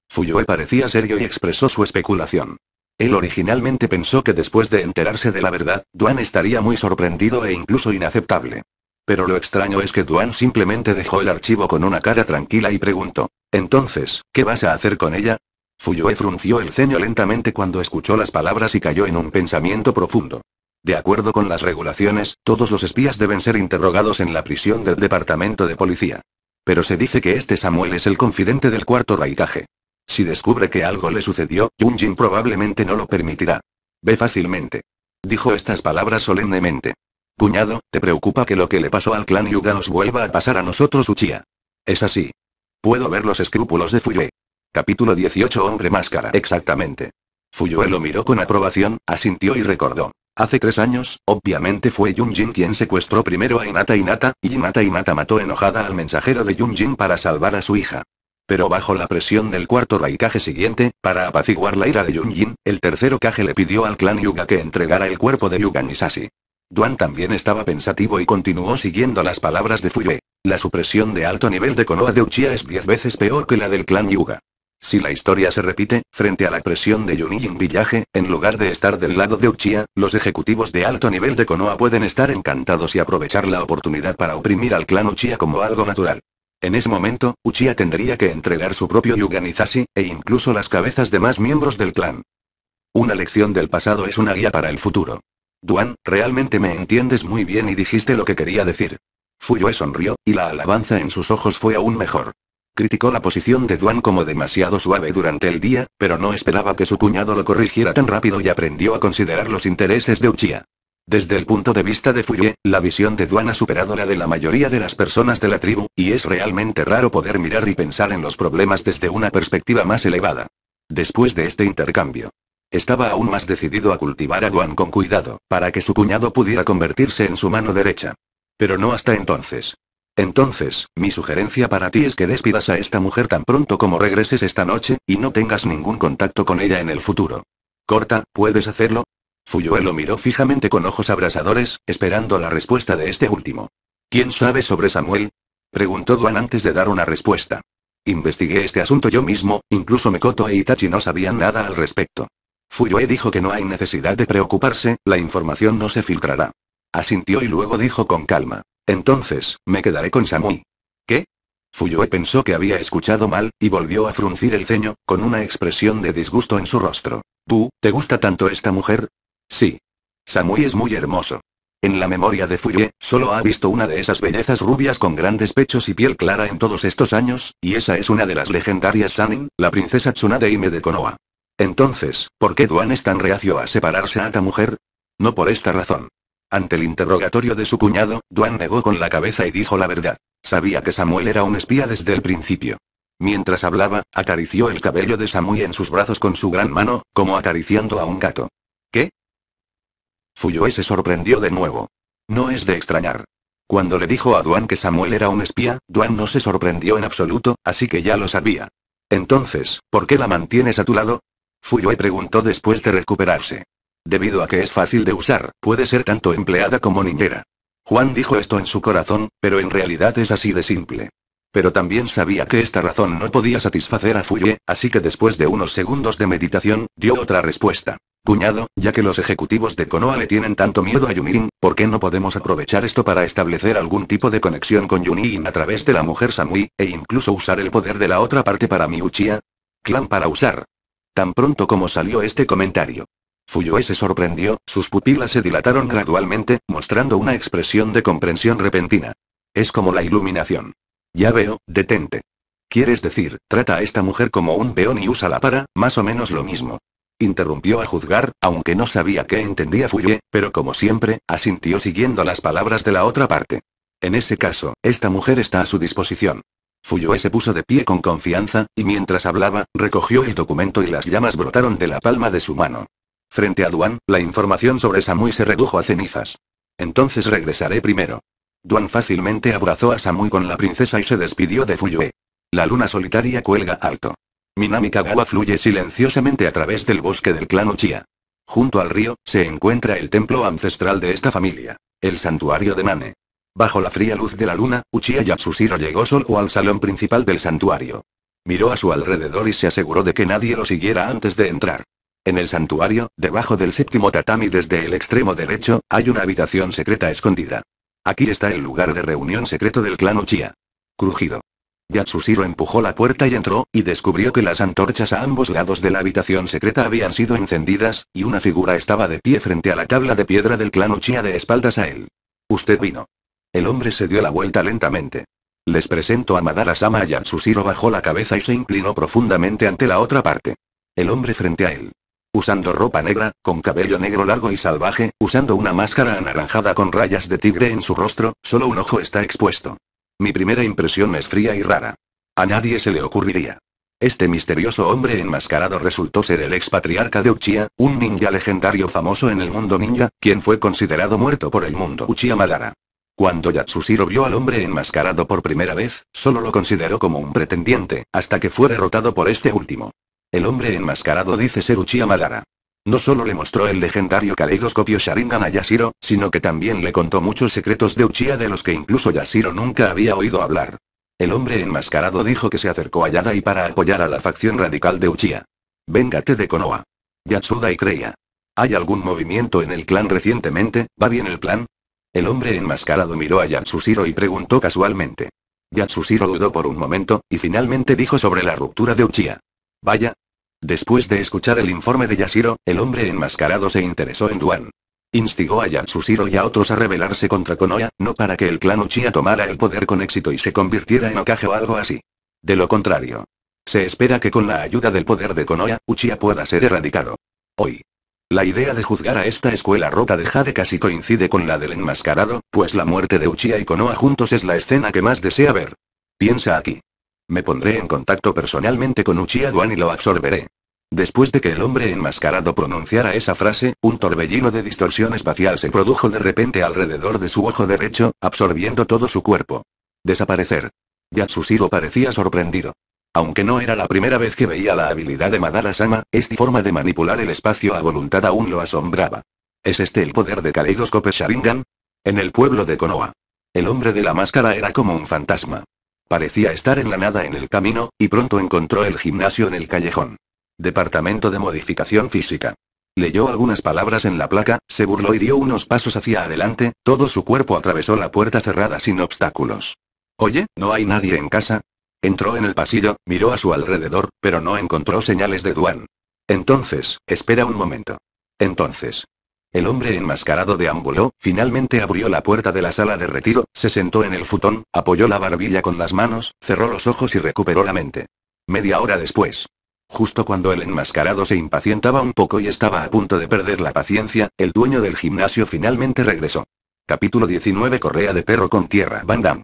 Fuyue parecía serio y expresó su especulación. Él originalmente pensó que después de enterarse de la verdad, Duan estaría muy sorprendido e incluso inaceptable. Pero lo extraño es que Duan simplemente dejó el archivo con una cara tranquila y preguntó. Entonces, ¿qué vas a hacer con ella? Fuyue frunció el ceño lentamente cuando escuchó las palabras y cayó en un pensamiento profundo. De acuerdo con las regulaciones, todos los espías deben ser interrogados en la prisión del departamento de policía. Pero se dice que este Samuel es el confidente del cuarto raitaje. Si descubre que algo le sucedió, Jin probablemente no lo permitirá. Ve fácilmente. Dijo estas palabras solemnemente. Cuñado, ¿te preocupa que lo que le pasó al clan Yuga nos vuelva a pasar a nosotros Uchiha? Es así. Puedo ver los escrúpulos de Fuyue. Capítulo 18 Hombre Máscara Exactamente. Fuyue lo miró con aprobación, asintió y recordó. Hace tres años, obviamente fue Yunjin quien secuestró primero a Inata Inata, y Inata Inata mató enojada al mensajero de Yunjin para salvar a su hija. Pero bajo la presión del cuarto raikaje siguiente, para apaciguar la ira de Yunjin, el tercero Kage le pidió al clan Yuga que entregara el cuerpo de Yuga Nisasi. Duan también estaba pensativo y continuó siguiendo las palabras de Fuyue. La supresión de alto nivel de Konoha de Uchiha es diez veces peor que la del clan Yuga. Si la historia se repite, frente a la presión de Yunyin villaje, en lugar de estar del lado de Uchiha, los ejecutivos de alto nivel de Konoha pueden estar encantados y aprovechar la oportunidad para oprimir al clan Uchiha como algo natural. En ese momento, Uchiha tendría que entregar su propio Yuganizashi, e incluso las cabezas de más miembros del clan. Una lección del pasado es una guía para el futuro. Duan, realmente me entiendes muy bien y dijiste lo que quería decir. Fuyue sonrió, y la alabanza en sus ojos fue aún mejor. Criticó la posición de Duan como demasiado suave durante el día, pero no esperaba que su cuñado lo corrigiera tan rápido y aprendió a considerar los intereses de Uchiha. Desde el punto de vista de Fuyue, la visión de Duan ha superado la de la mayoría de las personas de la tribu, y es realmente raro poder mirar y pensar en los problemas desde una perspectiva más elevada. Después de este intercambio, estaba aún más decidido a cultivar a Duan con cuidado, para que su cuñado pudiera convertirse en su mano derecha. Pero no hasta entonces. Entonces, mi sugerencia para ti es que despidas a esta mujer tan pronto como regreses esta noche, y no tengas ningún contacto con ella en el futuro. Corta, ¿puedes hacerlo? Fuyue lo miró fijamente con ojos abrasadores, esperando la respuesta de este último. ¿Quién sabe sobre Samuel? Preguntó Duan antes de dar una respuesta. Investigué este asunto yo mismo, incluso Mekoto e Itachi no sabían nada al respecto. Fuyue dijo que no hay necesidad de preocuparse, la información no se filtrará. Asintió y luego dijo con calma. Entonces, me quedaré con Samui. ¿Qué? Fuyue pensó que había escuchado mal, y volvió a fruncir el ceño, con una expresión de disgusto en su rostro. ¿Tú, te gusta tanto esta mujer? Sí. Samui es muy hermoso. En la memoria de Fuyue, solo ha visto una de esas bellezas rubias con grandes pechos y piel clara en todos estos años, y esa es una de las legendarias Sanin, la princesa Tsunade de Konoha. Entonces, ¿por qué Duan es tan reacio a separarse a esta mujer? No por esta razón. Ante el interrogatorio de su cuñado, Duan negó con la cabeza y dijo la verdad. Sabía que Samuel era un espía desde el principio. Mientras hablaba, acarició el cabello de Samuel en sus brazos con su gran mano, como acariciando a un gato. ¿Qué? Fuyue se sorprendió de nuevo. No es de extrañar. Cuando le dijo a Duan que Samuel era un espía, Duan no se sorprendió en absoluto, así que ya lo sabía. Entonces, ¿por qué la mantienes a tu lado? Fuyue preguntó después de recuperarse. Debido a que es fácil de usar, puede ser tanto empleada como niñera. Juan dijo esto en su corazón, pero en realidad es así de simple. Pero también sabía que esta razón no podía satisfacer a Fuye, así que después de unos segundos de meditación, dio otra respuesta. Cuñado, ya que los ejecutivos de Konoha le tienen tanto miedo a Yunin, ¿por qué no podemos aprovechar esto para establecer algún tipo de conexión con Yunin a través de la mujer Samui, e incluso usar el poder de la otra parte para Miuchia? Clan para usar. Tan pronto como salió este comentario. Fuyue se sorprendió, sus pupilas se dilataron gradualmente, mostrando una expresión de comprensión repentina. Es como la iluminación. Ya veo, detente. Quieres decir, trata a esta mujer como un peón y usa la para, más o menos lo mismo. Interrumpió a juzgar, aunque no sabía qué entendía Fuyue, pero como siempre, asintió siguiendo las palabras de la otra parte. En ese caso, esta mujer está a su disposición. Fuyue se puso de pie con confianza, y mientras hablaba, recogió el documento y las llamas brotaron de la palma de su mano. Frente a Duan, la información sobre Samui se redujo a cenizas. Entonces regresaré primero. Duan fácilmente abrazó a Samui con la princesa y se despidió de Fuyue. La luna solitaria cuelga alto. Minami Kagawa fluye silenciosamente a través del bosque del clan Uchiha. Junto al río, se encuentra el templo ancestral de esta familia, el santuario de Nane. Bajo la fría luz de la luna, Uchiha Yatsushiro llegó solo al salón principal del santuario. Miró a su alrededor y se aseguró de que nadie lo siguiera antes de entrar. En el santuario, debajo del séptimo tatami desde el extremo derecho, hay una habitación secreta escondida. Aquí está el lugar de reunión secreto del clan Uchiha. Crujido. Yatsushiro empujó la puerta y entró, y descubrió que las antorchas a ambos lados de la habitación secreta habían sido encendidas, y una figura estaba de pie frente a la tabla de piedra del clan Uchiha de espaldas a él. Usted vino. El hombre se dio la vuelta lentamente. Les presento a Madara-sama Atsushiro bajó la cabeza y se inclinó profundamente ante la otra parte. El hombre frente a él. Usando ropa negra, con cabello negro largo y salvaje, usando una máscara anaranjada con rayas de tigre en su rostro, solo un ojo está expuesto. Mi primera impresión es fría y rara. A nadie se le ocurriría. Este misterioso hombre enmascarado resultó ser el expatriarca de Uchiha, un ninja legendario famoso en el mundo ninja, quien fue considerado muerto por el mundo Uchiha Madara. Cuando Yatsushiro vio al hombre enmascarado por primera vez, solo lo consideró como un pretendiente, hasta que fue derrotado por este último. El hombre enmascarado dice ser Uchiha Madara. No solo le mostró el legendario caleidoscopio Sharingan a Yashiro, sino que también le contó muchos secretos de Uchiha de los que incluso Yashiro nunca había oído hablar. El hombre enmascarado dijo que se acercó a Yadai para apoyar a la facción radical de Uchiha. Vengate de Konoha. Yatsuda y Creia. ¿Hay algún movimiento en el clan recientemente? ¿Va bien el plan? El hombre enmascarado miró a Yatsushiro y preguntó casualmente. Yatsushiro dudó por un momento, y finalmente dijo sobre la ruptura de Uchiha. Vaya. Después de escuchar el informe de Yashiro, el hombre enmascarado se interesó en Duan. Instigó a Yatsushiro y a otros a rebelarse contra Konoha, no para que el clan Uchiha tomara el poder con éxito y se convirtiera en Okage o algo así. De lo contrario. Se espera que con la ayuda del poder de Konoha, Uchiha pueda ser erradicado. Hoy. La idea de juzgar a esta escuela rota de Jade casi coincide con la del enmascarado, pues la muerte de Uchiha y Konoha juntos es la escena que más desea ver. Piensa aquí. Me pondré en contacto personalmente con Uchiha Duan y lo absorberé. Después de que el hombre enmascarado pronunciara esa frase, un torbellino de distorsión espacial se produjo de repente alrededor de su ojo derecho, absorbiendo todo su cuerpo. Desaparecer. Yatsushiro parecía sorprendido. Aunque no era la primera vez que veía la habilidad de Madara-sama, esta forma de manipular el espacio a voluntad aún lo asombraba. ¿Es este el poder de Kaleidoscope Sharingan? En el pueblo de Konoha. El hombre de la máscara era como un fantasma. Parecía estar en la nada en el camino, y pronto encontró el gimnasio en el callejón. Departamento de Modificación Física. Leyó algunas palabras en la placa, se burló y dio unos pasos hacia adelante, todo su cuerpo atravesó la puerta cerrada sin obstáculos. Oye, ¿no hay nadie en casa? Entró en el pasillo, miró a su alrededor, pero no encontró señales de Duan. Entonces, espera un momento. Entonces. El hombre enmascarado deambuló, finalmente abrió la puerta de la sala de retiro, se sentó en el futón, apoyó la barbilla con las manos, cerró los ojos y recuperó la mente. Media hora después. Justo cuando el enmascarado se impacientaba un poco y estaba a punto de perder la paciencia, el dueño del gimnasio finalmente regresó. Capítulo 19 Correa de perro con tierra bandam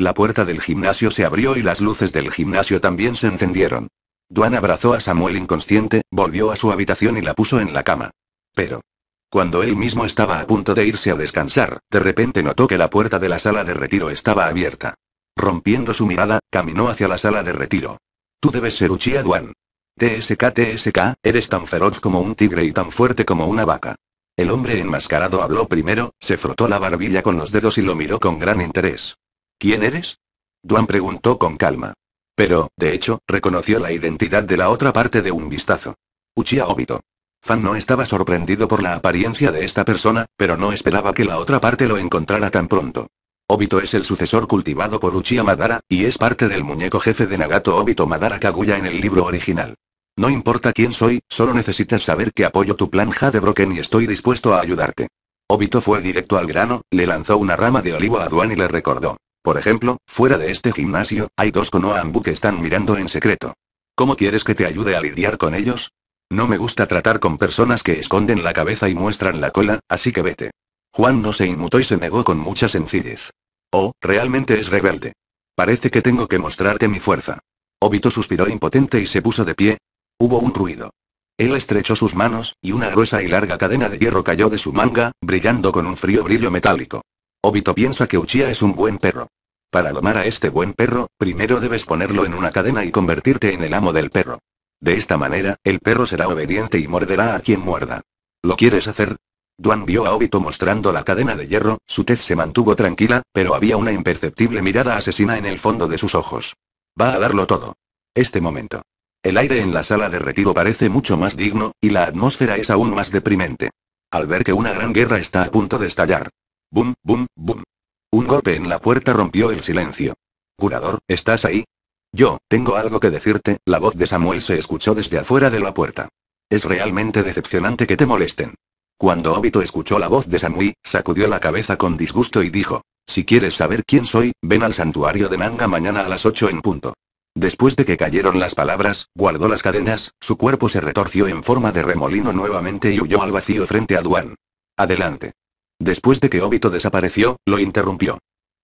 la puerta del gimnasio se abrió y las luces del gimnasio también se encendieron. Duan abrazó a Samuel inconsciente, volvió a su habitación y la puso en la cama. Pero, cuando él mismo estaba a punto de irse a descansar, de repente notó que la puerta de la sala de retiro estaba abierta. Rompiendo su mirada, caminó hacia la sala de retiro. Tú debes ser Uchiha Duan. TSK TSK, eres tan feroz como un tigre y tan fuerte como una vaca. El hombre enmascarado habló primero, se frotó la barbilla con los dedos y lo miró con gran interés. ¿Quién eres? Duan preguntó con calma. Pero, de hecho, reconoció la identidad de la otra parte de un vistazo. Uchiha Obito. Fan no estaba sorprendido por la apariencia de esta persona, pero no esperaba que la otra parte lo encontrara tan pronto. Obito es el sucesor cultivado por Uchiha Madara, y es parte del muñeco jefe de Nagato Obito Madara Kaguya en el libro original. No importa quién soy, solo necesitas saber que apoyo tu plan Broken y estoy dispuesto a ayudarte. Obito fue directo al grano, le lanzó una rama de olivo a Duan y le recordó. Por ejemplo, fuera de este gimnasio, hay dos Ambu que están mirando en secreto. ¿Cómo quieres que te ayude a lidiar con ellos? No me gusta tratar con personas que esconden la cabeza y muestran la cola, así que vete. Juan no se inmutó y se negó con mucha sencillez. Oh, realmente es rebelde. Parece que tengo que mostrarte mi fuerza. Obito suspiró impotente y se puso de pie. Hubo un ruido. Él estrechó sus manos, y una gruesa y larga cadena de hierro cayó de su manga, brillando con un frío brillo metálico. Obito piensa que Uchiha es un buen perro. Para domar a este buen perro, primero debes ponerlo en una cadena y convertirte en el amo del perro. De esta manera, el perro será obediente y morderá a quien muerda. ¿Lo quieres hacer? Duan vio a Obito mostrando la cadena de hierro, su tez se mantuvo tranquila, pero había una imperceptible mirada asesina en el fondo de sus ojos. Va a darlo todo. Este momento. El aire en la sala de retiro parece mucho más digno, y la atmósfera es aún más deprimente. Al ver que una gran guerra está a punto de estallar. Bum, bum, bum. Un golpe en la puerta rompió el silencio. Curador, ¿estás ahí? Yo, tengo algo que decirte, la voz de Samuel se escuchó desde afuera de la puerta. Es realmente decepcionante que te molesten. Cuando Obito escuchó la voz de Samui, sacudió la cabeza con disgusto y dijo, si quieres saber quién soy, ven al santuario de Nanga mañana a las 8 en punto. Después de que cayeron las palabras, guardó las cadenas, su cuerpo se retorció en forma de remolino nuevamente y huyó al vacío frente a Duan. Adelante. Después de que Obito desapareció, lo interrumpió.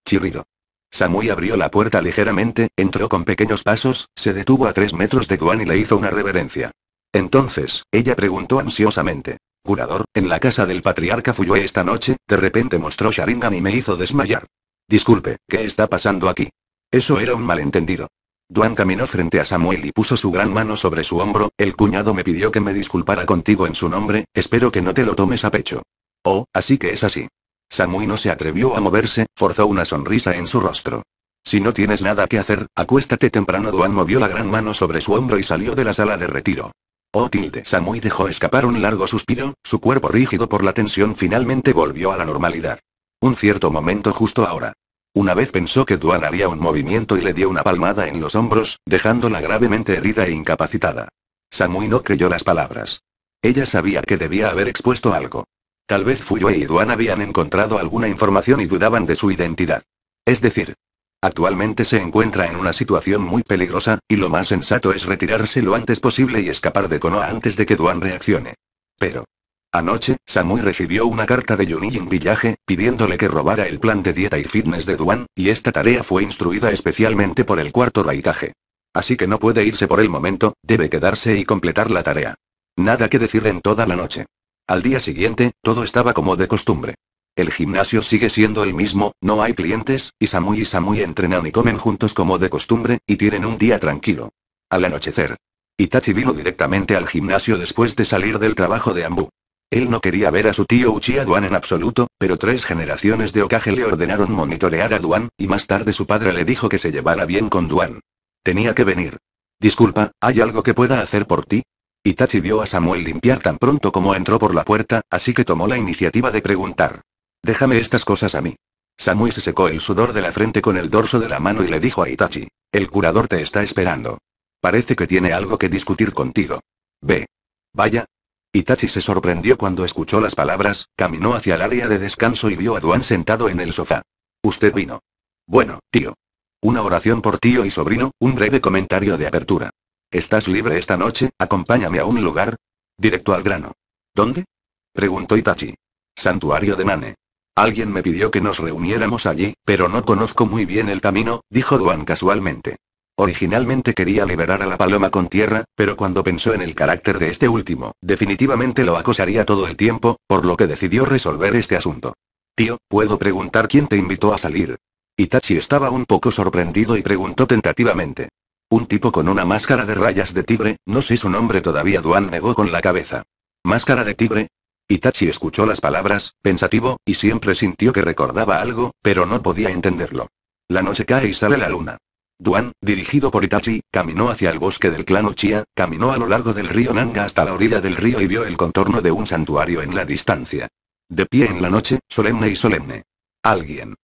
Chirrido. Samui abrió la puerta ligeramente, entró con pequeños pasos, se detuvo a tres metros de Guan y le hizo una reverencia. Entonces, ella preguntó ansiosamente. Curador, en la casa del patriarca Fuyue esta noche, de repente mostró Sharingan y me hizo desmayar. Disculpe, ¿qué está pasando aquí? Eso era un malentendido. Duan caminó frente a Samuel y puso su gran mano sobre su hombro, el cuñado me pidió que me disculpara contigo en su nombre, espero que no te lo tomes a pecho. Oh, así que es así. Samui no se atrevió a moverse, forzó una sonrisa en su rostro. Si no tienes nada que hacer, acuéstate temprano. Duan movió la gran mano sobre su hombro y salió de la sala de retiro. Oh tilde Samui dejó escapar un largo suspiro, su cuerpo rígido por la tensión finalmente volvió a la normalidad. Un cierto momento justo ahora. Una vez pensó que Duan haría un movimiento y le dio una palmada en los hombros, dejándola gravemente herida e incapacitada. Samui no creyó las palabras. Ella sabía que debía haber expuesto algo. Tal vez Fuyue y Duan habían encontrado alguna información y dudaban de su identidad. Es decir, actualmente se encuentra en una situación muy peligrosa, y lo más sensato es retirarse lo antes posible y escapar de Konoha antes de que Duan reaccione. Pero, Anoche, Samui recibió una carta de Yunying Villaje pidiéndole que robara el plan de dieta y fitness de Duan, y esta tarea fue instruida especialmente por el cuarto raitaje. Así que no puede irse por el momento, debe quedarse y completar la tarea. Nada que decir en toda la noche. Al día siguiente, todo estaba como de costumbre. El gimnasio sigue siendo el mismo, no hay clientes, y Samui y Samui entrenan y comen juntos como de costumbre, y tienen un día tranquilo. Al anochecer. Itachi vino directamente al gimnasio después de salir del trabajo de Ambu. Él no quería ver a su tío Uchiha Duan en absoluto, pero tres generaciones de Okage le ordenaron monitorear a Duan, y más tarde su padre le dijo que se llevara bien con Duan. Tenía que venir. Disculpa, ¿hay algo que pueda hacer por ti? Itachi vio a Samuel limpiar tan pronto como entró por la puerta, así que tomó la iniciativa de preguntar. Déjame estas cosas a mí. Samuel se secó el sudor de la frente con el dorso de la mano y le dijo a Itachi. El curador te está esperando. Parece que tiene algo que discutir contigo. Ve. Vaya. Itachi se sorprendió cuando escuchó las palabras, caminó hacia el área de descanso y vio a Duan sentado en el sofá. Usted vino. Bueno, tío. Una oración por tío y sobrino, un breve comentario de apertura. ¿Estás libre esta noche? Acompáñame a un lugar. Directo al grano. ¿Dónde? Preguntó Itachi. Santuario de Nane. Alguien me pidió que nos reuniéramos allí, pero no conozco muy bien el camino, dijo Duan casualmente. Originalmente quería liberar a la paloma con tierra, pero cuando pensó en el carácter de este último, definitivamente lo acosaría todo el tiempo, por lo que decidió resolver este asunto. Tío, ¿puedo preguntar quién te invitó a salir? Itachi estaba un poco sorprendido y preguntó tentativamente. Un tipo con una máscara de rayas de tigre, no sé su nombre todavía Duan negó con la cabeza. ¿Máscara de tigre? Itachi escuchó las palabras, pensativo, y siempre sintió que recordaba algo, pero no podía entenderlo. La noche cae y sale la luna. Duan, dirigido por Itachi, caminó hacia el bosque del clan Uchiha, caminó a lo largo del río Nanga hasta la orilla del río y vio el contorno de un santuario en la distancia. De pie en la noche, solemne y solemne. Alguien.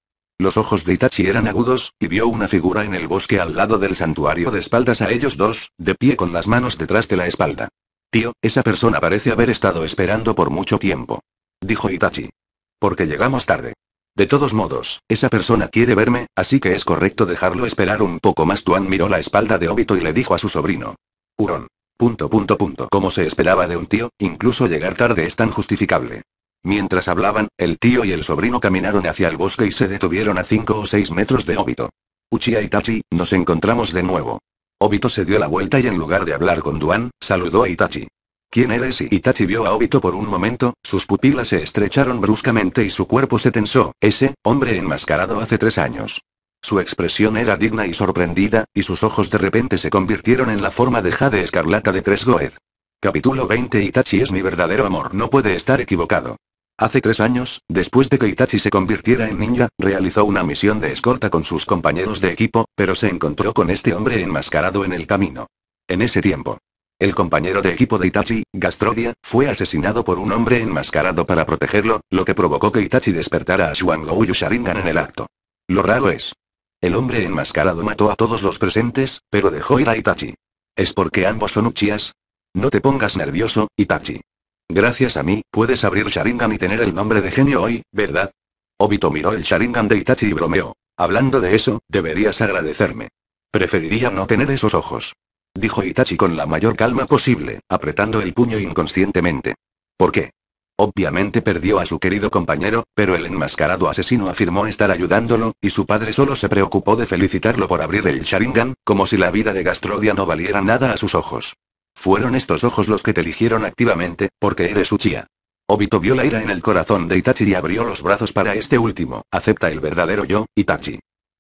Los ojos de Itachi eran agudos, y vio una figura en el bosque al lado del santuario de espaldas a ellos dos, de pie con las manos detrás de la espalda. Tío, esa persona parece haber estado esperando por mucho tiempo. Dijo Itachi. Porque llegamos tarde. De todos modos, esa persona quiere verme, así que es correcto dejarlo esperar un poco más. Tuan miró la espalda de Obito y le dijo a su sobrino. Hurón. Punto punto punto. Como se esperaba de un tío, incluso llegar tarde es tan justificable. Mientras hablaban, el tío y el sobrino caminaron hacia el bosque y se detuvieron a 5 o 6 metros de Obito. Uchiha Itachi, nos encontramos de nuevo. Obito se dio la vuelta y en lugar de hablar con Duan, saludó a Itachi. ¿Quién eres? Itachi vio a Obito por un momento, sus pupilas se estrecharon bruscamente y su cuerpo se tensó, ese, hombre enmascarado hace tres años. Su expresión era digna y sorprendida, y sus ojos de repente se convirtieron en la forma de Jade Escarlata de Tres Goed. Capítulo 20 Itachi es mi verdadero amor no puede estar equivocado. Hace tres años, después de que Itachi se convirtiera en ninja, realizó una misión de escorta con sus compañeros de equipo, pero se encontró con este hombre enmascarado en el camino. En ese tiempo. El compañero de equipo de Itachi, Gastrodia, fue asesinado por un hombre enmascarado para protegerlo, lo que provocó que Itachi despertara a Shuango Sharingan en el acto. Lo raro es. El hombre enmascarado mató a todos los presentes, pero dejó ir a Itachi. ¿Es porque ambos son uchias? No te pongas nervioso, Itachi. Gracias a mí, puedes abrir Sharingan y tener el nombre de genio hoy, ¿verdad? Obito miró el Sharingan de Itachi y bromeó. Hablando de eso, deberías agradecerme. Preferiría no tener esos ojos. Dijo Itachi con la mayor calma posible, apretando el puño inconscientemente. ¿Por qué? Obviamente perdió a su querido compañero, pero el enmascarado asesino afirmó estar ayudándolo, y su padre solo se preocupó de felicitarlo por abrir el Sharingan, como si la vida de Gastrodia no valiera nada a sus ojos. Fueron estos ojos los que te eligieron activamente, porque eres Uchiha. Obito vio la ira en el corazón de Itachi y abrió los brazos para este último. Acepta el verdadero yo, Itachi.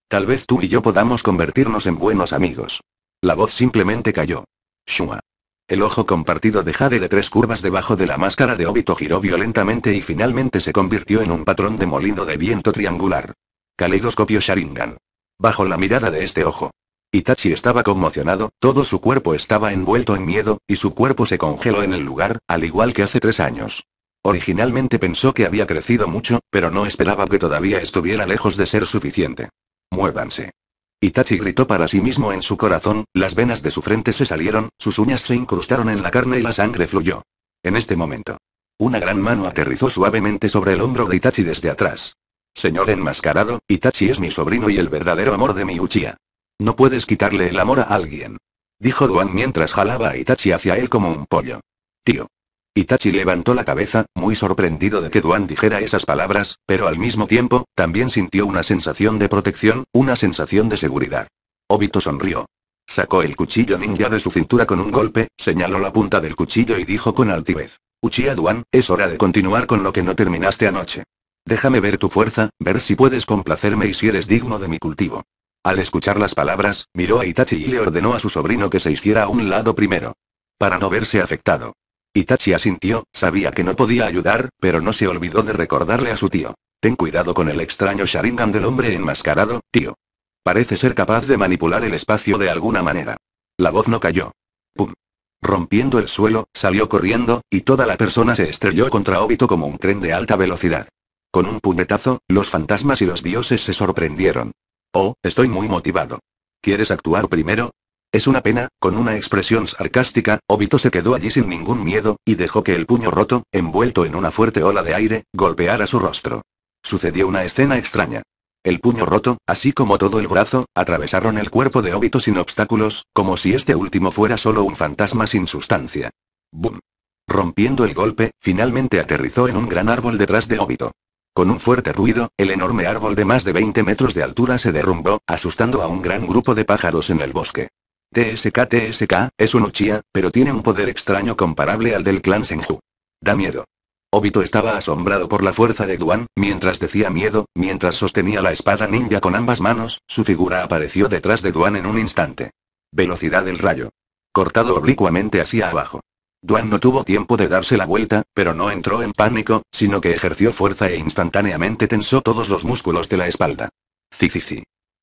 Tal vez tú y yo podamos convertirnos en buenos amigos. La voz simplemente cayó. Shua. El ojo compartido de Jade de tres curvas debajo de la máscara de Obito giró violentamente y finalmente se convirtió en un patrón de molino de viento triangular. Caleidoscopio Sharingan. Bajo la mirada de este ojo, Itachi estaba conmocionado, todo su cuerpo estaba envuelto en miedo, y su cuerpo se congeló en el lugar, al igual que hace tres años. Originalmente pensó que había crecido mucho, pero no esperaba que todavía estuviera lejos de ser suficiente. Muévanse. Itachi gritó para sí mismo en su corazón, las venas de su frente se salieron, sus uñas se incrustaron en la carne y la sangre fluyó. En este momento. Una gran mano aterrizó suavemente sobre el hombro de Itachi desde atrás. Señor enmascarado, Itachi es mi sobrino y el verdadero amor de mi Uchiha. No puedes quitarle el amor a alguien. Dijo Duan mientras jalaba a Itachi hacia él como un pollo. Tío. Itachi levantó la cabeza, muy sorprendido de que Duan dijera esas palabras, pero al mismo tiempo, también sintió una sensación de protección, una sensación de seguridad. Obito sonrió. Sacó el cuchillo ninja de su cintura con un golpe, señaló la punta del cuchillo y dijo con altivez. Uchiha Duan, es hora de continuar con lo que no terminaste anoche. Déjame ver tu fuerza, ver si puedes complacerme y si eres digno de mi cultivo. Al escuchar las palabras, miró a Itachi y le ordenó a su sobrino que se hiciera a un lado primero. Para no verse afectado. Itachi asintió, sabía que no podía ayudar, pero no se olvidó de recordarle a su tío. Ten cuidado con el extraño Sharingan del hombre enmascarado, tío. Parece ser capaz de manipular el espacio de alguna manera. La voz no cayó. ¡Pum! Rompiendo el suelo, salió corriendo, y toda la persona se estrelló contra Obito como un tren de alta velocidad. Con un puñetazo, los fantasmas y los dioses se sorprendieron. Oh, estoy muy motivado. ¿Quieres actuar primero? Es una pena, con una expresión sarcástica, Obito se quedó allí sin ningún miedo, y dejó que el puño roto, envuelto en una fuerte ola de aire, golpeara su rostro. Sucedió una escena extraña. El puño roto, así como todo el brazo, atravesaron el cuerpo de Obito sin obstáculos, como si este último fuera solo un fantasma sin sustancia. ¡Bum! Rompiendo el golpe, finalmente aterrizó en un gran árbol detrás de Obito. Con un fuerte ruido, el enorme árbol de más de 20 metros de altura se derrumbó, asustando a un gran grupo de pájaros en el bosque. TSK TSK, es un Uchiha, pero tiene un poder extraño comparable al del clan Senju. Da miedo. Obito estaba asombrado por la fuerza de Duan, mientras decía miedo, mientras sostenía la espada ninja con ambas manos, su figura apareció detrás de Duan en un instante. Velocidad del rayo. Cortado oblicuamente hacia abajo. Duan no tuvo tiempo de darse la vuelta, pero no entró en pánico, sino que ejerció fuerza e instantáneamente tensó todos los músculos de la espalda. Cicici.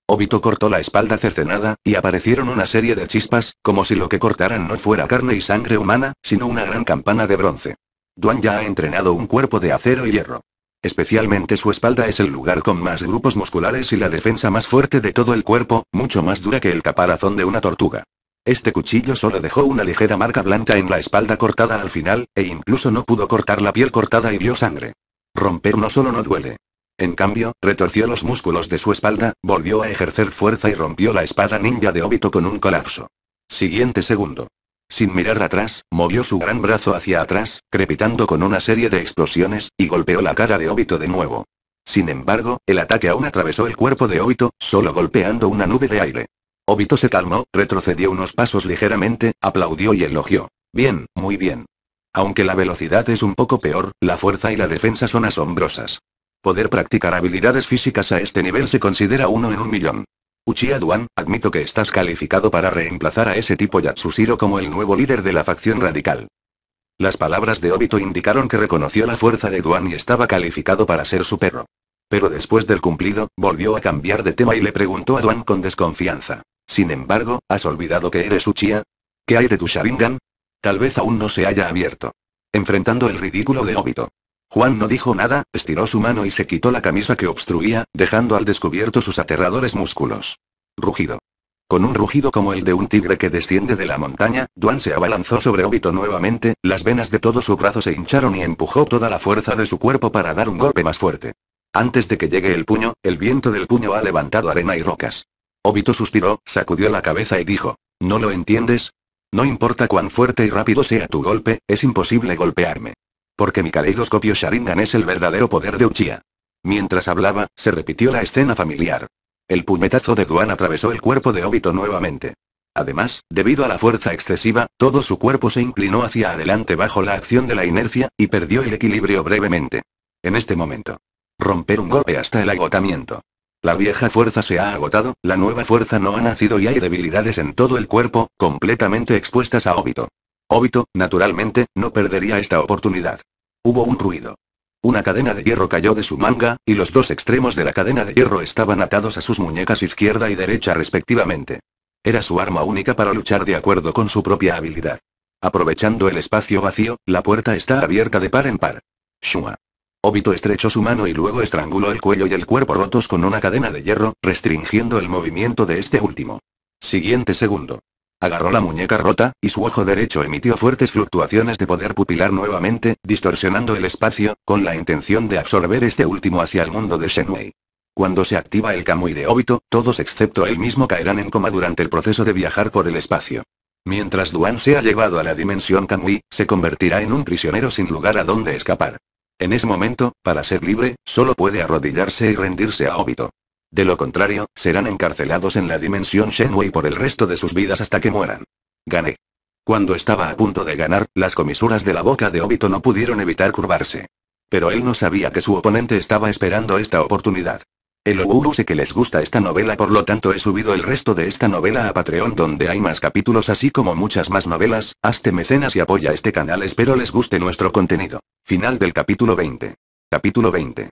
Obito cortó la espalda cercenada, y aparecieron una serie de chispas, como si lo que cortaran no fuera carne y sangre humana, sino una gran campana de bronce. Duan ya ha entrenado un cuerpo de acero y hierro. Especialmente su espalda es el lugar con más grupos musculares y la defensa más fuerte de todo el cuerpo, mucho más dura que el caparazón de una tortuga. Este cuchillo solo dejó una ligera marca blanca en la espalda cortada al final, e incluso no pudo cortar la piel cortada y vio sangre. Romper no solo no duele. En cambio, retorció los músculos de su espalda, volvió a ejercer fuerza y rompió la espada ninja de Obito con un colapso. Siguiente segundo. Sin mirar atrás, movió su gran brazo hacia atrás, crepitando con una serie de explosiones, y golpeó la cara de Obito de nuevo. Sin embargo, el ataque aún atravesó el cuerpo de Obito, solo golpeando una nube de aire. Obito se calmó, retrocedió unos pasos ligeramente, aplaudió y elogió. Bien, muy bien. Aunque la velocidad es un poco peor, la fuerza y la defensa son asombrosas. Poder practicar habilidades físicas a este nivel se considera uno en un millón. Uchiha Duan, admito que estás calificado para reemplazar a ese tipo Yatsushiro como el nuevo líder de la facción radical. Las palabras de Obito indicaron que reconoció la fuerza de Duan y estaba calificado para ser su perro. Pero después del cumplido, volvió a cambiar de tema y le preguntó a Duan con desconfianza. Sin embargo, ¿has olvidado que eres Uchiha? ¿Qué hay de tu Sharingan? Tal vez aún no se haya abierto. Enfrentando el ridículo de Obito. Juan no dijo nada, estiró su mano y se quitó la camisa que obstruía, dejando al descubierto sus aterradores músculos. Rugido. Con un rugido como el de un tigre que desciende de la montaña, Duan se abalanzó sobre Obito nuevamente, las venas de todo su brazo se hincharon y empujó toda la fuerza de su cuerpo para dar un golpe más fuerte. Antes de que llegue el puño, el viento del puño ha levantado arena y rocas. Obito suspiró, sacudió la cabeza y dijo. ¿No lo entiendes? No importa cuán fuerte y rápido sea tu golpe, es imposible golpearme. Porque mi caleidoscopio Sharingan es el verdadero poder de Uchiha. Mientras hablaba, se repitió la escena familiar. El puñetazo de Duan atravesó el cuerpo de Obito nuevamente. Además, debido a la fuerza excesiva, todo su cuerpo se inclinó hacia adelante bajo la acción de la inercia, y perdió el equilibrio brevemente. En este momento. Romper un golpe hasta el agotamiento. La vieja fuerza se ha agotado, la nueva fuerza no ha nacido y hay debilidades en todo el cuerpo, completamente expuestas a óbito. Óbito, naturalmente, no perdería esta oportunidad. Hubo un ruido. Una cadena de hierro cayó de su manga, y los dos extremos de la cadena de hierro estaban atados a sus muñecas izquierda y derecha respectivamente. Era su arma única para luchar de acuerdo con su propia habilidad. Aprovechando el espacio vacío, la puerta está abierta de par en par. Shua. Obito estrechó su mano y luego estranguló el cuello y el cuerpo rotos con una cadena de hierro, restringiendo el movimiento de este último. Siguiente segundo. Agarró la muñeca rota, y su ojo derecho emitió fuertes fluctuaciones de poder pupilar nuevamente, distorsionando el espacio, con la intención de absorber este último hacia el mundo de Shenwei. Cuando se activa el Kamui de Obito, todos excepto él mismo caerán en coma durante el proceso de viajar por el espacio. Mientras Duan sea llevado a la dimensión Kamui, se convertirá en un prisionero sin lugar a donde escapar. En ese momento, para ser libre, solo puede arrodillarse y rendirse a Obito. De lo contrario, serán encarcelados en la dimensión Shenwei por el resto de sus vidas hasta que mueran. Gané. Cuando estaba a punto de ganar, las comisuras de la boca de Obito no pudieron evitar curvarse. Pero él no sabía que su oponente estaba esperando esta oportunidad. El sé que les gusta esta novela por lo tanto he subido el resto de esta novela a Patreon donde hay más capítulos así como muchas más novelas, hazte mecenas y apoya este canal espero les guste nuestro contenido. Final del capítulo 20. Capítulo 20.